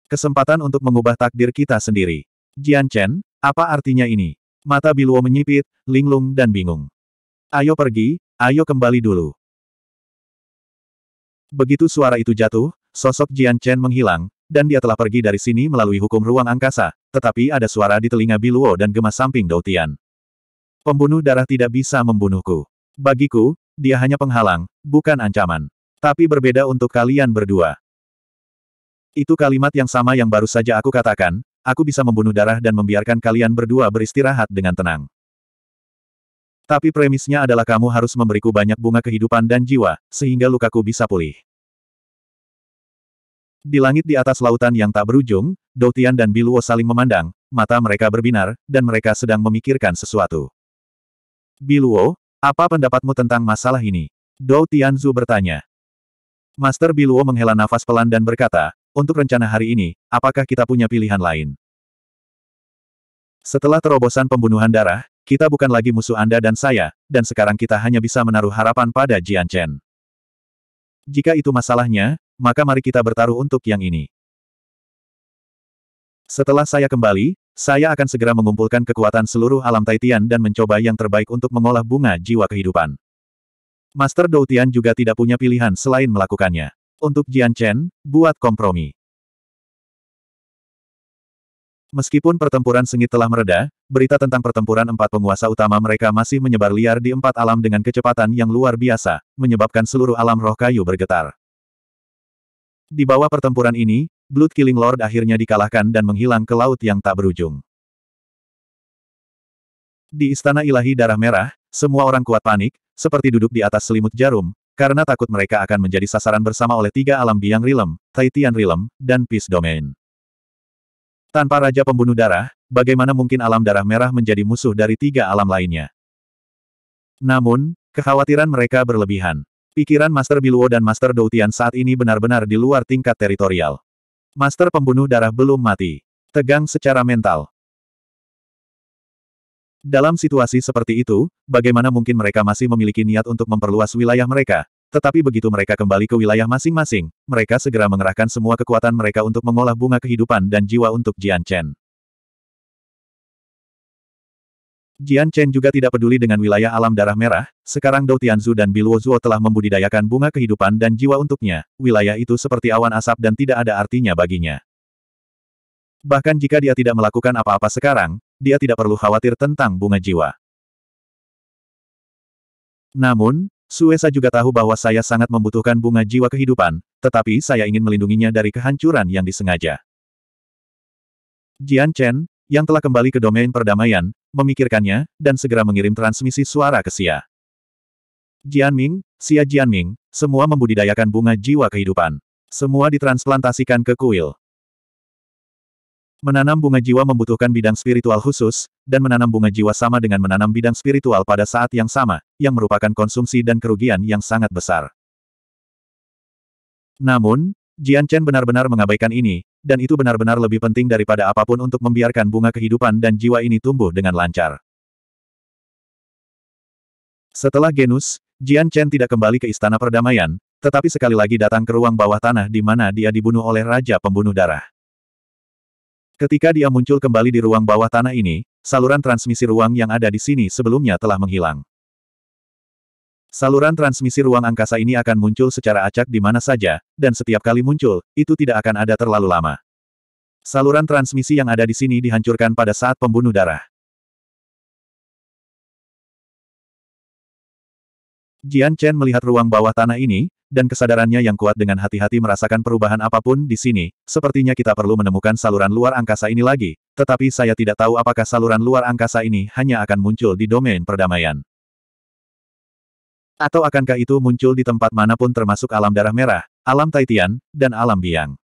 Kesempatan untuk mengubah takdir kita sendiri. Jian Chen, apa artinya ini? Mata Biluo menyipit, linglung dan bingung. Ayo pergi, ayo kembali dulu. Begitu suara itu jatuh, sosok Jian Chen menghilang, dan dia telah pergi dari sini melalui hukum ruang angkasa, tetapi ada suara di telinga Biluo dan gemas samping Doutian. Pembunuh darah tidak bisa membunuhku. Bagiku, dia hanya penghalang, bukan ancaman. Tapi berbeda untuk kalian berdua. Itu kalimat yang sama yang baru saja aku katakan, aku bisa membunuh darah dan membiarkan kalian berdua beristirahat dengan tenang. Tapi premisnya adalah kamu harus memberiku banyak bunga kehidupan dan jiwa, sehingga lukaku bisa pulih. Di langit di atas lautan yang tak berujung, Doutian dan Biluo saling memandang, mata mereka berbinar, dan mereka sedang memikirkan sesuatu. Biluo, apa pendapatmu tentang masalah ini? Dou Tianzu bertanya. Master Biluo menghela nafas pelan dan berkata, untuk rencana hari ini, apakah kita punya pilihan lain? Setelah terobosan pembunuhan darah, kita bukan lagi musuh Anda dan saya, dan sekarang kita hanya bisa menaruh harapan pada Jian Chen. Jika itu masalahnya, maka mari kita bertaruh untuk yang ini. Setelah saya kembali, saya akan segera mengumpulkan kekuatan seluruh alam Taitian dan mencoba yang terbaik untuk mengolah bunga jiwa kehidupan. Master Doutian juga tidak punya pilihan selain melakukannya. Untuk Jian Chen, buat kompromi. Meskipun pertempuran sengit telah mereda, berita tentang pertempuran empat penguasa utama mereka masih menyebar liar di empat alam dengan kecepatan yang luar biasa, menyebabkan seluruh alam roh kayu bergetar. Di bawah pertempuran ini, Blood Killing Lord akhirnya dikalahkan dan menghilang ke laut yang tak berujung. Di Istana Ilahi Darah Merah, semua orang kuat panik, seperti duduk di atas selimut jarum, karena takut mereka akan menjadi sasaran bersama oleh tiga alam biang rilem, Taitian Rilem, dan Peace Domain. Tanpa Raja Pembunuh Darah, bagaimana mungkin alam darah merah menjadi musuh dari tiga alam lainnya? Namun, kekhawatiran mereka berlebihan. Pikiran Master Biluo dan Master Doutian saat ini benar-benar di luar tingkat teritorial. Master Pembunuh Darah belum mati. Tegang secara mental. Dalam situasi seperti itu, bagaimana mungkin mereka masih memiliki niat untuk memperluas wilayah mereka, tetapi begitu mereka kembali ke wilayah masing-masing, mereka segera mengerahkan semua kekuatan mereka untuk mengolah bunga kehidupan dan jiwa untuk Jian Chen. Jian Chen juga tidak peduli dengan wilayah alam darah merah, sekarang Dou Tianzu dan Biluo Zuo telah membudidayakan bunga kehidupan dan jiwa untuknya, wilayah itu seperti awan asap dan tidak ada artinya baginya. Bahkan jika dia tidak melakukan apa-apa sekarang, dia tidak perlu khawatir tentang bunga jiwa. Namun, Suesa juga tahu bahwa saya sangat membutuhkan bunga jiwa kehidupan, tetapi saya ingin melindunginya dari kehancuran yang disengaja. Jian Chen, yang telah kembali ke domain perdamaian, memikirkannya, dan segera mengirim transmisi suara ke Xia. Ming, Xia Ming, semua membudidayakan bunga jiwa kehidupan. Semua ditransplantasikan ke kuil. Menanam bunga jiwa membutuhkan bidang spiritual khusus, dan menanam bunga jiwa sama dengan menanam bidang spiritual pada saat yang sama, yang merupakan konsumsi dan kerugian yang sangat besar. Namun, Jian Chen benar-benar mengabaikan ini, dan itu benar-benar lebih penting daripada apapun untuk membiarkan bunga kehidupan dan jiwa ini tumbuh dengan lancar. Setelah Genus, Jian Chen tidak kembali ke Istana Perdamaian, tetapi sekali lagi datang ke ruang bawah tanah di mana dia dibunuh oleh Raja Pembunuh Darah. Ketika dia muncul kembali di ruang bawah tanah ini, saluran transmisi ruang yang ada di sini sebelumnya telah menghilang. Saluran transmisi ruang angkasa ini akan muncul secara acak di mana saja, dan setiap kali muncul, itu tidak akan ada terlalu lama. Saluran transmisi yang ada di sini dihancurkan pada saat pembunuh darah. Jian Chen melihat ruang bawah tanah ini, dan kesadarannya yang kuat dengan hati-hati merasakan perubahan apapun di sini, sepertinya kita perlu menemukan saluran luar angkasa ini lagi, tetapi saya tidak tahu apakah saluran luar angkasa ini hanya akan muncul di domain perdamaian. Atau akankah itu muncul di tempat manapun termasuk alam darah merah, alam Taitian, dan alam biang.